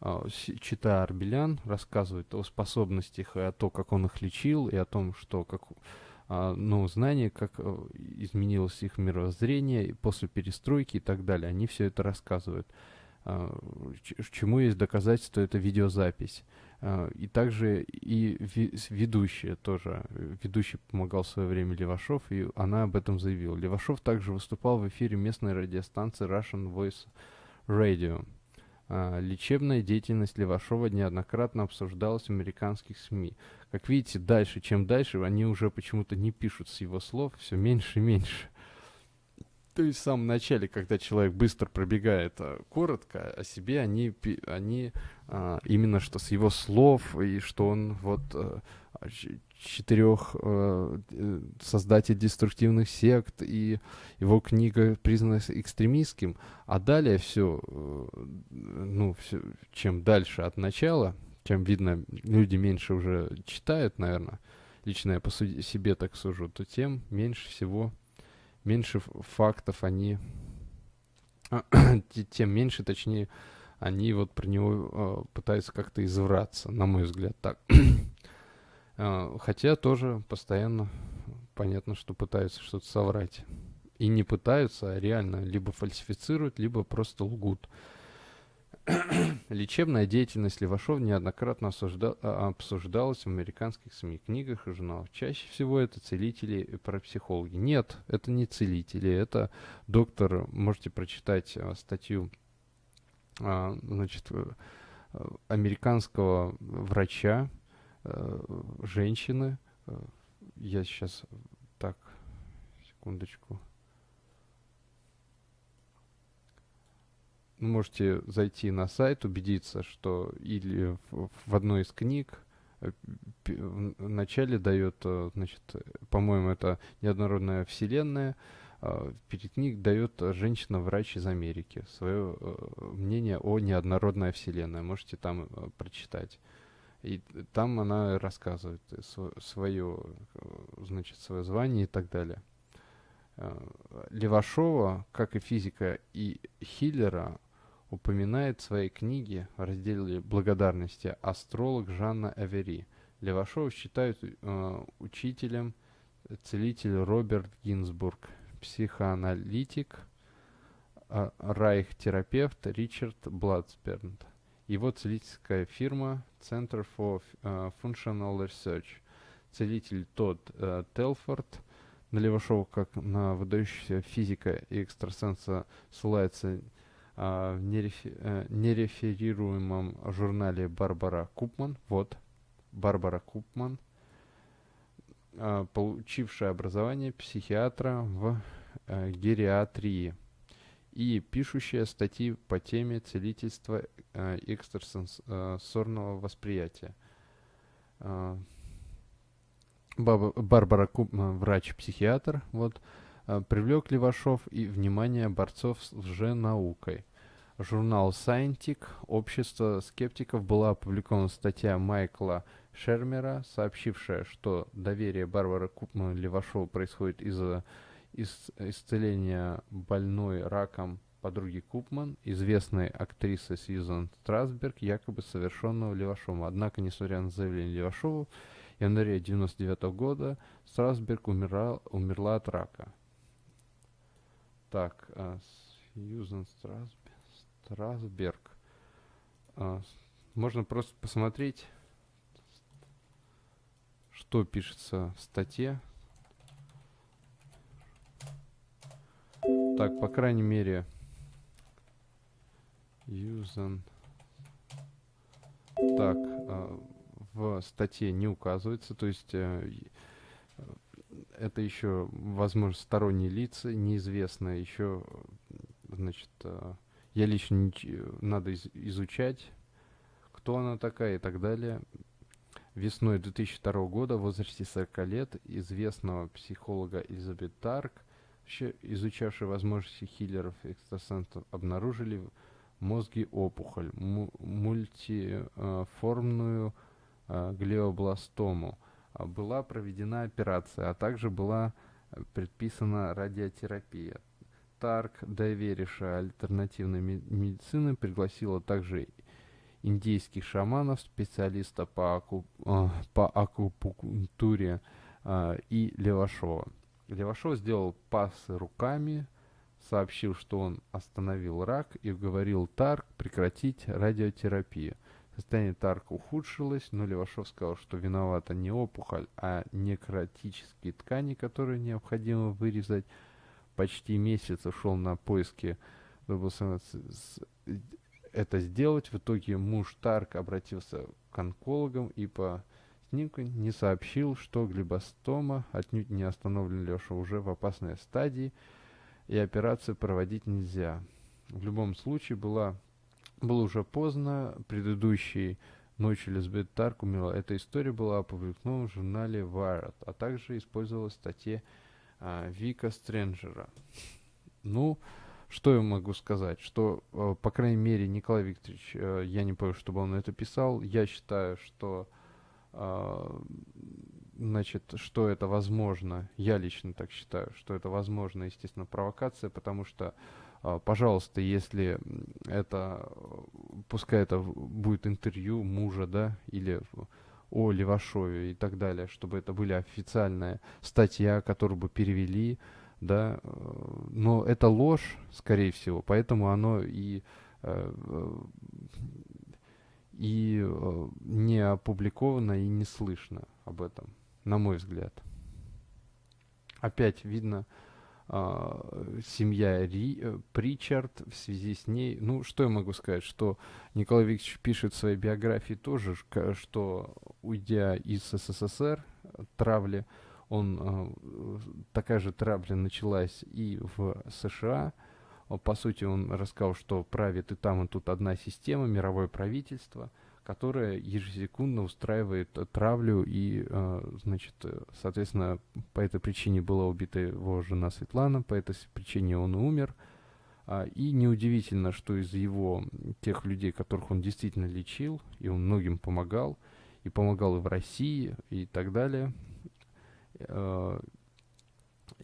э, чита Арбелян рассказывает о способностях и о том, как он их лечил, и о том, что как, а, ну, знания как э, изменилось их мировоззрение после перестройки и так далее. Они все это рассказывают. А, чему есть доказательство, это видеозапись. А, и также и ведущая тоже. Ведущий помогал в свое время Левашов, и она об этом заявила. Левашов также выступал в эфире местной радиостанции Russian Voice Radio. А, лечебная деятельность Левашова неоднократно обсуждалась в американских СМИ. Как видите, дальше, чем дальше, они уже почему-то не пишут с его слов, все меньше и меньше. То есть в самом начале, когда человек быстро пробегает а, коротко о себе, они, они а, именно что с его слов и что он вот четырех э, э создатель деструктивных сект, и его книга признана экстремистским. А далее все, э, ну, все, чем дальше от начала, чем видно, люди меньше уже читают, наверное, лично я по себе так сужу, то тем меньше всего, меньше фактов они, тем меньше, точнее, они вот про него э, пытаются как-то извраться, на мой взгляд, так. А, хотя тоже постоянно понятно, что пытаются что-то соврать. И не пытаются, а реально либо фальсифицируют, либо просто лгут. Лечебная деятельность левашов неоднократно а, обсуждалась в американских СМИ, книгах и журналах. Чаще всего это целители и парапсихологи. Нет, это не целители, это доктор. Можете прочитать а, статью значит, э, э, американского врача, Э, женщины. Э, я сейчас так, секундочку. Ну, можете зайти на сайт, убедиться, что или в, в одной из книг э, в начале дает, значит, по-моему, это неоднородная вселенная, а, перед книг дает женщина-врач из Америки свое мнение о неоднородной вселенной. Можете там прочитать. И там она рассказывает свое, значит, свое звание и так далее. Э, Левашова, как и физика и Хиллера, упоминает в своей книге в разделе благодарности астролог Жанна Авери. Левашова считают э, учителем целитель Роберт Гинзбург, психоаналитик, э, райх-терапевт Ричард Бладспернт. Его целительская фирма Center for uh, Functional Research. Целитель Тодд uh, Телфорд, на Левашова как на выдающегося физика и экстрасенса ссылается э, в нереферируемом журнале Барбара Купман. Вот, Барбара Купман, получившая образование психиатра в гериатрии и пишущая статьи по теме целительства э, экстрасенсорного э, восприятия. Э, баба, Барбара Куб, э, врач-психиатр, вот, привлек Левашов и внимание борцов с лженаукой. Журнал Scientific, общество скептиков, была опубликована статья Майкла Шермера, сообщившая, что доверие Барбары Купман Левашову происходит из-за исцеления больной раком подруги Купман, известной актрисы Сьюзан Страсберг, якобы совершенного Левашовым. Однако, несмотря на заявление Левашова, в январе 1999 -го года Страсберг умирал, умерла от рака. Так, а, Сьюзан Страсберг. Страсберг. А, можно просто посмотреть, что пишется в статье. Так, по крайней мере, Юзан. Так, а, в статье не указывается, то есть э, э, это еще, возможно, сторонние лица, неизвестно еще, значит, э, я лично не, надо из, изучать, кто она такая и так далее. Весной 2002 года в возрасте 40 лет известного психолога Элизабет Тарк, изучавшей возможности хиллеров и экстрасенсов, обнаружили мозги опухоль, мультиформную а, глиобластому. А, была проведена операция, а также была э, предписана радиотерапия. Тарк, доверившая альтернативной медицины, пригласила также индийских шаманов, специалиста по, аку, а, по акупунктуре и Левашова. Левашов сделал пасы руками, сообщил, что он остановил рак и уговорил Тарк прекратить радиотерапию. Состояние Тарка ухудшилось, но Левашов сказал, что виновата не опухоль, а некротические ткани, которые необходимо вырезать. Почти месяц ушел на поиски, чтобы это сделать. В итоге муж Тарк обратился к онкологам и по снимку не сообщил, что глибостома отнюдь не остановлен Леша уже в опасной стадии – и операцию проводить нельзя. В любом случае была, было уже поздно, Предыдущей ночью Лизбет Тарк умерла. Эта история была опубликована в журнале Wired, а также использовалась в статье а, Вика Стрэнджера. Ну, что я могу сказать? Что, э, по крайней мере, Николай Викторович, э, я не помню, чтобы он это писал. Я считаю, что э, значит, что это возможно, я лично так считаю, что это возможно, естественно, провокация, потому что, а, пожалуйста, если это, пускай это будет интервью мужа, да, или о Левашове и так далее, чтобы это были официальная статья, которую бы перевели, да, э, но это ложь, скорее всего, поэтому оно и э, э, и не опубликовано и не слышно об этом на мой взгляд. Опять видно, а, семья Ри, э, Причард в связи с ней. Ну, что я могу сказать, что Николай Викторович пишет в своей биографии тоже, что уйдя из СССР, травли, он, а, такая же травля началась и в США. По сути, он рассказал, что правит и там, и тут одна система, мировое правительство – которая ежесекундно устраивает э, травлю и, э, значит, э, соответственно, по этой причине была убита его жена Светлана, по этой причине он умер. А, и неудивительно, что из его тех людей, которых он действительно лечил, и он многим помогал, и помогал и в России, и так далее,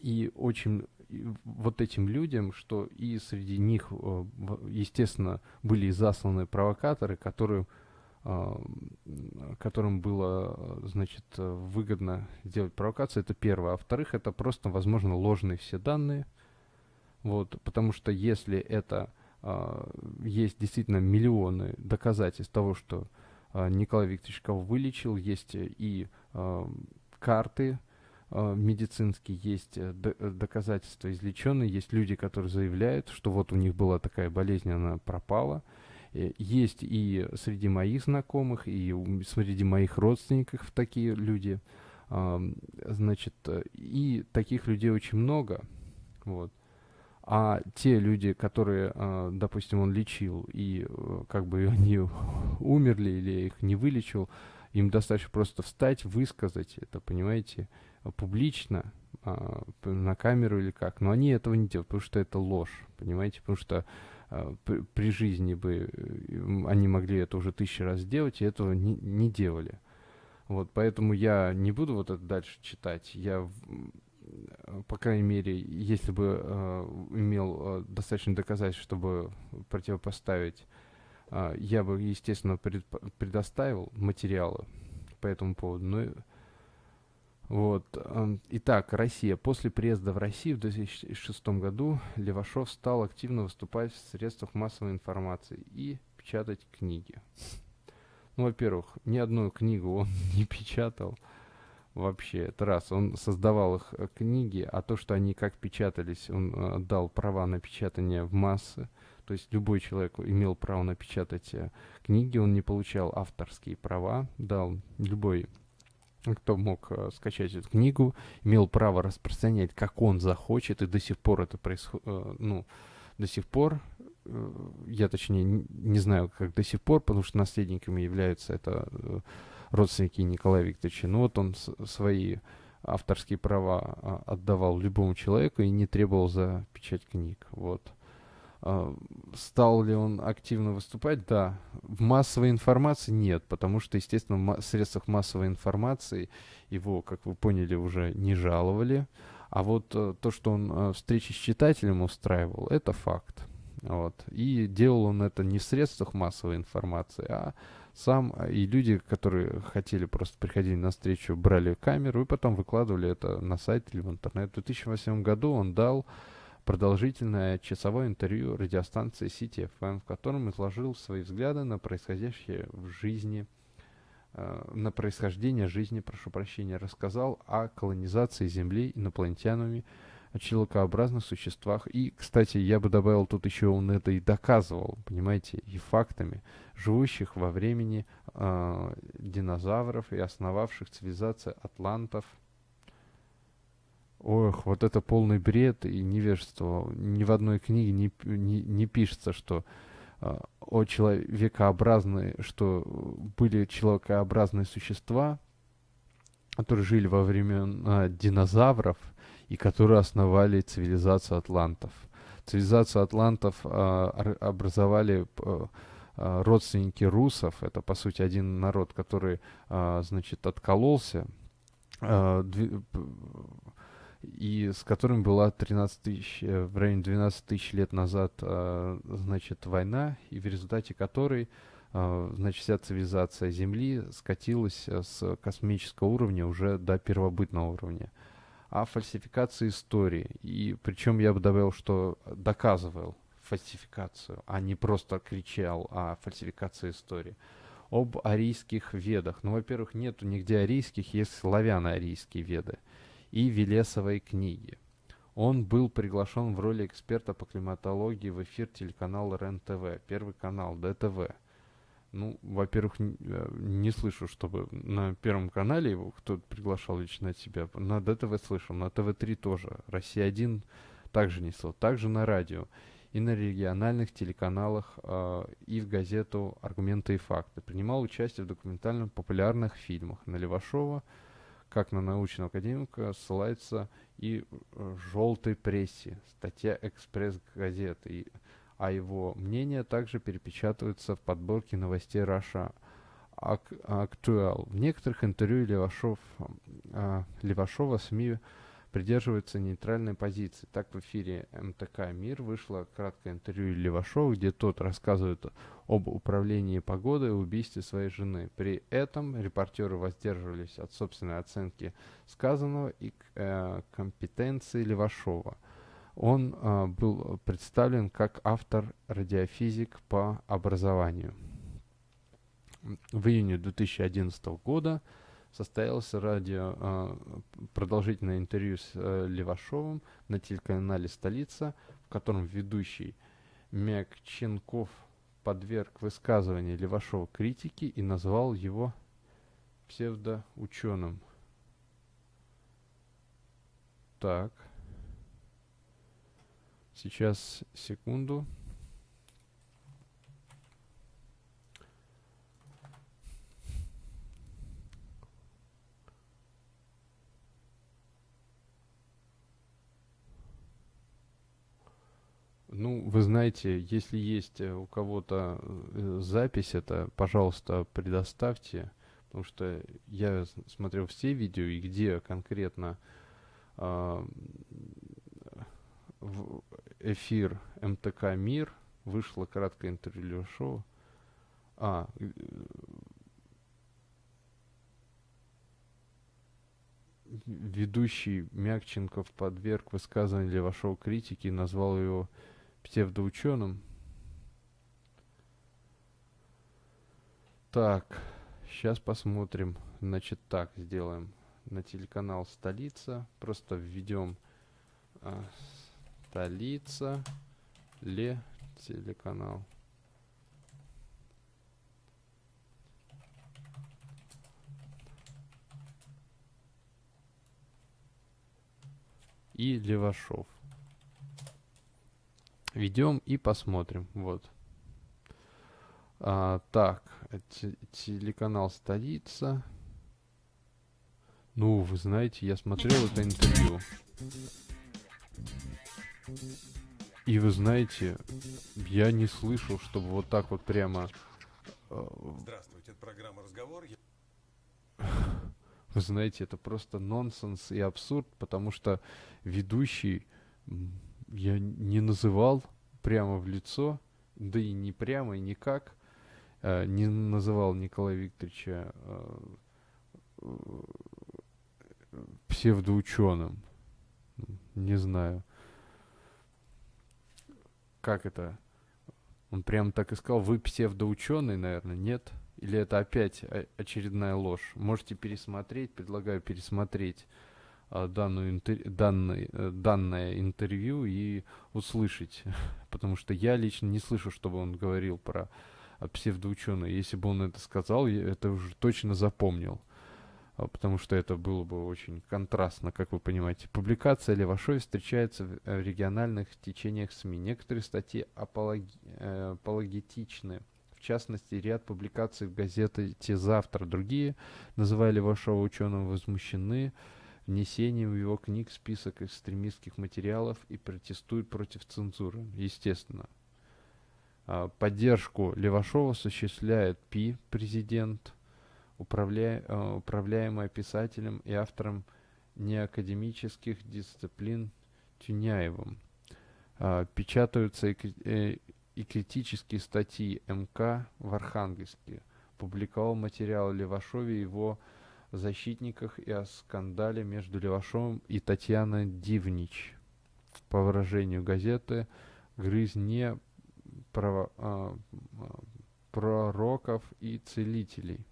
и очень вот этим людям, что и среди них, естественно, были засланы провокаторы, которые Эм, которым было, э, значит, э, выгодно делать провокацию, это первое. А вторых, это просто, возможно, ложные все данные. Вот, потому что если это э, есть действительно миллионы доказательств того, что Николай Викторович кого вылечил, есть и карты медицинские, есть доказательства излеченные, есть люди, которые заявляют, что вот у них была такая болезнь, она пропала – Э, есть и среди моих знакомых, и среди моих родственников такие люди. Значит, э, и таких людей очень много. Вот. А те люди, которые, а, допустим, он лечил, и э, как бы они умерли или их не вылечил, им достаточно просто встать, высказать это, понимаете, публично, а, на камеру или как. Но они этого не делают, потому что это ложь, понимаете, потому что а, при жизни бы э, они могли это уже тысячи раз сделать, и этого не, не делали. Вот, поэтому я не буду вот это дальше читать. Я, по крайней мере, если бы э, имел э, достаточно доказательств, чтобы противопоставить, э, я бы, естественно, пред, предоставил материалы по этому поводу. Но э, вот. Итак, Россия. После приезда в Россию в 2006 году Левашов стал активно выступать в средствах массовой информации и печатать книги. Ну, во-первых, ни одну книгу он не печатал вообще. Это раз. Он создавал их э, книги, а то, что они как печатались, он отдал э, права на печатание в массы. То есть любой человек имел право напечатать э, книги, он не получал авторские права, дал любой кто мог э, скачать эту книгу, имел право распространять, как он захочет, и до сих пор это происходит, э, ну, до сих пор, э, я точнее не знаю, как до сих пор, потому что наследниками являются это родственники Николая Викторовича. Но вот он свои авторские права а, отдавал любому человеку и не требовал за печать книг. Вот. А, стал ли он активно выступать? Да. В массовой информации нет, потому что, естественно, в средствах массовой информации его, как вы поняли, уже не жаловали. А вот э, то, что он э, встречи с читателем устраивал, это факт. Вот. И делал он это не в средствах массовой информации, а сам. Э, и люди, которые хотели, просто приходить на встречу, брали камеру и потом выкладывали это на сайт или в интернет. В 2008 году он дал продолжительное часовое интервью радиостанции City эм, в котором изложил свои взгляды на происходящее в жизни, э, на происхождение жизни, прошу прощения, рассказал о колонизации Земли инопланетянами, о человекообразных существах. И, кстати, я бы добавил, тут еще он это и доказывал, понимаете, и фактами, живущих во времени э, динозавров и основавших цивилизацию атлантов – ох, вот это полный бред и невежество. Ни в одной книге не, не, не пишется, что э, о человекообразные, что были человекообразные существа, которые жили во времена динозавров и которые основали цивилизацию атлантов. Цивилизацию атлантов э, образовали э, родственники русов. Это, по сути, один народ, который, э, значит, откололся. Э, и с которым была 13 тысяч, э, в районе 12 тысяч лет назад, а, значит, война, и в результате которой, а, значит, вся цивилизация Земли скатилась э, с космического уровня уже до первобытного уровня. А фальсификация истории, и причем я бы добавил, что доказывал фальсификацию, а не просто кричал о фальсификации истории об арийских ведах. Ну, во-первых, нету нигде арийских, есть славяно-арийские веды. Uh, и Велесовой книги. Он был приглашен в роли эксперта по климатологии в эфир телеканала РЕН-ТВ, Первый канал, ДТВ. Ну, во-первых, э, не слышу, чтобы на Первом канале его кто-то приглашал лично от себя. На ДТВ слышал, на ТВ-3 тоже. Россия-1 также несло, также на радио и на региональных телеканалах э, и в газету «Аргументы и факты». Принимал участие в документальных, популярных фильмах на Левашова, как на научного академика, ссылается и в желтой прессе, статья «Экспресс-газеты», а его мнение также перепечатывается в подборке новостей «Раша» Актуал. В некоторых интервью Левашов, а, Левашова СМИ придерживается нейтральной позиции. Так в эфире МТК «Мир» вышло краткое интервью Левашова, где тот рассказывает об управлении погодой и убийстве своей жены. При этом репортеры воздерживались от собственной оценки сказанного и э, компетенции Левашова. Он э, был представлен как автор-радиофизик по образованию. В июне 2011 года состоялось радио а, продолжительное интервью с э, Левашовым на телеканале «Столица», в котором ведущий Мягченков подверг высказывание Левашова критике и назвал его псевдоученым. Так. Сейчас, секунду. Ну, вы знаете, если есть э, у кого-то э, запись, это, пожалуйста, предоставьте, потому что я смотрел все видео и где конкретно э, в эфир МТК Мир вышло краткое интервью шоу. А, э, ведущий Мягченков подверг высказыванию для вашего критики и назвал его псевдоученым. Так, сейчас посмотрим. Значит, так сделаем. На телеканал «Столица» просто введем а, «Столица», «Ле», телеканал. И Левашов. Ведем и посмотрим. Вот. А, так, э, телеканал «Столица». Ну, вы знаете, я смотрел это интервью. И вы знаете, я не слышал, чтобы вот так вот прямо... Э, Здравствуйте, это программа «Разговор». Вы знаете, это просто нонсенс и абсурд, потому что ведущий я не называл прямо в лицо, да и не прямо, и никак, э, не называл Николая Викторовича э, псевдоученым. Не знаю. Как это? Он прямо так и сказал, вы псевдоученый, наверное, нет? Или это опять очередная ложь? Можете пересмотреть, предлагаю пересмотреть а, данную интер... данное, э, данное интервью и услышать. Потому что я лично не слышу, чтобы он говорил про а, псевдоученые. Если бы он это сказал, я это уже точно запомнил. А, потому что это было бы очень контрастно, как вы понимаете. Публикация Левашой встречается в э, региональных течениях СМИ. Некоторые статьи апологи... Э, апологетичны. В частности, ряд публикаций в газете «Завтра». Другие, называли Левашова ученым, возмущены внесением в его книг список экстремистских материалов и протестует против цензуры, естественно. А, поддержку Левашова осуществляет Пи, президент, управля... А, управляемая писателем и автором неакадемических дисциплин Тюняевым. А, печатаются и, э, и критические статьи МК в Архангельске. Публиковал материал Левашове и его защитниках и о скандале между Левашовым и Татьяной Дивнич. По выражению газеты, грызне право, а, а, пророков и целителей.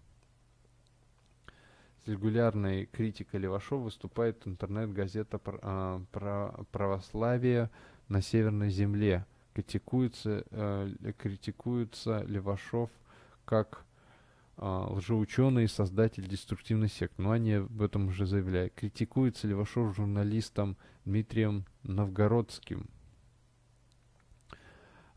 С регулярной критикой Левашов выступает интернет-газета а, «Православие на Северной земле». Критикуется, э, критикуется Левашов как а, лжеученый и создатель деструктивной секты. Но они об этом уже заявляют. Критикуется Левашов журналистом Дмитрием Новгородским.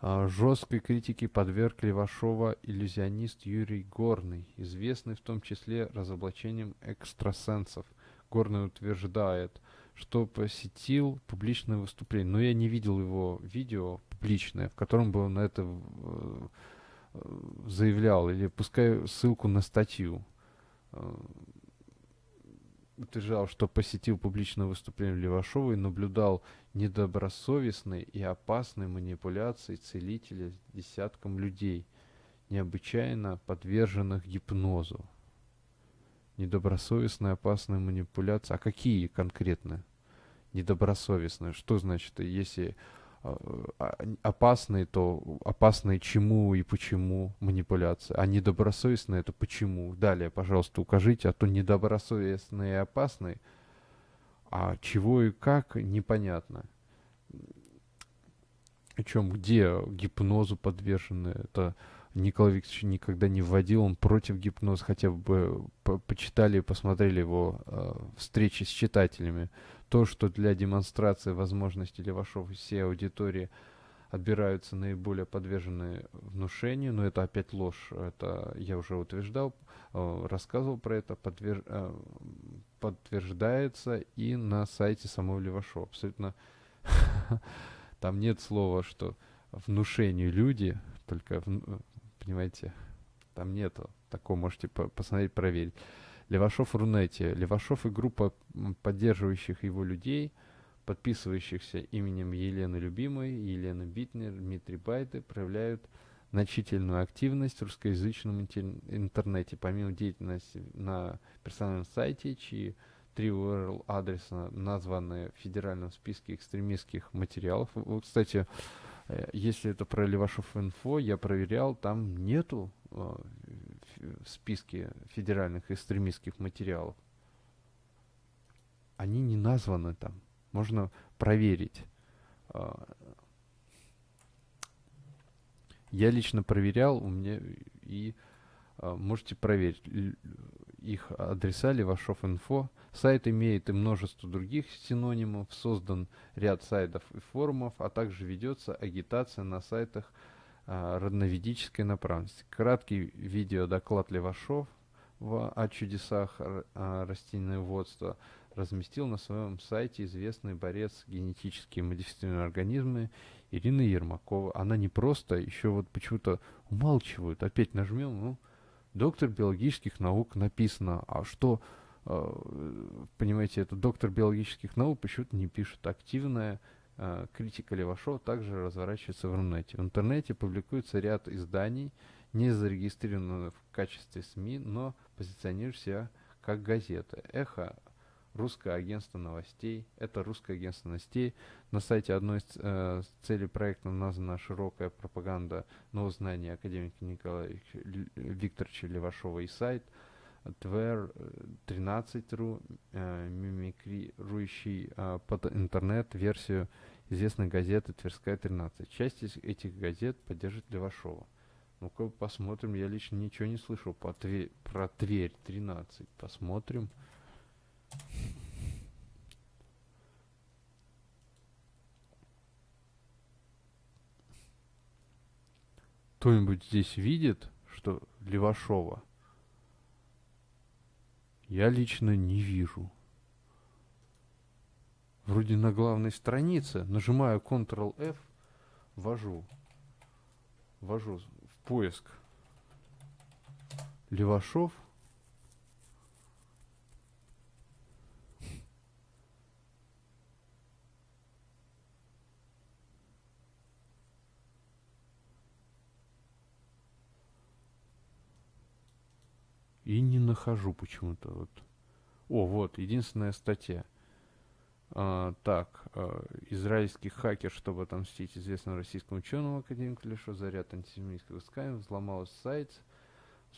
А, Жесткой критике подверг Левашова иллюзионист Юрий Горный, известный в том числе разоблачением экстрасенсов. Горный утверждает, что посетил публичное выступление. Но я не видел его видео публичное, в котором бы он это э, заявлял, или пускай ссылку на статью, э, утверждал, что посетил публичное выступление Левашова и наблюдал недобросовестные и опасные манипуляции целителя с десятком людей, необычайно подверженных гипнозу. Недобросовестные, опасные манипуляции. А какие конкретно? Недобросовестные. Что значит, если а, а, а, опасные, то опасные чему и почему манипуляции, а недобросовестные это почему. Далее, пожалуйста, укажите, а то недобросовестные и опасные, а чего и как непонятно. О чем, где гипнозу подвержены, это Николай Викторович никогда не вводил, он против гипноза, хотя бы э, по почитали и посмотрели его э, встречи с читателями то, что для демонстрации возможности Левашов все аудитории отбираются наиболее подверженные внушению, но это опять ложь, это я уже утверждал, э, рассказывал про это, подвер... Э, подтверждается и на сайте самого Левашова. Абсолютно там нет слова, что внушению люди, только, э, понимаете, там нет Такого можете посмотреть, проверить. Левашов Рунете. Левашов и группа поддерживающих его людей, подписывающихся именем Елены Любимой, Елены Битнер, Дмитрий Байды, проявляют значительную активность в русскоязычном интернете, помимо деятельности на персональном сайте, чьи три URL адреса названы в федеральном списке экстремистских материалов. Кстати, э, если это про Левашов инфо, я проверял, там нету э, в списке федеральных экстремистских материалов. Они не названы там. Можно проверить. А, я лично проверял, у меня и а, можете проверить. Их адреса Левашов.инфо. Сайт имеет и множество других синонимов. Создан ряд сайтов и форумов, а также ведется агитация на сайтах а, родноведической направленности. Краткий видеодоклад Левашов о чудесах а, растениеводства разместил на своем сайте известный борец генетически модифицированные организмы Ирина Ермакова. Она не просто, еще вот почему-то умалчивают, опять нажмем, ну, доктор биологических наук написано, а что, а, понимаете, это доктор биологических наук почему-то не пишет активная Э, критика Левашова также разворачивается в интернете. В интернете публикуется ряд изданий, не зарегистрированных в качестве СМИ, но позиционируют себя как газеты. Эхо русское агентство новостей. Это русское агентство новостей. На сайте одной из э, целей проекта названа широкая пропаганда новознаний академика Николая Викторовича Левашова и сайт – Твер 13.ru, э, э, мимикрирующий а, под интернет-версию известной газеты «Тверская 13». Часть из этих газет поддержит Левашова. Ну-ка посмотрим, я лично ничего не слышал по Тве про Тверь 13. Посмотрим. Кто-нибудь здесь видит, что Левашова – я лично не вижу. Вроде на главной странице, нажимаю Ctrl-F, ввожу, ввожу в поиск Левашов, И не нахожу почему-то. Вот. О, вот, единственная статья. А, так, а, израильский хакер, чтобы отомстить известному российскому ученому академику Лешу, заряд антисемитского скайм, взломал сайт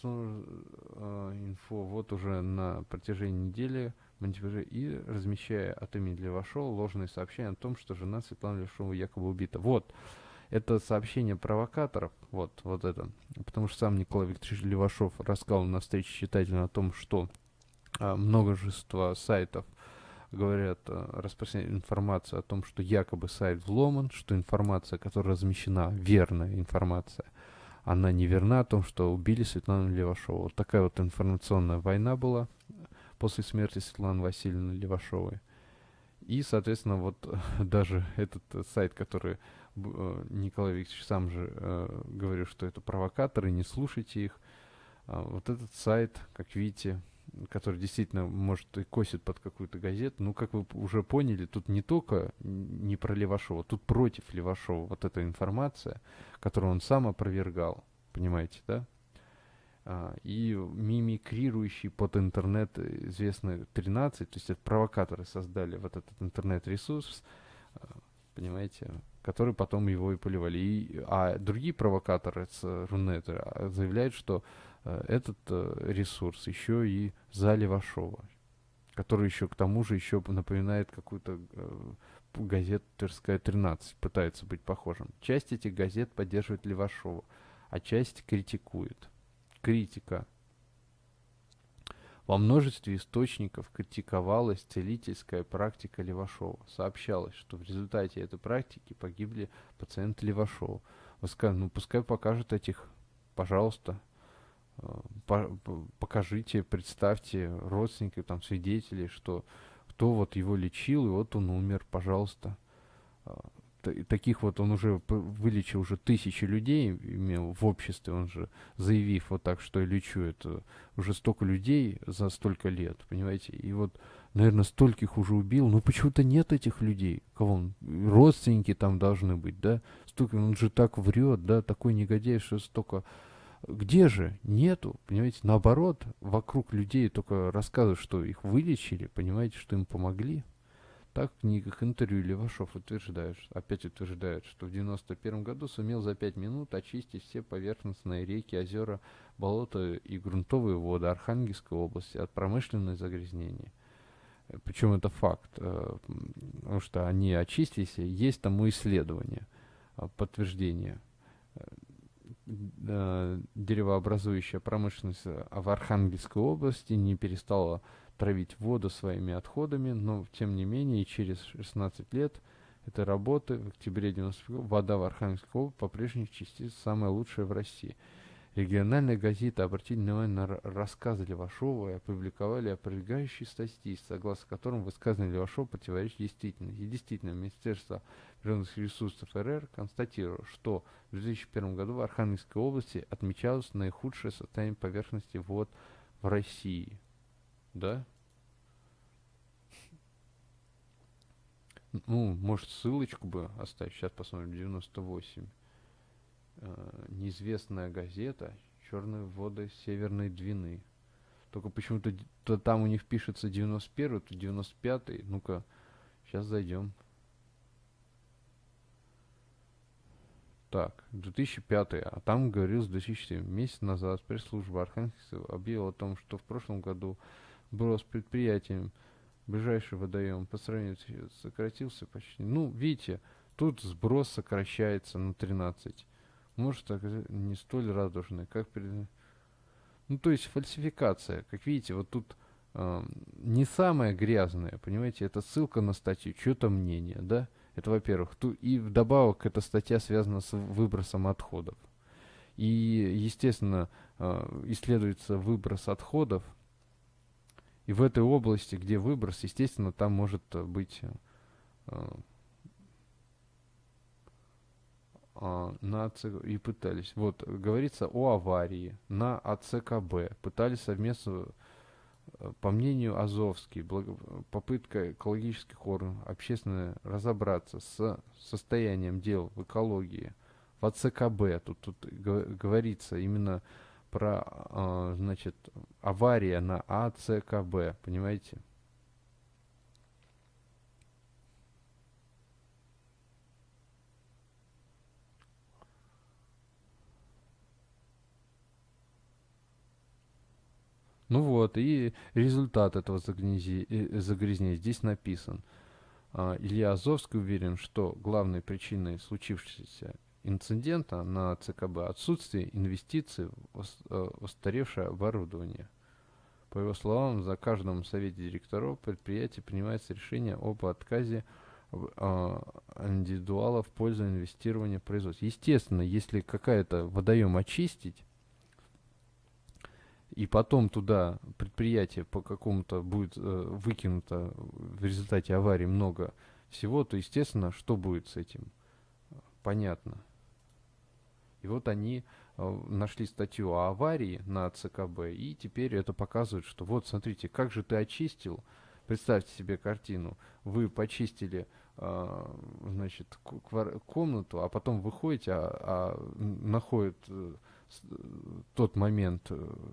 а, инфо вот уже на протяжении недели и размещая от имени Левашова ложные сообщения о том, что жена Светлана Левшова якобы убита. Вот. А, это сообщение провокаторов, вот, вот это, потому что сам Николай Викторович Левашов рассказал на встрече читателям о том, что а, множество сайтов говорят, а, распространяют информацию о том, что якобы сайт взломан, что информация, которая размещена, верная информация, она не верна о том, что убили Светлану Левашову. Вот такая вот информационная война была после смерти Светланы Васильевны Левашовой. И, соответственно, вот даже этот э, сайт, который Э, Николай Викторович сам же э, говорил, что это провокаторы, не слушайте их. А вот этот сайт, как видите, который действительно, может, и косит под какую-то газету, ну, как вы уже поняли, тут не только не про Левашова, тут против Левашова вот эта информация, которую он сам опровергал, понимаете, да? А, и мимикрирующий под интернет э, известный 13, то есть это провокаторы создали вот этот интернет-ресурс, э, понимаете, которые потом его и поливали. И, а другие провокаторы с э, Рунета э, заявляют, что э, этот ресурс еще и за Левашова, который еще к тому же еще напоминает какую-то э, газету «Тверская 13», пытается быть похожим. Часть этих газет поддерживает Левашова, а часть критикует. Критика во множестве источников критиковалась целительская практика Левашова. Сообщалось, что в результате этой практики погибли пациенты Левашова. Вы сказали, ну пускай покажут этих, пожалуйста, э, покажите, представьте родственников, там, свидетелей, что кто вот его лечил, и вот он умер, пожалуйста. Э, таких вот он уже вылечил уже тысячи людей имел в обществе, он же заявив вот так, что я лечу, это уже столько людей за столько лет, понимаете, и вот наверное, стольких уже убил, но почему-то нет этих людей, кого он, родственники там должны быть, да, столько, он же так врет, да, такой негодяй, что столько, где же, нету, понимаете, наоборот, вокруг людей только рассказывают, что их вылечили, понимаете, что им помогли, так в книгах, интервью Левашов утверждает, опять утверждает, что в 91 году сумел за пять минут очистить все поверхностные реки, озера, болота и грунтовые воды Архангельской области от промышленных загрязнения. Причем это факт, э, потому что они очистились, есть тому исследование, э, подтверждение. Э, деревообразующая промышленность в Архангельской области не перестала травить воду своими отходами, но тем не менее и через 16 лет этой работы в октябре 90 вода в Архангельской области по-прежнему частиц самая лучшая в России. Региональные газеты обратили внимание на рассказы Левашова и опубликовали опровержающие статьи, согласно которым высказанные Левашова противоречат действительности. И действительно, Министерство природных ресурсов РР констатировало, что в 2001 году в Архангельской области отмечалось наихудшее состояние поверхности вод в России. Да? Ну, может, ссылочку бы оставить. Сейчас посмотрим. 98. Э, Неизвестная газета. Черные воды Северной Двины. Только почему-то то там у них пишется 91, то 95. Ну-ка, сейчас зайдем. Так, 2005, а там говорилось 2007. Месяц назад пресс-служба Архангельского объявила о том, что в прошлом году брос предприятием. Ближайший водоем по сравнению сократился почти. Ну, видите, тут сброс сокращается на 13. Может, так не столь радужный, как перед... Ну, то есть фальсификация. Как видите, вот тут э, не самое грязное, понимаете, это ссылка на статью, чье-то мнение, да? Это, во-первых. И вдобавок эта статья связана с выбросом отходов. И, естественно, э, исследуется выброс отходов – и в этой области, где выброс, естественно, там может э, быть э, э, на АЦ... и пытались. Вот, говорится о аварии на АЦКБ. Пытались совместно, по мнению Азовский, благо... попытка экологических органов общественно разобраться с состоянием дел в экологии в АЦКБ. Тут, тут говорится именно про, э, значит, авария на АЦКБ, понимаете? Ну вот, и результат этого э, загрязнения здесь написан. А, Илья Азовский уверен, что главной причиной случившейся инцидента на ЦКБ отсутствие инвестиций э, в устаревшее оборудование. По его словам, за каждом совете директоров предприятия принимается решение об отказе а, индивидуала в пользу инвестирования в производство. Естественно, если какая-то водоем очистить, и потом туда предприятие по какому-то будет э, выкинуто в результате аварии много всего, то, естественно, что будет с этим? Понятно. И вот они э, нашли статью о аварии на ЦКБ, и теперь это показывает, что вот, смотрите, как же ты очистил, представьте себе картину, вы почистили э, значит, комнату, а потом выходите, а, а находит э, тот момент,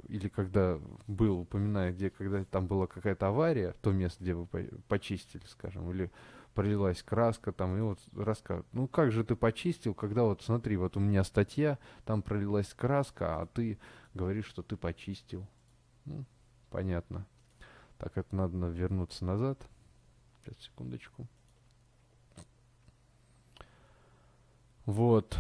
или когда был, упоминаю, где, когда там была какая-то авария, то место, где вы почистили, скажем, или пролилась краска там, и вот рассказывают, ну как же ты почистил, когда вот смотри, вот у меня статья, там пролилась краска, а ты говоришь, что ты почистил. Ну, понятно. Так, это надо вернуться назад. Сейчас, секундочку. Вот.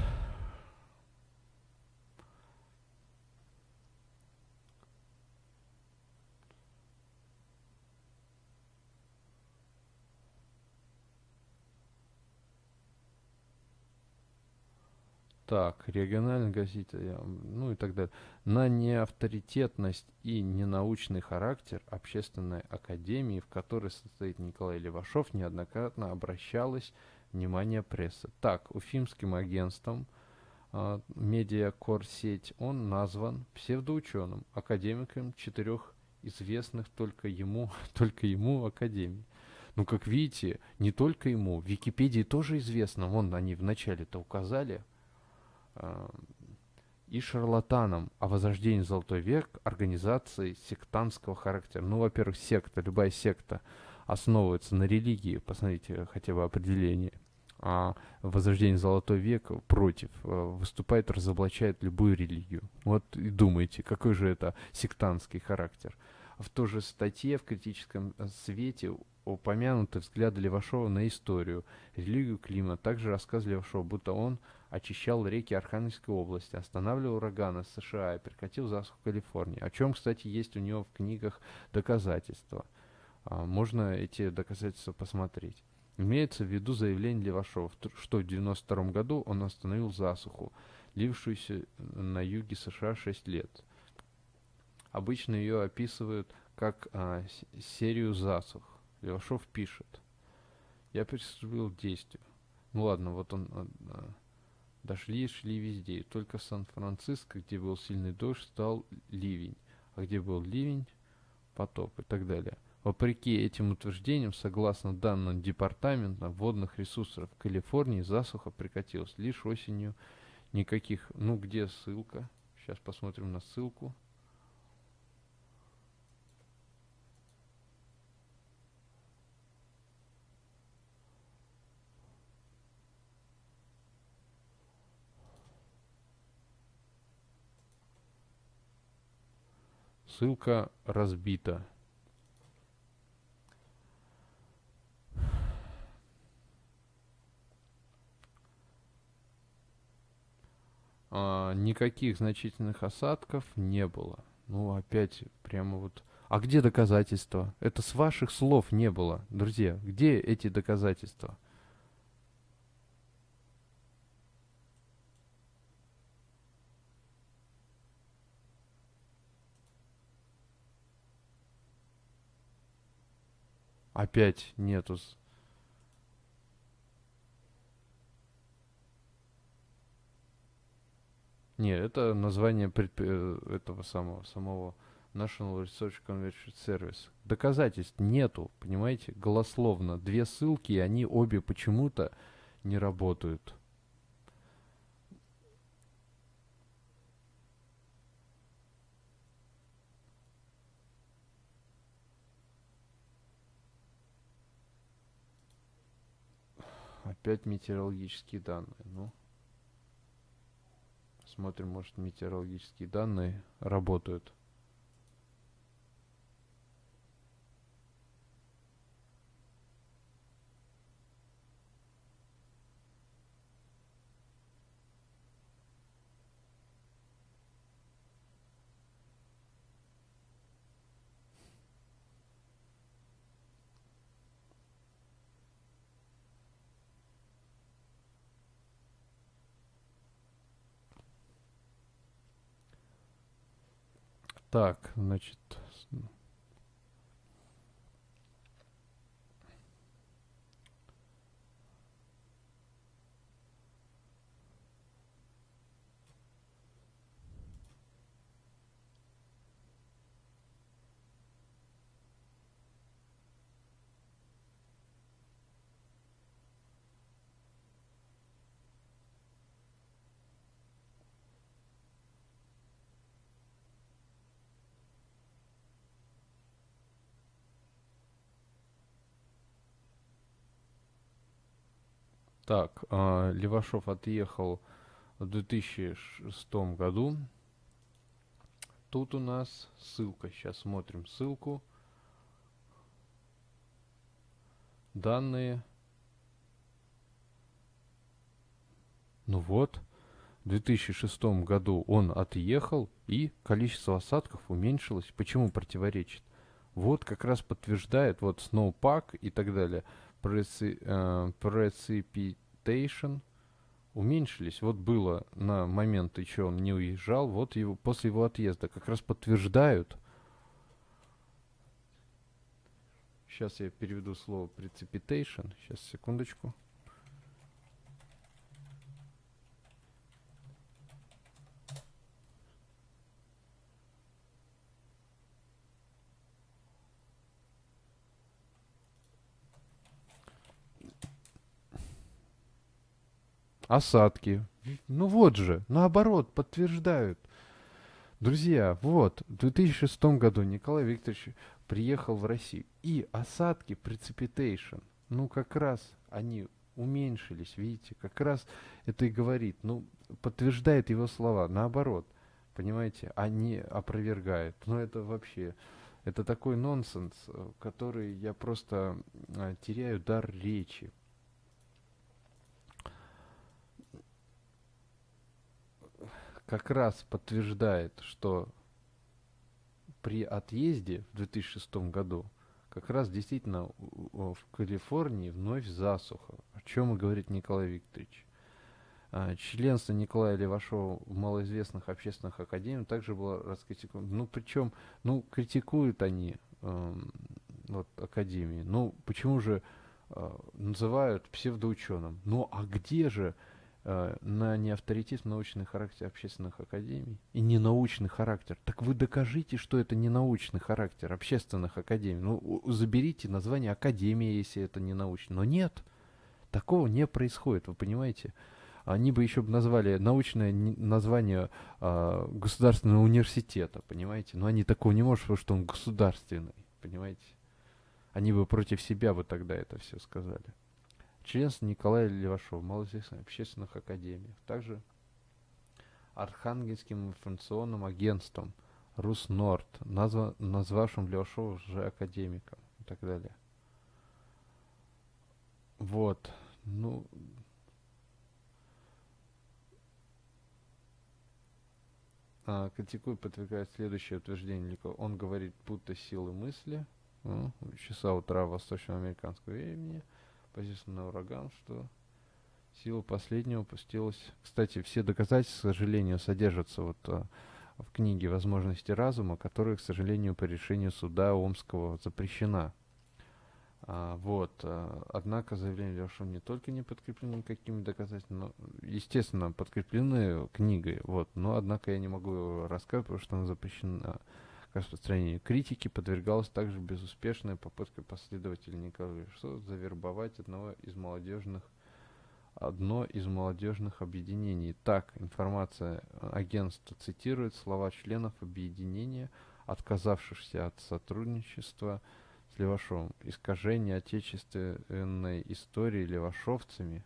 так, региональная газета, ну и так далее, на неавторитетность и ненаучный характер общественной академии, в которой состоит Николай Левашов, неоднократно обращалась внимание прессы. Так, уфимским агентством э, медиакорсеть он назван псевдоученым, академиком четырех известных только ему, только ему академий. Ну, как видите, не только ему. В Википедии тоже известно. Вон они вначале-то указали и шарлатаном о а возрождении Золотой век организации сектантского характера. Ну, во-первых, секта, любая секта основывается на религии, посмотрите хотя бы определение. А возрождение Золотой век против, э, выступает, разоблачает любую религию. Вот и думаете, какой же это сектантский характер. В той же статье в критическом э, свете упомянуты взгляды Левашова на историю, религию, климат. Также рассказ Левашова, будто он очищал реки Архангельской области, останавливал ураганы США и прекратил засуху Калифорнии, о чем, кстати, есть у него в книгах доказательства. А, можно эти доказательства посмотреть. Имеется в виду заявление Левашова, что в 1992 году он остановил засуху, лившуюся на юге США 6 лет. Обычно ее описывают как а, серию засух. Левашов пишет. Я приступил к действию. Ну ладно, вот он... А, а Дошли и шли везде. Только в Сан-Франциско, где был сильный дождь, стал ливень. А где был ливень, потоп и так далее. Вопреки этим утверждениям, согласно данным Департамента водных ресурсов Калифорнии, засуха прекратилась лишь осенью. Никаких... Ну, где ссылка? Сейчас посмотрим на ссылку. Ссылка разбита. А, никаких значительных осадков не было. Ну, опять прямо вот... А где доказательства? Это с ваших слов не было. Друзья, где эти доказательства? Опять нету. Не, это название предп... Э, этого самого, самого National Research Convention Service. Доказательств нету, понимаете, голословно. Две ссылки, и они обе почему-то не работают. Опять метеорологические данные. Ну, смотрим, может метеорологические данные работают. Так, значит, Так, а, Левашов отъехал в 2006 году. Тут у нас ссылка. Сейчас смотрим ссылку. Данные. Ну вот, в 2006 году он отъехал, и количество осадков уменьшилось. Почему противоречит? Вот как раз подтверждает вот Snowpack и так далее. Э, Преципит Temptation уменьшились. Вот было на момент, еще он не уезжал, вот его, после его отъезда как раз подтверждают. Сейчас я переведу слово precipitation. Сейчас, секундочку. осадки. Ну вот же, наоборот, подтверждают. Друзья, вот, в 2006 году Николай Викторович приехал в Россию. И осадки precipitation, ну как раз они уменьшились, видите, как раз это и говорит, ну подтверждает его слова, наоборот, понимаете, они а опровергают, опровергает. Ну это вообще, это такой нонсенс, э, который я просто э, теряю дар речи, как раз подтверждает, что при отъезде в 2006 году как раз действительно в Калифорнии вновь засуха, о чем и говорит Николай Викторович. А, членство Николая Левашова в малоизвестных общественных академиях также было раскритиковано. Ну, причем, ну, критикуют они э, вот, академии. Ну, почему же э, называют псевдоученым? Ну, а где же э, Э, на неавторитет научный характер общественных академий и ненаучный характер. Так вы докажите, что это ненаучный характер общественных академий. Ну, заберите название академия, если это не научно. Но нет, такого не происходит, вы понимаете? Они бы еще бы назвали научное название а, государственного университета, понимаете? Но они такого не могут, потому что он государственный, понимаете? Они бы против себя бы тогда это все сказали член Николая Левашова Малоизвестных общественных академиях, также Архангельским информационным агентством Руснорд, назва, назвавшим Левашова уже академиком и так далее. Вот, ну, а, критикует, подвергает следующее утверждение. Он говорит, будто силы мысли, часа утра восточноамериканского времени – позицию на ураган, что сила последнего пустилась. Кстати, все доказательства, к сожалению, содержатся вот а, в книге «Возможности разума», которая, к сожалению, по решению суда Омского запрещена. А, вот. А, однако заявление Левшина не только не подкреплено никакими доказательствами, но, естественно, подкреплены книгой, вот, но, однако, я не могу его рассказывать, потому что она запрещена распространению критики подвергалась также безуспешная попытка последователей Николая завербовать одного из молодежных одно из молодежных объединений. Так, информация э, агентства цитирует слова членов объединения, отказавшихся от сотрудничества с Левашовым. Искажение отечественной истории левашовцами.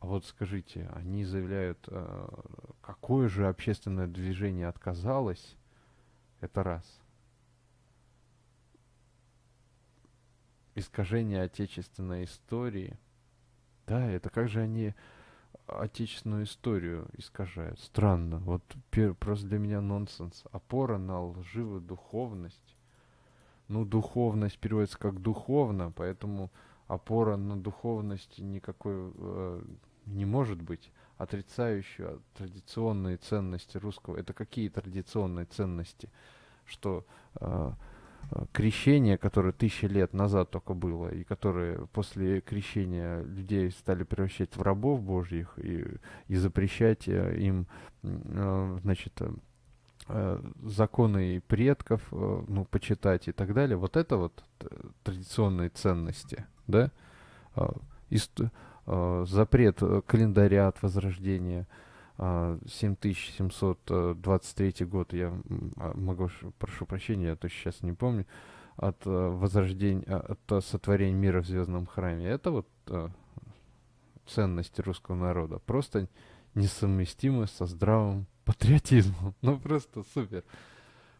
А вот скажите, они заявляют, э, какое же общественное движение отказалось это раз. Искажение отечественной истории. Да, это как же они отечественную историю искажают. Странно. Вот просто для меня нонсенс. Опора на лживую духовность. Ну, духовность переводится как духовно, поэтому опора на духовность никакой э, не может быть отрицающую традиционные ценности русского. Это какие традиционные ценности? Что э, э, крещение, которое тысячи лет назад только было, и которое после крещения людей стали превращать в рабов божьих и, и запрещать э, им, э, значит, э, законы предков, ну, почитать и так далее. Вот это вот традиционные ценности, да? Ист Э, запрет э, календаря от возрождения, 7723 а, год, я а, могу, прошу прощения, я точно сейчас не помню, от э, возрождения, а, от сотворения мира в Звездном храме. Это вот ценности русского народа. Просто несовместимы со здравым патриотизмом. Ну просто супер.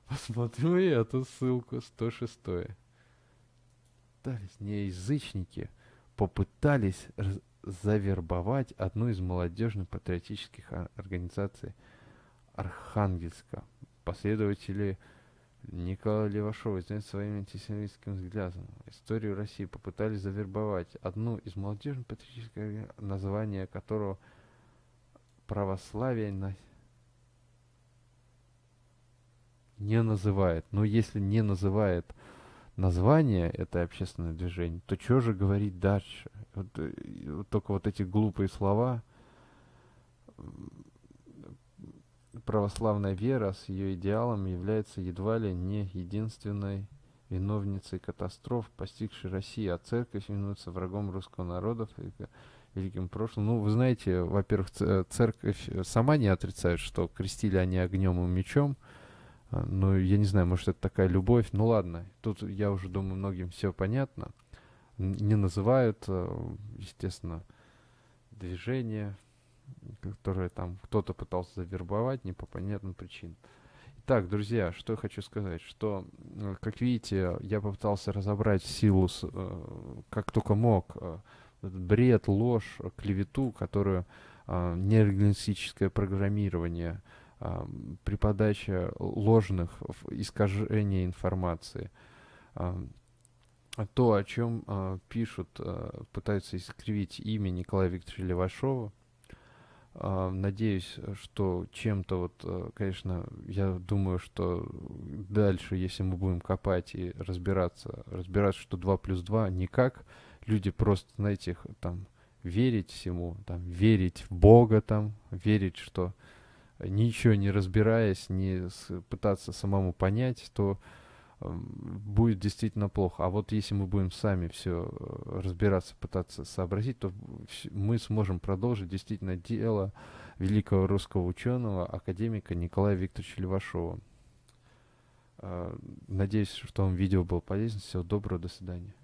Посмотрю и эту ссылку 106. Пытались не язычники, попытались завербовать одну из молодежно-патриотических организаций Архангельска. Последователи Николая Левашова известны своим антисемитским взглядом. Историю России попытались завербовать одну из молодежно-патриотических название которого православие на... не называет. Но если не называет название этой общественной движение, то что же говорить дальше? Вот, э, вот только вот эти глупые слова православная вера с ее идеалом является едва ли не единственной виновницей катастроф, постигшей Россию, а церковь именуется врагом русского народа, великим прошлым. Ну, вы знаете, во-первых, э, церковь э, сама не отрицает, что крестили они огнем и мечом. Ну, я не знаю, может, это такая любовь. Ну, ладно, тут я уже думаю, многим все понятно не называют, э, естественно, движение, которое там кто-то пытался завербовать не по понятным причинам. Итак, друзья, что я хочу сказать, что, э, как видите, я попытался разобрать силу, э, как только мог, этот бред, ложь, клевету, которую нейролингвистическое программирование, при подаче ложных искажений информации – а то, о чем э, а, пишут, э, пытаются искривить имя Николая Викторовича Левашова. Э, надеюсь, что чем-то вот, э, конечно, я думаю, что дальше, если мы будем копать и разбираться, разбираться, что 2 плюс 2 никак, люди просто, знаете, там верить всему, там верить в Бога, там верить, что ничего не разбираясь, не пытаться самому понять, то будет действительно плохо. А вот если мы будем сами все э, разбираться, пытаться сообразить, то мы сможем продолжить действительно дело великого русского ученого, академика Николая Викторовича Левашова. Э, надеюсь, что вам видео было полезно. Всего доброго, до свидания.